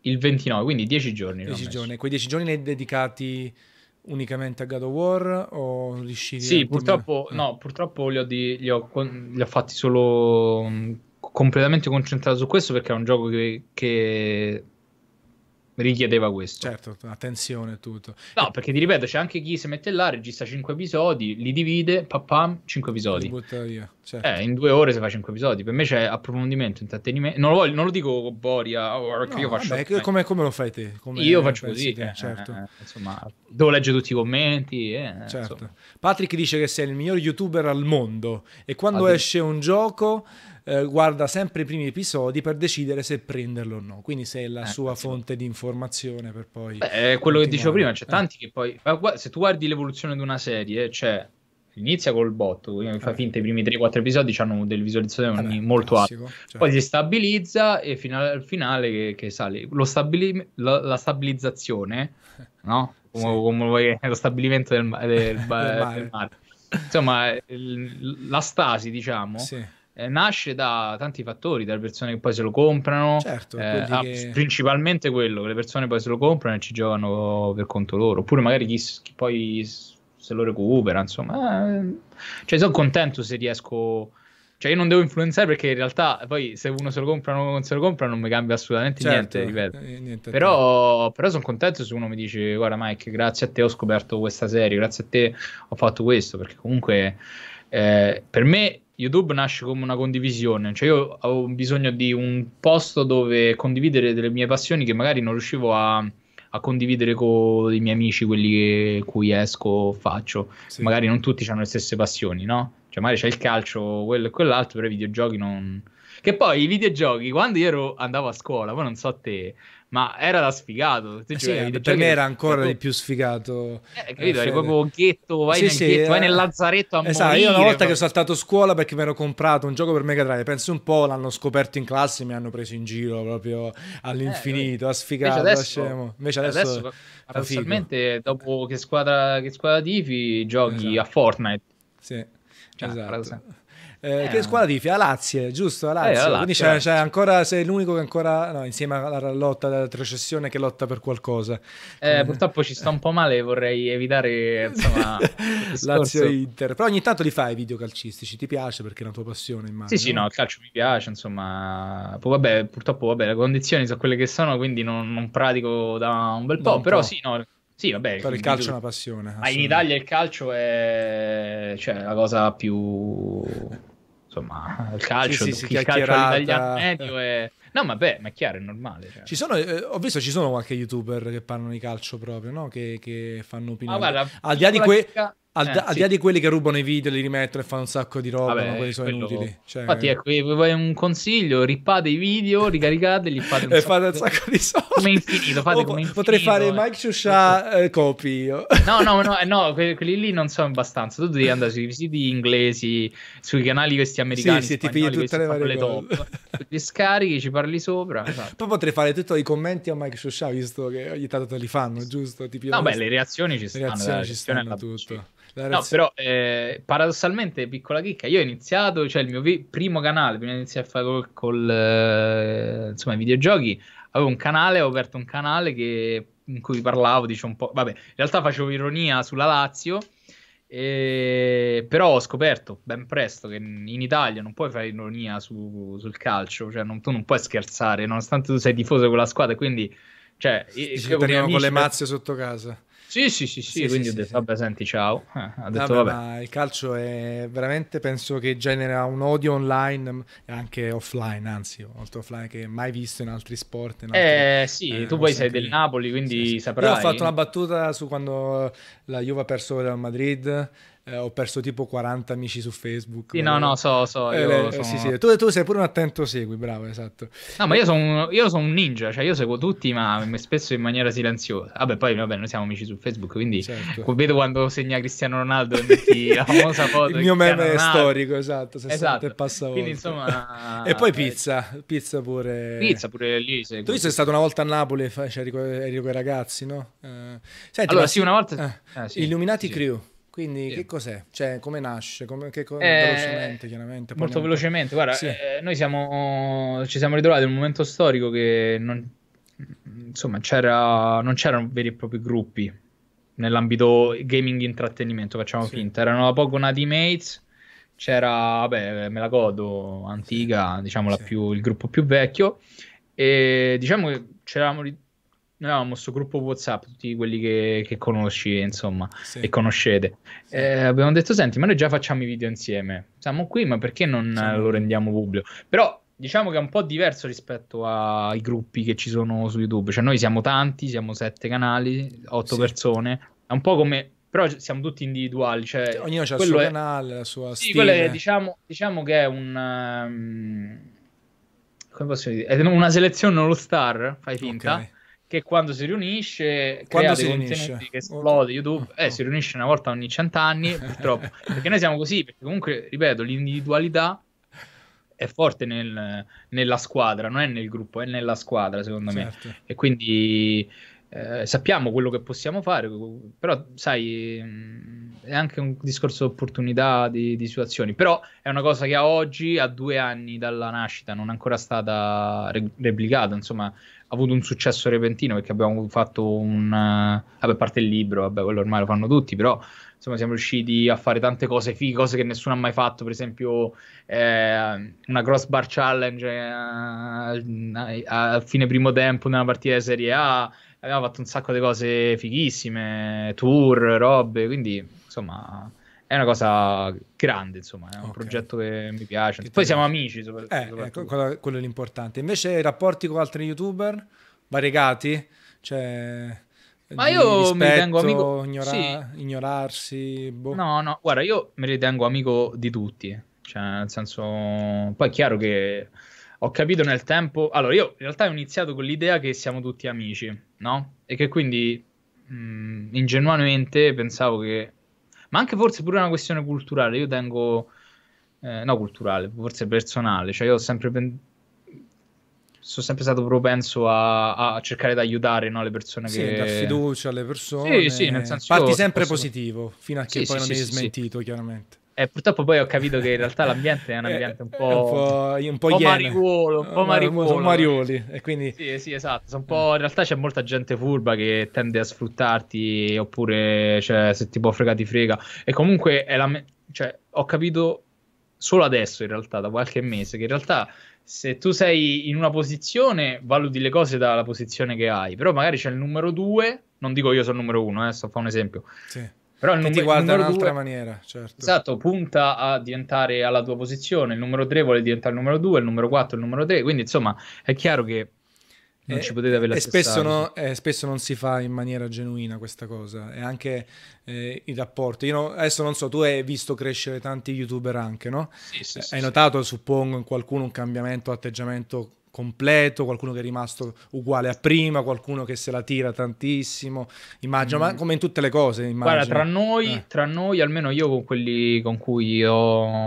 il 29, quindi 10 giorni. 10 giorni. Quei 10 giorni ne hai dedicati
unicamente a God of War o riuscivi Sì, purtroppo, no, no
purtroppo li ho, di, li, ho, li ho, fatti solo mm, completamente concentrato su questo perché è un gioco che, che richiedeva questo. Certo, attenzione tutto. No, perché ti ripeto, c'è anche chi si mette là, regista 5 episodi, li divide, papam, 5 episodi. Butta Via, certo. eh, in due ore si fa 5 episodi. Per me c'è approfondimento, intrattenimento. Non lo, voglio, non lo dico boria, oh, no, io faccio... Vabbè, come,
come, lo fai te? Come io faccio così, te, eh, certo. Eh, eh, insomma, devo leggere tutti i commenti. Eh, eh, certo. Insomma. Patrick dice che sei il miglior youtuber al mondo e quando Ad... esce un gioco... Eh, guarda sempre i primi episodi per decidere se prenderlo o no. Quindi se è la eh, sua fonte di informazione per poi... Beh, quello che dicevo prima, c'è cioè, tanti
che poi... Se tu guardi l'evoluzione di una serie, cioè inizia col botto, quindi fa eh. finta i primi 3-4 episodi hanno delle visualizzazioni Vabbè, molto classico, alte, cioè. poi si stabilizza e fino al finale che, che sale. Stabili- la, la, stabilizzazione, *laughs* no? Come, sì. come lo stabilimento del, *laughs* del, del, del mare. Insomma, il, la stasi, diciamo, sì. Eh, nasce da tanti fattori, dalle persone che poi se lo comprano, certo, eh, ah, che... principalmente quello, che le persone poi se lo comprano e ci giocano per conto loro, oppure magari chi, chi poi se lo recupera, insomma, eh, cioè sono contento se riesco... Cioè, io non devo influenzare perché in realtà poi se uno se lo compra o non se lo compra non mi cambia assolutamente certo, niente, eh, eh niente però, però sono contento se uno mi dice, guarda Mike, grazie a te ho scoperto questa serie, grazie a te ho fatto questo, perché comunque eh, per me YouTube nasce come una condivisione, cioè io avevo bisogno di un posto dove condividere delle mie passioni che magari non riuscivo a, a condividere con i miei amici, quelli che, cui esco o faccio. Sì. Magari non tutti hanno le stesse passioni, no? Cioè magari c'è il calcio, quello e quell'altro, però i videogiochi non... Che poi i videogiochi, quando io ero, andavo a scuola, poi non so te, ma era da sfigato. Eh sì, per me cioè, era ancora di
più sfigato. Eh, eh capito, eri cioè, proprio ghetto, vai sì, nel sì, ghetto, vai nel eh. lazzaretto a esatto, eh, morire. Io una volta però... che ho saltato scuola perché mi ero comprato un gioco per Mega Drive, penso un po' l'hanno scoperto in classe e mi hanno preso in giro proprio all'infinito, eh, a sfigato, invece adesso, scemo. Invece adesso, adesso paradossalmente,
dopo che squadra, che squadra tifi, giochi esatto. a Fortnite. Sì, cioè, esatto.
Eh, eh, che squadra tifi? La Lazio, giusto? La Lazio. Eh, la Lazio. Quindi c'è, c'è ancora, sei l'unico che ancora, no, insieme alla lotta della retrocessione, che lotta per qualcosa.
Eh, eh. purtroppo ci sto un po' male, vorrei evitare insomma, *laughs* Lazio-Inter.
Però ogni tanto li fai i video calcistici, ti piace perché è
una tua passione, immagino. Sì, sì, no, il calcio mi piace, insomma. Poi, vabbè, purtroppo vabbè, le condizioni sono quelle che sono, quindi non, non pratico da un bel po', un però sì, no sì, vabbè. Però il calcio è una passione. Ma in Italia il calcio è cioè, la cosa più... Insomma, il calcio, sì, sì, il calcio all'italiano medio è... No, ma beh, ma è chiaro, è normale.
Cioè. Ci sono, eh, ho visto ci sono qualche youtuber che parlano di calcio proprio, no? Che, che fanno opinioni. Guarda, Al di là di que... Chica al, eh, al sì. di là di quelli
che rubano i video, li rimettono e fanno un sacco di roba, Vabbè, ma quelli sono quello... inutili. Cioè... Infatti, ecco, vuoi un consiglio? Ripate i video, ricaricateli fate *laughs* e fate un sacco di soldi. Come infinito, fate oh, come infinito. Potrei fare eh.
Mike Shusha eh, copy io.
No, no, no, eh, no, que- quelli lì non sono abbastanza. Tu devi andare sui siti inglesi, sui canali questi americani, sì, sì, ti pigli tutte le varie top. Li scarichi, ci parli sopra. Esatto. Poi potrei fare
tutti i commenti a Mike Shusha, visto che ogni tanto te li fanno, giusto? Ti no, beh, le reazioni ci stanno. Le reazioni ci stanno, tutto. Ci
no, però eh, paradossalmente, piccola chicca, io ho iniziato, cioè il mio vi- primo canale, prima di iniziare a fare col, col eh, insomma, i videogiochi, avevo un canale, ho aperto un canale che, in cui parlavo, dicevo un po', vabbè, in realtà facevo ironia sulla Lazio, e... però ho scoperto ben presto che in Italia non puoi fare ironia su, sul calcio, cioè non, tu non puoi scherzare, nonostante tu sei tifoso con la squadra, quindi... Cioè, ci prendevano con le mazze
sotto casa.
Sì, sì, sì, sì, sì quindi sì, ho detto, sì, vabbè, senti, ciao. Eh, *laughs* detto, vabbè,
vabbè. il calcio è veramente, penso che genera un odio online e anche offline, anzi, oltre offline che mai visto in altri sport. In altri, eh sì, eh, tu poi sei del Napoli, quindi saprai. Io ho fatto una battuta su quando la Juve ha perso il Real Madrid eh, ho perso tipo 40 amici su Facebook. Sì, no, no, so, so. Eh, eh, sono... sì, sì. Tu, tu, sei pure un attento segui, bravo, esatto.
No, ma io sono, io sono un ninja, cioè io seguo tutti, ma spesso in maniera silenziosa. Vabbè, poi vabbè, noi siamo amici su Facebook, quindi certo. vedo quando segna Cristiano Ronaldo e metti *laughs* la famosa foto. Il mio meme Ronaldo. storico,
esatto, 60 esatto. e passa quindi, insomma, E poi eh, pizza, pizza pure. Pizza pure lì. Seguo. Tu sei stato una volta a Napoli, cioè, eri con i ragazzi, no? Eh, senti, allora, sì, una volta... Eh, eh, sì, Illuminati sì. Crew. Quindi sì. che cos'è? Cioè, come nasce? Come, che, eh, velocemente, chiaramente. Molto velocemente, guarda, sì.
eh, noi siamo, ci siamo ritrovati in un momento storico che non, insomma, c'era, non c'erano veri e propri gruppi nell'ambito gaming intrattenimento, facciamo sì. finta. Erano da poco nati mates, c'era, vabbè, me la godo, antica, diciamo più, il gruppo più vecchio, e diciamo che c'eravamo noi avevamo questo gruppo WhatsApp, tutti quelli che, che conosci, insomma, sì. e conoscete. Sì. Eh, abbiamo detto: Senti, ma noi già facciamo i video insieme. Siamo qui, ma perché non sì. lo rendiamo pubblico? Però diciamo che è un po' diverso rispetto ai gruppi che ci sono su YouTube. Cioè, noi siamo tanti, siamo sette canali, otto persone. È un po' come però siamo tutti individuali. Cioè, Ognuno ha il suo è...
canale, la sua sì, è,
diciamo, diciamo, che è un. Um... come posso dire? È una selezione all star, fai finta. Okay che quando si riunisce quando crea si dei riunisce? contenuti che esplode YouTube, eh, oh. si riunisce una volta ogni cent'anni *laughs* purtroppo, perché noi siamo così, perché comunque, ripeto, l'individualità è forte nel, nella squadra, non è nel gruppo, è nella squadra secondo certo. me, e quindi eh, sappiamo quello che possiamo fare, però sai, è anche un discorso di opportunità, di, di situazioni, però è una cosa che a oggi, a due anni dalla nascita, non è ancora stata re- replicata, insomma avuto un successo repentino perché abbiamo fatto un... Eh, vabbè, a parte il libro, vabbè, quello ormai lo fanno tutti, però insomma siamo riusciti a fare tante cose fighe, cose che nessuno ha mai fatto, per esempio eh, una crossbar challenge eh, a fine primo tempo nella partita di Serie A, abbiamo fatto un sacco di cose fighissime, tour, robe, quindi insomma è una cosa grande, insomma, è un okay. progetto che mi piace. Che Poi siamo amici, soprattutto. Eh, ecco, soprattutto.
Quello, quello, è l'importante. Invece i rapporti con altri youtuber variegati, cioè...
Ma io rispetto, mi ritengo amico... Ignora... Sì. Ignorarsi... Boh. No, no, guarda, io mi ritengo amico di tutti. Cioè, nel senso... Poi è chiaro che ho capito nel tempo... Allora, io in realtà ho iniziato con l'idea che siamo tutti amici, no? E che quindi mm, ingenuamente pensavo che ma anche forse pure una questione culturale. Io tengo, eh, no culturale, forse personale, cioè io ho sempre pen- sono sempre stato propenso a, a cercare di aiutare no, le persone sì, che... dar fiducia alle persone. Sì, sì, nel senso... Parti sempre positivo, fino a che sì, poi sì, non sì, vieni smentito, chiaramente. Eh, purtroppo poi ho capito che in realtà l'ambiente è un eh, ambiente un po'... un po', un po', un po mariuolo, un po' mariuolo. Sono eh. marioli,
e quindi... Sì, sì, esatto.
Sono un po'... In realtà c'è molta gente furba che tende a sfruttarti, oppure, cioè, se ti può fregati frega. E comunque è la... Me... Cioè, ho capito solo adesso, in realtà, da qualche mese, che in realtà se tu sei in una posizione, valuti le cose dalla posizione che hai. Però magari c'è il numero due... Non dico io sono il numero uno, eh, sto a fare un esempio. Sì però il che numero, ti guarda in un'altra due,
maniera, certo.
Esatto, punta a diventare alla tua posizione, il numero 3 vuole diventare il numero 2, il numero 4 il numero 3, quindi insomma è chiaro che non e, eh, ci potete avere la e spesso, no,
eh, spesso non si fa in maniera genuina questa cosa e anche eh, i rapporti. Io no, adesso non so, tu hai visto crescere tanti youtuber anche, no? Sì, sì, eh, sì hai notato, sì. suppongo, in qualcuno un cambiamento atteggiamento completo, qualcuno che è rimasto uguale a prima, qualcuno che se la tira tantissimo, immagino, mm. ma come in tutte le cose. Immagino. Guarda, tra noi,
eh. tra noi, almeno io con quelli con cui ho,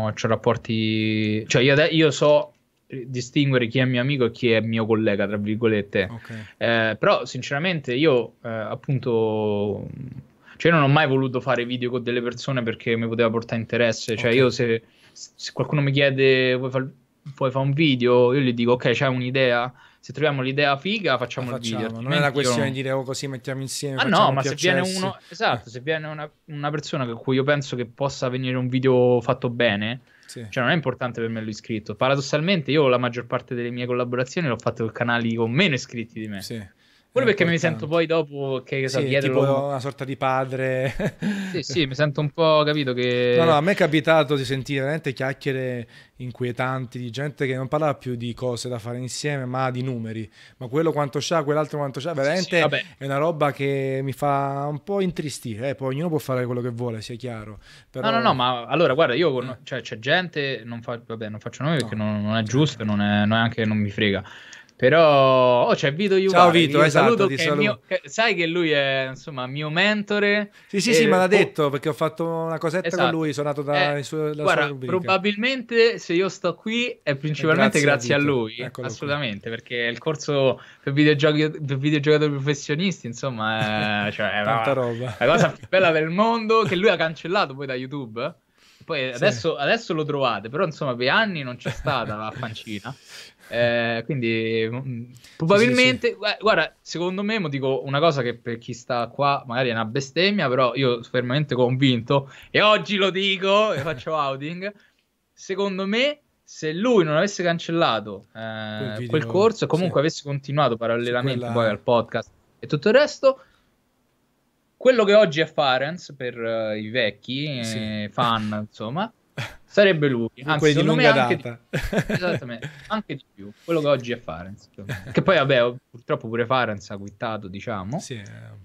ho rapporti, cioè io, io so distinguere chi è mio amico e chi è mio collega, tra virgolette. Okay. Eh, però, sinceramente, io eh, appunto. Cioè, non ho mai voluto fare video con delle persone perché mi poteva portare interesse. Cioè, okay. io se, se, qualcuno mi chiede vuoi fare poi fa un video, io gli dico ok, c'è un'idea, se troviamo l'idea figa facciamo, facciamo. il video. Non è una questione di
dire oh, così mettiamo insieme. Ah no, ma se viene, uno,
esatto, se viene una, una, persona con cui io penso che possa venire un video fatto bene, sì. cioè non è importante per me iscritto. Paradossalmente io la maggior parte delle mie collaborazioni l'ho fatta con canali con meno iscritti di me. Sì. Quello eh, perché mi sento poi dopo che, che so, sì, dietro... tipo una sorta di padre. sì, sì, mi sento un po', capito che... No, no, a me
è capitato di sentire veramente chiacchiere inquietanti di gente che non parlava più di cose da fare insieme, ma di numeri. Ma quello quanto c'ha, quell'altro quanto c'ha, veramente sì, è una roba che mi fa un po' intristire. Eh, poi ognuno può
fare quello che vuole, sia chiaro. Però... No, no, no, ma allora guarda, io con... Eh. cioè, c'è gente, non, fa... Vabbè, non faccio nomi perché no. non, non, è giusto, non è, non è anche, non mi frega. Però oh, c'è Vito Iuvara. Ciao Vito, esatto, che saluto. Mio, che sai che lui è insomma mio mentore. Sì, sì, e... sì, eh, ma l'ha oh. detto perché ho fatto una cosetta esatto. con lui, sono nato da eh, suo, guarda, Probabilmente se io sto qui è principalmente eh, grazie, grazie a, a, lui, Eccolo assolutamente, qui. perché il corso per, videogiochi, per videogiocatori professionisti, insomma, è, eh, *laughs* cioè, Tanta una, roba. la cosa più bella del mondo che lui ha cancellato poi da YouTube. Poi adesso, sì. adesso, lo trovate, però insomma per anni non c'è stata la fancina. *laughs* Eh, quindi probabilmente, mm, sì, sì, sì. Eh, guarda, secondo me, dico una cosa che per chi sta qua magari è una bestemmia, però io sono fermamente convinto, e oggi lo dico e *laughs* faccio outing, secondo me se lui non avesse cancellato eh, video, quel corso e comunque avesse continuato parallelamente quella... poi al podcast e tutto il resto, quello che oggi è Farens per uh, i vecchi eh, fan, insomma Sarebbe lui, anzi, di lunga data. Di... Esattamente, *laughs* anche di più, quello che oggi è Farenz. Che poi, vabbè, purtroppo pure Farenz ha quittato, diciamo. Sì,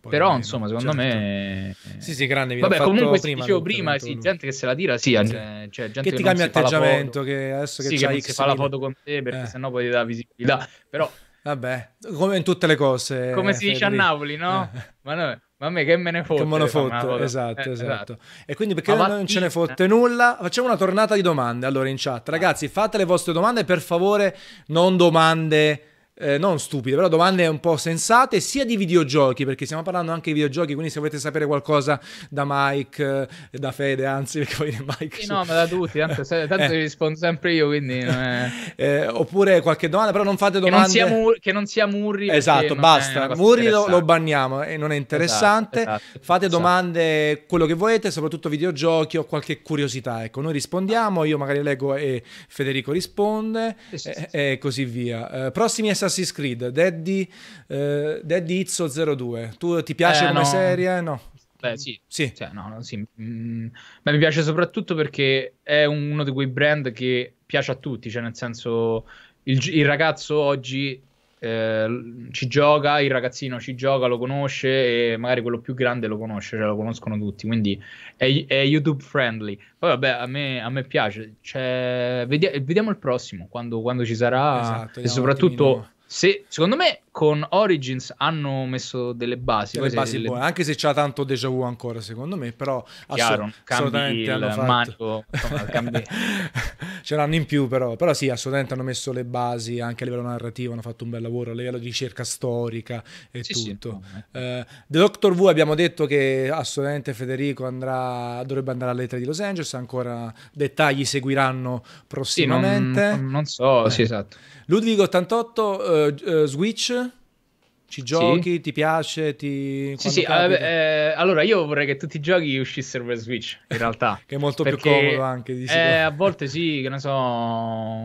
Però, insomma, secondo certo. me... Sì, sì, grande video. Vabbè, comunque, prima, dicevo prima, sì, gente che se la tira, sì, sì. Eh, cioè, gente che, che ti cambia atteggiamento, che adesso che, sì, che non fa la foto con te, perché eh. sennò poi ti dà visibilità. Però... Vabbè,
come in tutte le cose. Come si dice a Napoli, no?
Eh. Ma no, ma a me che me ne fotte? Che me ne fotte, esatto, eh, esatto, esatto. E quindi perché Avanti. non ce ne fotte
nulla? Facciamo una tornata di domande allora in chat. Ragazzi, fate le vostre domande, per favore non domande eh, non stupide, però domande un po' sensate, sia di videogiochi, perché stiamo parlando anche di videogiochi, quindi se volete sapere qualcosa da Mike, eh, da Fede, anzi, *laughs* perché poi Mike... Sì, no, ma da tutti, tanto, *laughs* tanto eh. rispondo sempre io, quindi... È... *laughs* Eh, oppure qualche domanda, però non fate domande... Che non sia,
mur- che non sia Murri. Esatto, basta, Murri lo, lo,
banniamo e eh, non è esatto, interessante. Esatto, esatto, fate esatto. domande, quello che volete, soprattutto videogiochi o qualche curiosità, ecco, noi rispondiamo, io magari leggo e Federico risponde sì, sì, eh, e, così via. prossimi prossimi Assassin's Creed, Daddy, eh, Daddy Izzo 02, tu
ti piace eh, come no. serie? No. Beh, sì, sì. Cioè, no, sì. Mm, mi piace soprattutto perché è uno di quei brand che piace a tutti, cioè nel senso il, il ragazzo oggi eh, ci gioca, il ragazzino ci gioca, lo conosce e magari quello più grande lo conosce, cioè lo conoscono tutti, quindi è, è YouTube friendly. Poi vabbè, a me, a me piace, cioè, vediamo, vediamo il prossimo, quando, quando ci sarà esatto, e soprattutto se, secondo me con Origins hanno messo delle basi. Delle basi delle... anche se c'ha tanto déjà vu ancora, secondo me,
però Chiaro, assolutamente il hanno fatto... Manico, *laughs* Ce l'hanno in più, però. Però sì, assolutamente hanno messo le basi anche a livello narrativo, hanno fatto un bel lavoro, a livello di ricerca storica e sì, tutto. Sì, uh, eh. eh, The Doctor Who abbiamo detto che assolutamente Federico andrà, dovrebbe andare alle 3 di Los Angeles, ancora dettagli seguiranno prossimamente. Sì, non, non, so, eh. sì, esatto. Ludwig 88 uh, uh, Switch
ci giochi?
Sì. Ti piace? Ti... Sì, sì. Eh,
eh, allora, io vorrei che tutti i giochi uscissero per Switch, in realtà. *laughs* che è molto perché, più comodo anche, di eh, A volte sì, che ne so...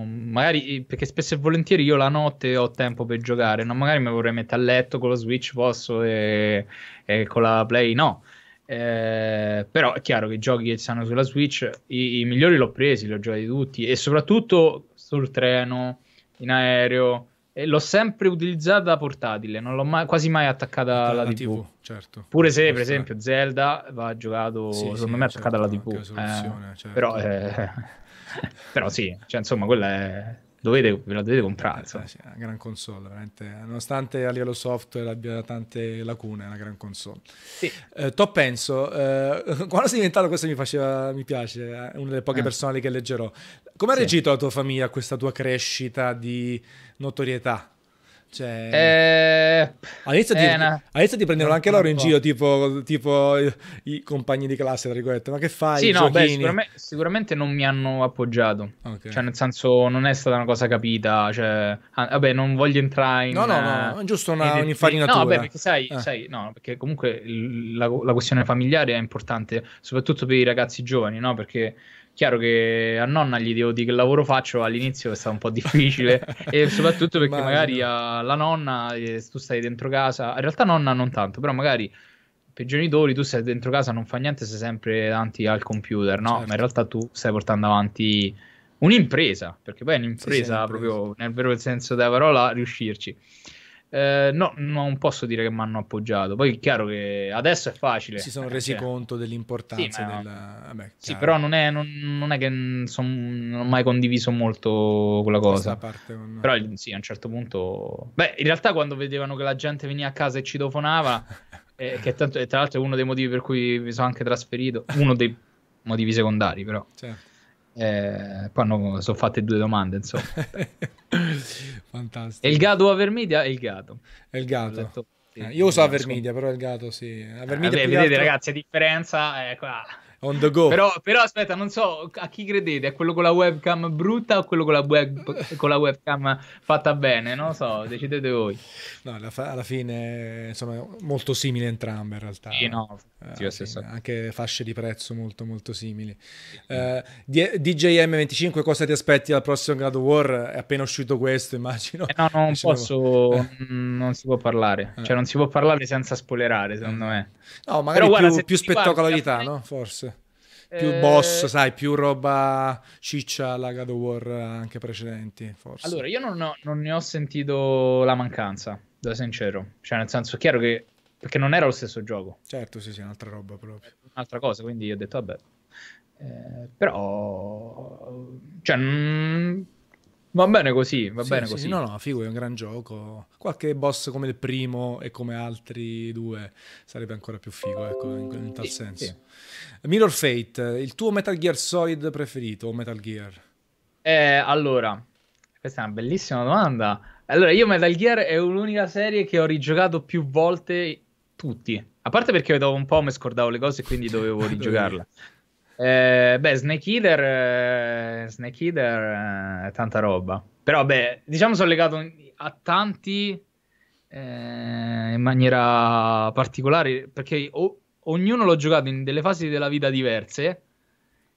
Magari... Perché spesso e volentieri io la notte ho tempo per giocare. No, magari mi vorrei mettere a letto con la Switch, posso, e, e con la Play no. Eh, però è chiaro che i giochi che stanno sulla Switch, i, i migliori li ho presi, li ho giocati tutti. E soprattutto sul treno, in aereo l'ho sempre utilizzata portatile, non l'ho mai, quasi mai attaccata alla TV. TV. Certo. Pure se, per esempio, Zelda va giocato, sì, secondo sì, me, certo, attaccata alla TV. Certo, eh, certo. Però, eh, *laughs* però sì, cioè, insomma, quella è dovete, ve la dovete comprare. Eh, sì,
una gran console, veramente. Nonostante a livello software abbia tante lacune, è una gran console. Sì. Eh, Top penso, eh, *laughs* quando sei diventato questo mi faceva, mi piace, eh, una delle poche eh. personali che leggerò. Come ha sì. reagito la tua famiglia a questa tua crescita di notorietà? Cioè, eh, all'inizio, di, una... Eh, all'inizio ti prendevano anche loro in giro, tipo, tipo i, i, compagni di classe, tra virgolette. Ma che fai? Sì, no, beh, sicuramente,
sicuramente, non mi hanno appoggiato. Okay. Cioè, nel senso, non è stata una cosa capita. Cioè, ah, vabbè, non voglio entrare in. No, no, no, è giusto una, in, un'infarinatura. No, vabbè, perché sai, eh. sai no, perché comunque la, la, questione familiare è importante, soprattutto per i ragazzi giovani, no? Perché chiaro che a nonna gli devo dire che lavoro faccio all'inizio è stato un po' difficile *laughs* e soprattutto perché magari alla eh, nonna eh, tu stai dentro casa in realtà nonna non tanto però magari per i genitori tu stai dentro casa non fa niente sei sempre davanti al computer no certo. ma in certo. realtà tu stai portando avanti un'impresa perché poi è un'impresa sì, proprio nel vero senso della parola riuscirci eh, no, non posso dire che mi hanno appoggiato. Poi è chiaro che adesso è facile. Si sono eh, resi perché... conto dell'importanza sì, della... Vabbè, sì, però non è, non, non è che son, non ho mai condiviso molto quella cosa. Con... Però sì, a un certo punto... Beh, in realtà quando vedevano che la gente veniva a casa e citofonava, *laughs* eh, che tanto, tra l'altro è uno dei motivi per cui mi sono anche trasferito, uno dei motivi secondari però. Certo. Eh, poi sono fatte due domande, insomma. *laughs* Fantastico. Elgato o Avermedia? È il gatto. Eh, io uso eh, Avermedia, però il sì. Eh, Avermedia eh, vabbè, vedete altro... ragazzi, la differenza è qua on the go. Però, però, aspetta, non so a chi credete, a quello con la webcam brutta o quello con la, web, con la webcam fatta bene, non so, decidete voi. No, alla, fa- alla fine sono
molto simili entrambe in realtà. Sì, no, eh, sì, fine, anche fasce di prezzo molto molto simili. Uh, eh, DJM25, cosa ti aspetti dal prossimo God of War? È appena uscito questo, immagino. Eh no, non *laughs* diciamo- posso,
*laughs* non si può
parlare, cioè non si può parlare senza spoilerare, secondo eh. me. No, magari Però, più, guarda, più spettacolarità, no? Forse più eh... boss, sai, più roba ciccia alla God of War eh,
anche precedenti, forse. Allora, io non, ho, non ne ho sentito la mancanza, da sincero. Cioè, nel senso, chiaro che... Perché non era lo stesso gioco. Certo, sì, sì, un'altra roba proprio. Eh, un'altra cosa, quindi ho detto, vabbè. Eh, però... Cioè, mh mm, Va bene così, va sì, bene sì, così. No, no,
figo, è un gran gioco. Qualche boss come il primo e come altri due sarebbe ancora più figo, ecco, in, in tal sì, senso. Mirror Fate, il tuo Metal Gear Solid preferito o Metal Gear?
Eh, allora, questa è una bellissima domanda. Allora, io Metal Gear è l'unica serie che ho rigiocato più volte tutti. A parte perché dopo un po' mi scordavo le cose e quindi dovevo *laughs* rigiocarla. Eh, beh, Snake Eater, eh, Snake Eater eh, tanta roba. Però, beh, diciamo sono legato a tanti eh, in maniera particolare perché o- ognuno l'ho giocato in delle fasi della vita diverse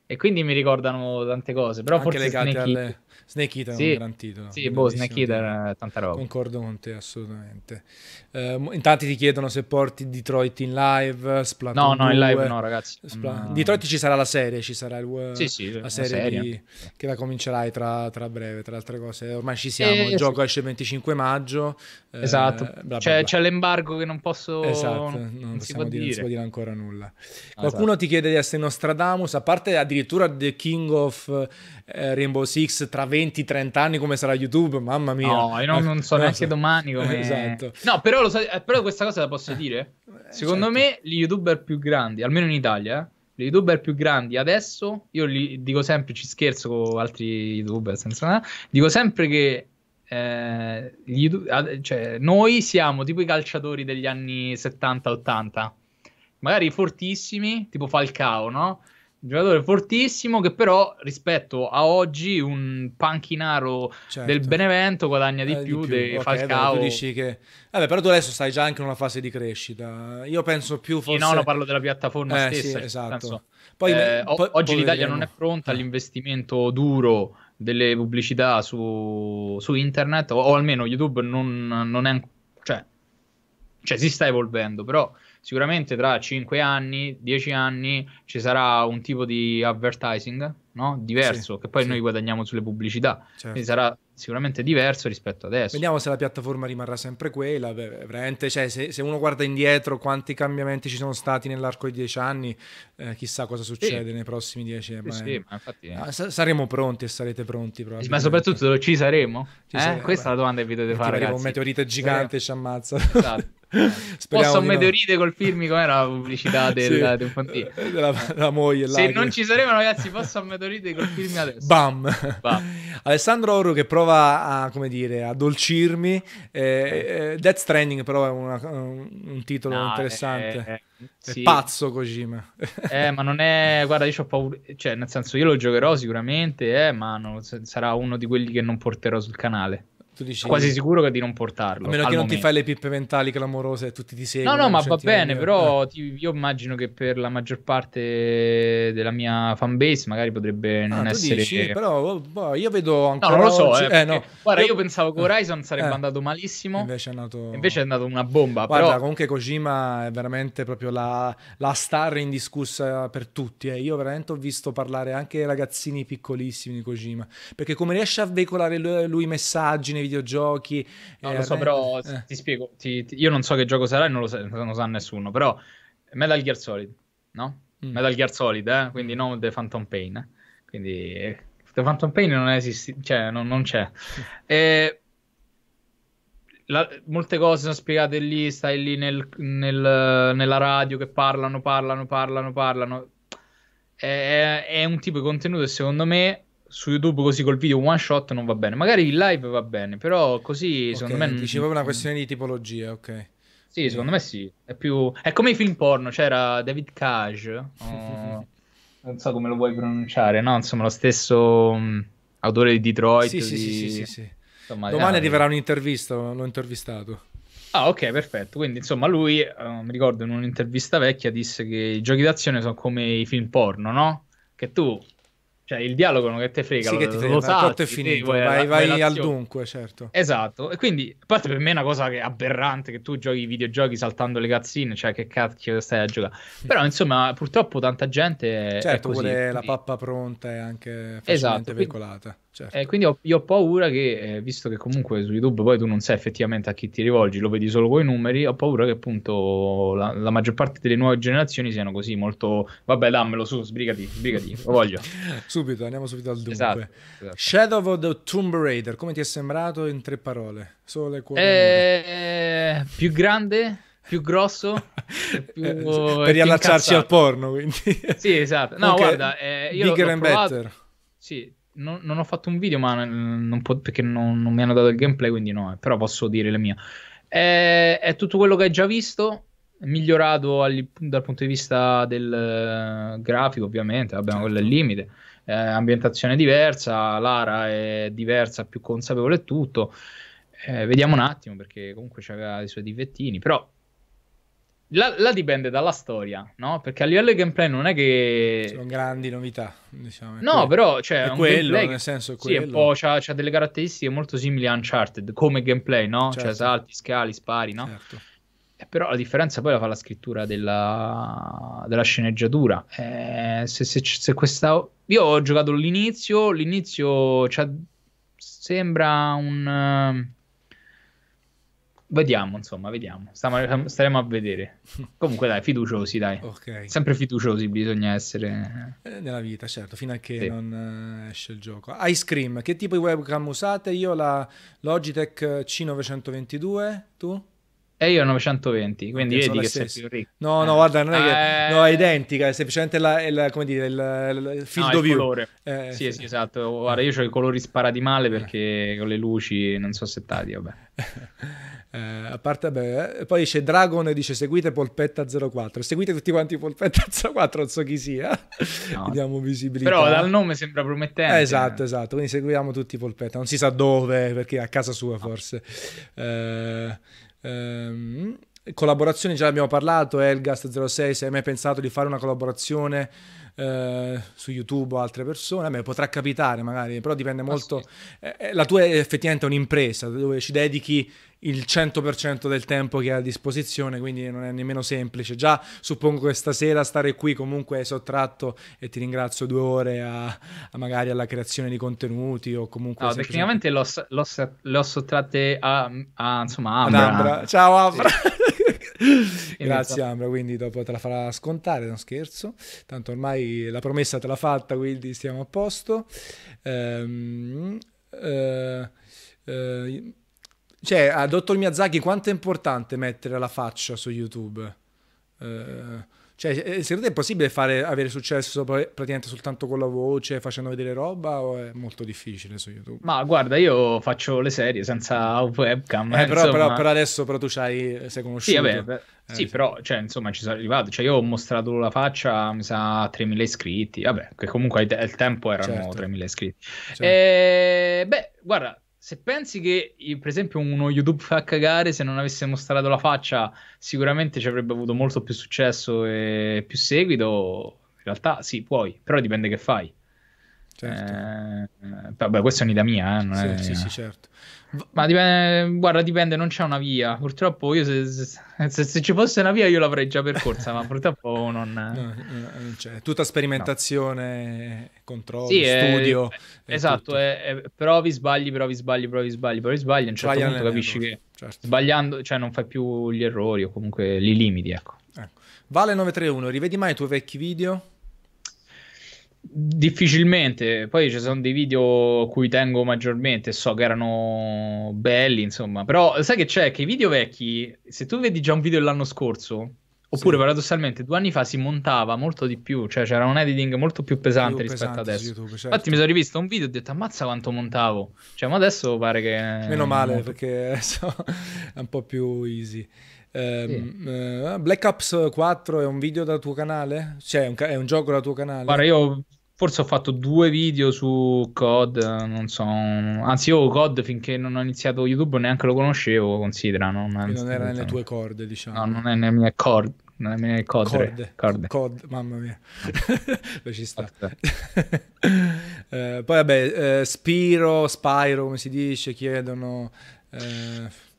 e quindi mi ricordano tante cose. Però Anche forse legate Snake alle... Snake Eater sì, è un gran titolo. Sì, boh, Snake Eater, tanta roba.
Concordo con te, assolutamente. Uh, in tanti ti chiedono se porti Detroit in live, Splatoon No, no, 2, in live no, ragazzi. Spl- no. Mm. Detroit ci sarà la serie, ci sarà il, sì, sì, la serie, serie. Di, che la comincerai tra, tra, breve, tra altre cose. Ormai ci siamo, eh, il gioco esce il 25 maggio. Eh, esatto, eh, bla, bla, c'è, bla. c'è, l'embargo che non posso... Esatto, non, non, si dire, dire. non, si può dire ancora nulla. Ah, Qualcuno esatto. ti chiede di essere Nostradamus, a parte addirittura The King of eh, Rainbow Six tra
20-30 anni come sarà YouTube, mamma mia. No, io non, non so *laughs* neanche domani come... *laughs* Esatto. No, però, so, eh, però, questa cosa la posso eh, dire? Eh, Secondo certo. me gli YouTuber più grandi, almeno in Italia, eh, gli youtuber più grandi adesso, io li dico sempre, ci scherzo con altri youtuber, senza nada, dico sempre che eh, YouTube, cioè, noi siamo tipo i calciatori degli anni 70-80, magari fortissimi, tipo Falcao, no? Un giocatore fortissimo che però rispetto a oggi un panchinaro certo. del Benevento guadagna eh, di eh, più, di più. Okay, Falcao. dici che... Vabbè, però tu
adesso stai già anche in una fase di crescita. Io penso più forse... Sì, no, no, parlo della piattaforma eh, stessa. Sì, esatto. Penso,
poi, eh, poi, oggi poi l'Italia vedremo. non è pronta eh. all'investimento duro delle pubblicità su, su internet o, o, almeno YouTube non, non è... Cioè, cioè si sta evolvendo, però sicuramente tra 5 anni, 10 anni ci sarà un tipo di advertising no? diverso, sì, che poi sì. noi guadagniamo sulle pubblicità, certo. quindi sarà sicuramente diverso rispetto adesso.
Vediamo se la piattaforma rimarrà sempre quella, veramente, cioè, se, se, uno guarda indietro quanti cambiamenti ci sono stati nell'arco di dieci anni, eh, chissà cosa succede sì. nei prossimi dieci anni. Sì, sì, ma infatti... Ah, saremo pronti e sarete pronti Ma soprattutto
ci saremo? Ci eh? saremo Questa è la domanda che vi dovete fare, Un meteorite gigante ci ammazza. Esatto. *laughs* Speriamo Posso meteorite no. col film come era la pubblicità *laughs* del, sì, del eh, della, della, moglie. Se non ci saremo ragazzi, posso meteorite col film adesso. Bam. *laughs* Bam.
Alessandro Oro che prova a, come dire, a dolcirmi. Eh, eh, Death Stranding però è una, un, titolo no, interessante. Eh, è, sì. pazzo Kojima.
eh, ma non è... Guarda, io ho paura... Cioè, nel senso, io lo giocherò sicuramente, ma non... sarà uno di quelli che non porterò sul canale. Tu dici... Quasi sicuro che di non portarlo. A meno che non momento. ti fai le pippe mentali clamorose e tutti ti seguono. No, no, ma va bene, però eh. ti, io immagino che per la maggior parte della mia fanbase magari potrebbe ah, non ah, essere... Dici, però oh, boh, io vedo ancora... No, non lo so, oggi... eh, eh, no. Guarda, io... io... pensavo che eh. Horizon sarebbe eh. andato malissimo. Invece è andato... Invece è andato
una bomba, Guarda, però... comunque Kojima è veramente proprio la, la star indiscussa per tutti. Eh. Io veramente ho visto parlare anche ragazzini piccolissimi di Kojima, perché come riesce a veicolare lui i messaggi nei nei videogiochi. Non eh, lo so, però
eh. ti spiego. Ti, ti, io non so che gioco sarà e non lo, sa, non lo sa nessuno. Però Metal Gear Solid, no? Mm. Metal Gear Solid, eh? quindi non The Phantom Pain. Eh? Quindi eh, The Phantom Pain non esiste, cioè non, non c'è. E, eh, la, molte cose sono spiegate lì, stai lì nel, nel, nella radio che parlano, parlano, parlano, parlano. È, è, un tipo di contenuto che secondo me su YouTube così col video one shot non va bene. Magari il live va bene, però così okay, secondo me... Non... Dici mm, una mm. questione di tipologia, ok. Sì, secondo me sì. È, più... è come i film porno, c'era David Cage. Oh, *laughs* non so come lo vuoi pronunciare, no? Insomma, lo stesso mh, mm, autore di Detroit. Sì, di... sì, sì, sì, sì. Insomma, Domani ah, arriverà
un'intervista, l'ho intervistato.
Ah, ok, perfetto. Quindi, insomma, lui, eh, mi ricordo in un'intervista vecchia, disse che i giochi d'azione sono come i film porno, no? Che tu cioè, il dialogo non che te frega, sì, lo, che ti frega, lo sa. è finito, te, eh, vai, vai al dunque, certo. Esatto, e quindi, a parte per me è una cosa che è aberrante che tu giochi i videogiochi saltando le cazzine, cioè che cacchio stai a giocare. *laughs* Però, insomma, purtroppo tanta gente Certo, è così, vuole quindi... la
pappa pronta e anche facilmente esatto, veicolata. Quindi Certo. Eh, quindi
ho, io ho paura che, eh, visto che comunque su YouTube poi tu non sai effettivamente a chi ti rivolgi, lo vedi solo con i numeri, ho paura che appunto la, la, maggior parte delle nuove generazioni siano così molto, vabbè dammelo su, sbrigati, sbrigati, lo voglio.
*laughs* subito, andiamo subito al dunque. Esatto, esatto.
Shadow of the
Tomb Raider, come ti è sembrato in tre parole? Sole, cuore, eh, più
grande, più grosso *laughs* più, eh, per riallacciarci al porno quindi sì esatto no okay. guarda eh, io bigger and provato, better sì non, non, ho fatto un video, ma non po- perché non, non, mi hanno dato il gameplay, quindi no, eh. però posso dire la mia. È, è, tutto quello che hai già visto, migliorato al, dal punto di vista del eh, grafico, ovviamente, abbiamo certo. quello è il certo. limite. Eh, ambientazione diversa, Lara è diversa, più consapevole e tutto. Eh, vediamo un attimo perché comunque c'aveva i suoi difettini, però la, la, dipende dalla storia, no? Perché a livello di gameplay non è che... Sono grandi novità, diciamo. No, quello. però, cioè... È quello, nel senso, è quello. Sì, e poi c'ha, c'ha, delle caratteristiche molto simili a Uncharted, come gameplay, no? Cioè, certo. Cioè, salti, scali, spari, no? Certo. Eh, però la differenza poi la fa la scrittura della, della sceneggiatura. Eh, se, se, se questa... Io ho giocato l'inizio, l'inizio sembra un Vediamo, insomma, vediamo. Stiamo, staremo a vedere. *laughs* Comunque, dai, fiduciosi, dai. Okay. Sempre fiduciosi bisogna essere.
Eh, nella vita, certo, fino a che sì. non eh, esce il gioco. Ice Cream, che tipo di webcam usate? Io la Logitech C922, tu?
E io 920, quindi vedi che stessa. sei più ricco. No, no, eh. guarda, non è che... No, è identica, è semplicemente la,
è la, come dire, il, il field no, of view. colore. Eh, sì, sì,
sì, esatto. Guarda, io ho i colori sparati male perché con le luci non sono settati, vabbè. *laughs*
Eh, a parte, beh, poi c'è Dragon e dice seguite Polpetta04. Seguite tutti quanti Polpetta04, *laughs* non so chi sia. No. Diamo visibilità. Però dal nome sembra promettente. Eh, esatto, esatto. Quindi seguiamo tutti Polpetta. Non si sa dove, perché a casa sua forse. Eh, ehm, collaborazioni, già abbiamo parlato. Elgast06, se hai mai pensato di fare una collaborazione eh, su YouTube o altre persone, a me potrà capitare magari, però dipende ah, molto. Eh, eh, la tua è effettivamente un'impresa dove ci dedichi il 100% del tempo che hai a disposizione, quindi non è nemmeno semplice. Già suppongo che stasera stare qui comunque hai sottratto e ti ringrazio due ore a, a magari alla creazione di contenuti o comunque... No, tecnicamente
l'ho, l'ho, l'ho sottratte a, a, insomma, Abra. Abra. Ciao Abra! Sì. *laughs* Grazie
Ambra, quindi dopo te la farà scontare, non scherzo, tanto ormai la promessa te l'ha fatta, quindi stiamo a posto. Ehm, eh, eh, cioè, a Dottor Miyazaki, quanto è importante mettere la faccia su YouTube? Eh, cioè, eh, secondo te è possibile fare, avere successo praticamente soltanto con la voce, facendo vedere roba o è molto difficile su YouTube?
Ma guarda, io faccio le serie senza webcam. Eh, eh, però, però, però, adesso però tu c'hai, sei conosciuto. Sì, vabbè, eh, sì, sì, però cioè, insomma ci sono arrivato. Cioè, io ho mostrato la faccia, mi sa, 3.000 iscritti. Vabbè, che comunque al tempo erano certo. 3.000 iscritti. Certo. E, eh, beh, guarda, se pensi che per esempio uno YouTube fa cagare se non avesse mostrato la faccia sicuramente ci avrebbe avuto molto più successo e più seguito in realtà sì puoi però dipende che fai certo. eh, vabbè questa è un'idea mia eh, sì, è... sì sì certo ma dipende, guarda, dipende, non c'è una via. Purtroppo io se, se, se ci fosse una via io l'avrei già percorsa, ma purtroppo non... *laughs* No, non c'è.
Tutta sperimentazione, no. controllo, sì, studio. È, esatto,
è, è, provi, sbagli, provi, sbagli, provi, sbagli, provi, sbagli. A un certo Trial punto capisci che certo. sbagliando, cioè non fai più gli errori o comunque li limiti, ecco. ecco. Vale 931, rivedi mai i tuoi vecchi video? Difficilmente, poi ci sono dei video cui tengo maggiormente, so che erano belli, insomma, però sai che c'è che i video vecchi, se tu vedi già un video dell'anno scorso, oppure sì. paradossalmente due anni fa si montava molto di più, cioè c'era un editing molto più pesante più rispetto pesante adesso. YouTube, certo. Infatti mi sono rivisto un video e ho detto ammazza quanto montavo, cioè ma adesso pare che... Meno male
perché *laughs* è un po' più easy. Ehm, sì. Eh, Black Ops 4 è un video dal tuo canale? Cioè, è un, è un gioco dal tuo canale? Guarda, io
forse ho fatto due video su COD, non so, anzi io COD finché non ho iniziato YouTube neanche lo conoscevo, considera, non, non era nelle tue corde, diciamo. No, non è nelle mie corde. Non è nelle corde. Corde. corde.
mamma mia. Beh, *laughs* ci sta. *laughs* eh, poi vabbè, eh, Spiro,
Spyro, come si dice, chiedono... Eh...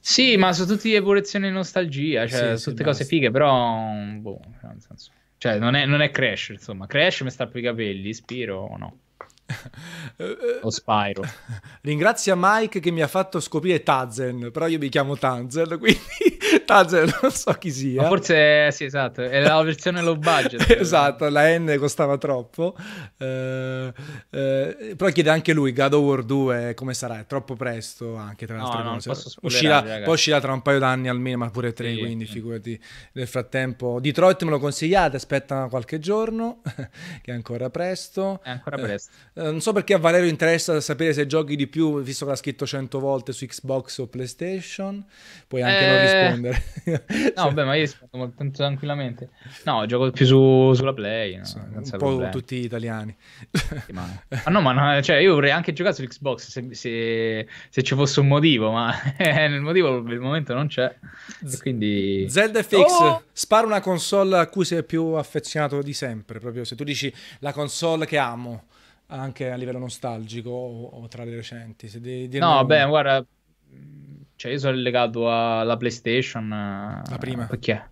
Sì, ma sono tutti evoluzioni e nostalgia, cioè sì, tutte sì, cose fighe, però boh, cioè, nel senso. Cioè, non è, non è Crash, insomma. Crash mi sta per i capelli, Spiro o no? *laughs* o Spyro.
Ringrazia Mike che mi ha fatto scoprire Tazen, però io mi chiamo Tanzen, quindi Tazer, *laughs* non so chi sia. Ma forse sì, esatto, è la versione low budget. *laughs* esatto, la N costava troppo. Eh, eh, però chiede anche lui God of War 2 come sarà, è troppo presto anche tra le altre no, Uscirà, poi uscirà tra un paio d'anni almeno, ma pure tre, sì, quindi sì. figurati. Nel frattempo Detroit me lo consigliate, aspetta qualche giorno, *laughs* che è ancora presto. È ancora eh, presto. Eh, non so perché a Valerio interessa sapere se giochi di più, visto che l'ha scritto 100 volte su Xbox o PlayStation, puoi anche non eh, rispondere.
*laughs* no, cioè beh, ma io spendo molto tranquillamente. No, gioco più su, sulla Play. No, sì, un po' tutti italiani. ma... Ah, no, ma no, cioè, io vorrei anche giocare su Xbox se, se, se, ci fosse un motivo, ma *laughs* eh, nel motivo per il momento non c'è. Quindi... Zelda FX, oh!
spara una console a cui sei più affezionato di sempre, proprio se tu dici la console che amo anche a livello nostalgico o, o tra le recenti. Se devi, no, beh,
guarda, cioè, io sono legato alla PlayStation. Eh, la prima? Perché?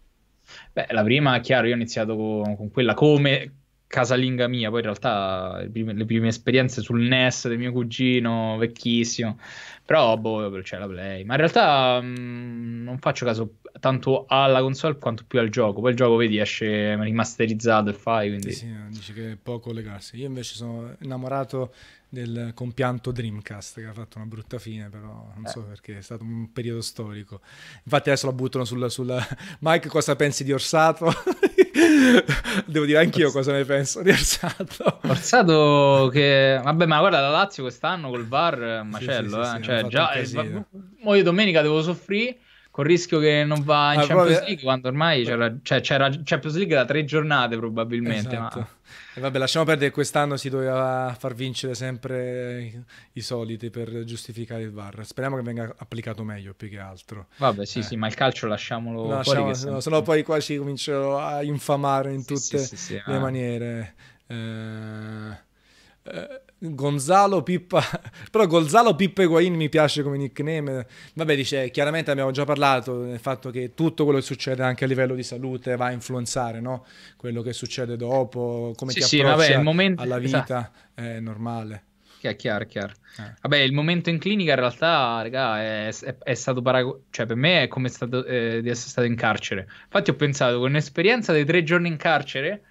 Beh, la prima, chiaro, io ho iniziato con, con quella come casalinga mia. Poi in realtà le prime, le prime, esperienze sul NES del mio cugino, vecchissimo. Però, boh, c'è cioè, la Play. Ma in realtà mh, mm, non faccio caso tanto alla console quanto più al gioco. Poi il gioco, vedi, esce rimasterizzato e fai. Quindi... Sì, sì,
dici che è poco legarsi. Io invece sono innamorato del compianto Dreamcast che ha fatto una brutta fine, però non eh. so perché è stato un periodo storico. Infatti adesso la buttano sulla, sulla... *laughs* Mike, cosa pensi di Orsato? *laughs* Devo dire anch'io cosa ne
penso di Orsato. Orsato che... Vabbè, ma guarda, la Lazio quest'anno col VAR macello, sì, sì, eh. sì, cioè già... Mo io domenica devo soffrire Col rischio che non va in ah, Champions proprio... League quando ormai c'era, cioè, c'era Champions League da tre giornate probabilmente. Esatto. Ma...
E vabbè, lasciamo perdere che quest'anno si doveva far vincere sempre i soliti per giustificare il VAR. Speriamo che venga applicato meglio più che altro.
Vabbè, sì, eh. sì, ma il calcio lasciamolo no, fuori. Lasciamo, no, sennò
poi qua ci cominciano a infamare in sì, tutte sì, sì, le ah. maniere. Eh, eh Gonzalo Pippa, *laughs* però Gonzalo Pippa Higuain mi piace come nickname. Vabbè, dice, chiaramente abbiamo già parlato del fatto che tutto quello che succede anche a livello di salute va a influenzare, no? Quello che succede dopo,
come sì, ti sì, vabbè, il momento... alla esatto. vita
è normale.
Chiaro, chiaro, chiaro. Eh. Vabbè, il momento in clinica in realtà, raga, è, è, è stato parago- cioè per me è come stato, eh, di essere stato in carcere. Infatti ho pensato, con un'esperienza dei tre giorni in carcere,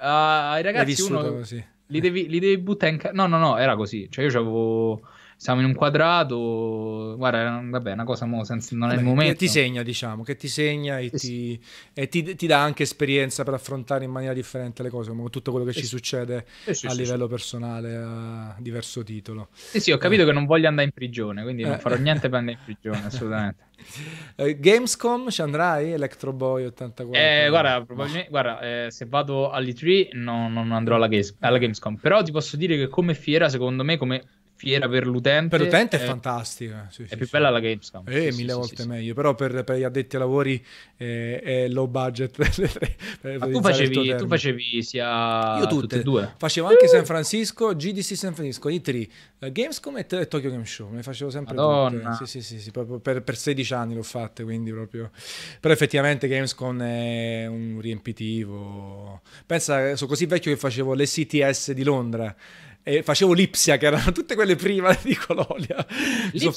uh, ai ragazzi L'hai vissuto uno... così li devi, li devi buttare in... Ca- no, no, no, era così. Cioè io avevo siamo in un quadrato, guarda, vabbè, una cosa mo senza, non vabbè, è il momento. Che ti segna, diciamo, che
ti segna e, eh ti, e ti, ti, dà anche esperienza per affrontare in maniera differente le cose, come tutto quello che eh ci succede eh sì, a sì, livello sì. personale a diverso titolo. Sì, sì, ho capito eh. che
non voglio andare in prigione, quindi non farò niente per *laughs* andare in prigione, assolutamente. Eh, Gamescom
ci andrai? Electro Boy 84? Eh, guarda, probabilmente,
guarda eh, se vado all'E3 no, non andrò alla, Games, alla, Gamescom, però ti posso dire che come fiera, secondo me, come fiera per l'utente. Per l'utente è, è fantastica. Sì, è sì, più sì. bella la Gamescom. Eh,
mille volte meglio, però per, per, gli addetti ai lavori eh, è low budget. *laughs* per, tu, facevi, tu facevi
sia... Io tutte. tutte e due. Facevo anche San
Francisco, GDC San Francisco, E3, eh, Gamescom e, e Tokyo Game Show. Ne facevo sempre Madonna. tutte. Sì, sì, sì, per, per, 16 anni l'ho fatta, quindi proprio... Però effettivamente Gamescom è un riempitivo. Pensa, sono così vecchio che facevo le CTS di Londra e facevo Lipsia, che erano tutte quelle prima di Colonia. Lipsia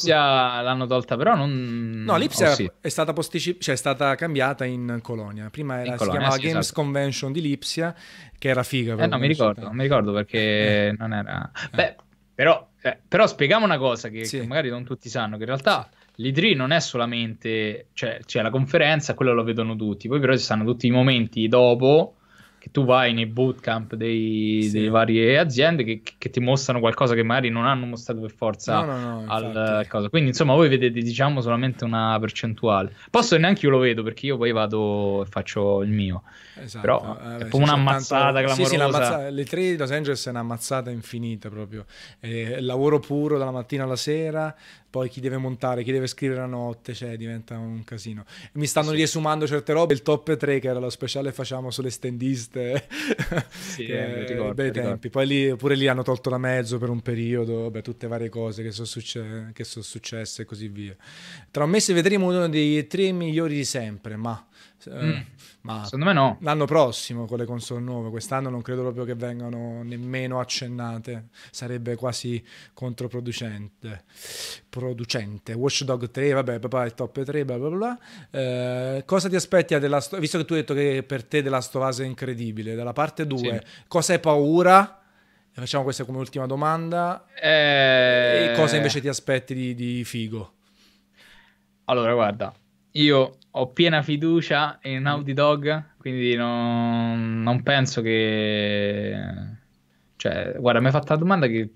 so... l'hanno tolta, però non... No, Lipsia oh, sì. è, stata posticip- cioè è stata cambiata in Colonia. Prima era, in Colonia, si chiamava sì, Games esatto. Convention di Lipsia, che era figa.
Eh no, mi ricordo, non mi ricordo perché eh. non era... Eh. Beh, però, eh, però, spieghiamo una cosa che, sì. che, magari non tutti sanno, che in realtà... L'Idri non è solamente, cioè c'è cioè la conferenza, quello lo vedono tutti, poi però ci stanno tutti i momenti dopo che tu vai nei bootcamp dei, sì. delle varie aziende che, che, ti mostrano qualcosa che magari non hanno mostrato per forza no, no, no, al cosa. Quindi, insomma, voi vedete, diciamo, solamente una percentuale. Posso neanche io lo vedo, perché io poi vado e faccio il mio. Esatto. Però eh, è proprio un'ammazzata tanto... clamorosa. Sì,
sì, le tre di Los Angeles è un'ammazzata infinita proprio. Eh, lavoro puro dalla mattina alla sera, poi chi deve montare, chi deve scrivere la notte, cioè diventa un casino. Mi stanno sì. riesumando certe robe, il top 3 che era lo speciale facciamo sulle standiste, sì, *laughs* che, eh, ricordo, bei tempi, poi lì, pure lì hanno tolto la mezzo per un periodo, beh, tutte varie cose che sono, succe- che sono successe e così via. Tra un mese vedremo uno dei tre migliori di sempre, ma eh, mm, ma secondo me no. L'anno prossimo con le console nuove, quest'anno non credo proprio che vengano nemmeno accennate, sarebbe quasi controproducente. Producente. Watchdog 3, vabbè, papà il top 3, bla bla bla. Eh, cosa ti aspetti, Last... visto che tu hai detto che per te della Stovase è incredibile, dalla parte 2, sì. cosa hai paura? Facciamo questa come ultima domanda.
E, eh. e cosa invece ti aspetti di, di figo? Allora, guarda, io ho piena fiducia in mm. Audi Dog, quindi non, non penso che... Cioè, guarda, mi hai fatto la domanda che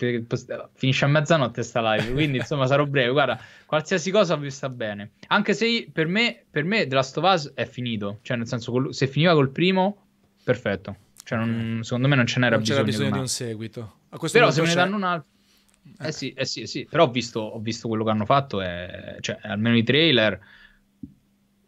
finisce a mezzanotte sta live, quindi *laughs* insomma sarò breve. Guarda, qualsiasi cosa vi sta bene. Anche se per me, per me The Last of Us è finito. Cioè, nel senso, se finiva col primo, perfetto. Cioè, non, secondo me non ce n'era non bisogno. Non c'era bisogno di un seguito.
Però se me ne danno
un altro... Eh, ecco. eh sì, eh sì, sì. Però ho visto, ho visto quello che hanno fatto, è... cioè, almeno i trailer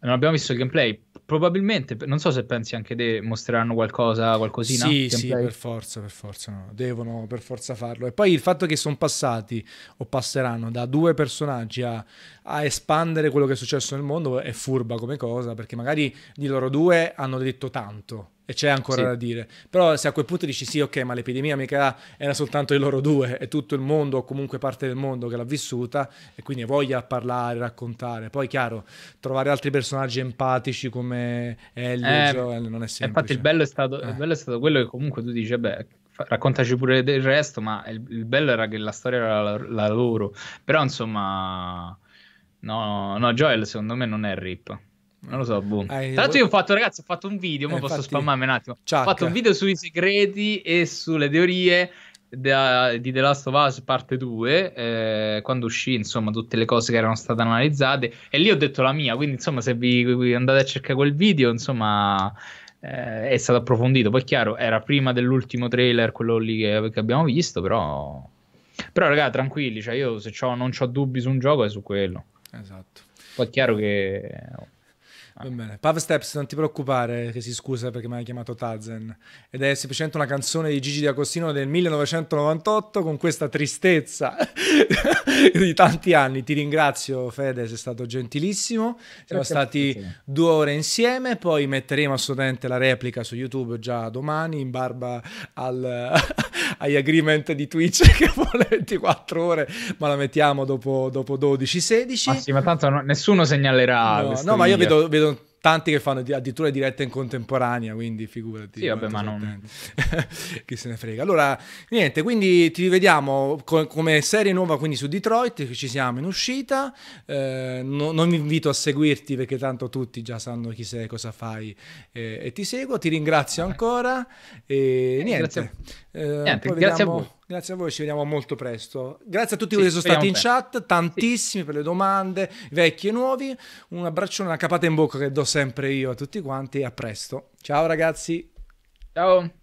non abbiamo visto il gameplay. Probabilmente, non so se pensi anche te, mostreranno qualcosa, qualcosina. Sì, sì, per
forza, per forza, no. devono per forza farlo. E poi il fatto che sono passati o passeranno da due personaggi a, a, espandere quello che è successo nel mondo è furba come cosa, perché magari di loro due hanno detto tanto e c'è ancora sì. da dire. Però se a quel punto dici sì, ok, ma l'epidemia mica era soltanto i loro due, è tutto il mondo o comunque parte del mondo che l'ha vissuta e quindi voglia parlare, raccontare. Poi chiaro, trovare altri personaggi empatici come
Ellie eh, Joel cioè, non è semplice. Infatti il bello è, stato, eh. il bello è stato quello che comunque tu dici, beh, raccontaci pure del resto, ma il, il, bello era che la storia era la, la loro. Però insomma, no, no, Joel secondo me non è rip. Non lo so, boh. Eh, Tra l'altro io ho fatto, ragazzi, ho fatto un video, eh, ma posso spammarmi un attimo. Ciacca. Ho fatto un video sui segreti e sulle teorie di The Last of Us parte 2 eh, quando uscì insomma tutte le cose che erano state analizzate e lì ho detto la mia quindi insomma se vi, vi andate a cercare quel video insomma eh, è stato approfondito poi chiaro era prima dell'ultimo trailer quello lì che, che abbiamo visto però però raga tranquilli cioè io se non ho dubbi su un gioco è su quello esatto poi è chiaro che
Va bene. Pav Steps, non ti preoccupare, che si scusa perché mi hai chiamato Tazen. Ed è semplicemente una canzone di Gigi D'Agostino del 1998 con questa tristezza *laughs* di tanti anni. Ti ringrazio, Fede, sei stato gentilissimo. Siamo stati due ore insieme. Poi metteremo assolutamente la replica su YouTube già domani, in barba al, *laughs* agli agreement di Twitch *laughs* che vuole 24 ore, ma la
mettiamo dopo, dopo 12-16. ma tanto no, nessuno segnalerà. No, no ma io vedo,
vedo tanti che fanno addirittura dirette in contemporanea, quindi figurati. Sì, vabbè, ma non... *laughs* Chi se ne frega. Allora, niente, quindi ti rivediamo co- come serie nuova quindi su Detroit, che ci siamo in uscita. Eh, no, non vi invito a seguirti perché tanto tutti già sanno chi sei, cosa fai eh, e ti seguo. Ti ringrazio ancora e eh, niente. Grazie, eh, niente, grazie vediamo... a voi. Grazie a voi, ci vediamo molto presto. Grazie a tutti sì, quelli che sono stati in presto. chat, tantissimi sì. per le domande, vecchi e nuovi. Un abbraccione, una capata in bocca che do sempre io a tutti quanti. A presto. Ciao ragazzi. Ciao.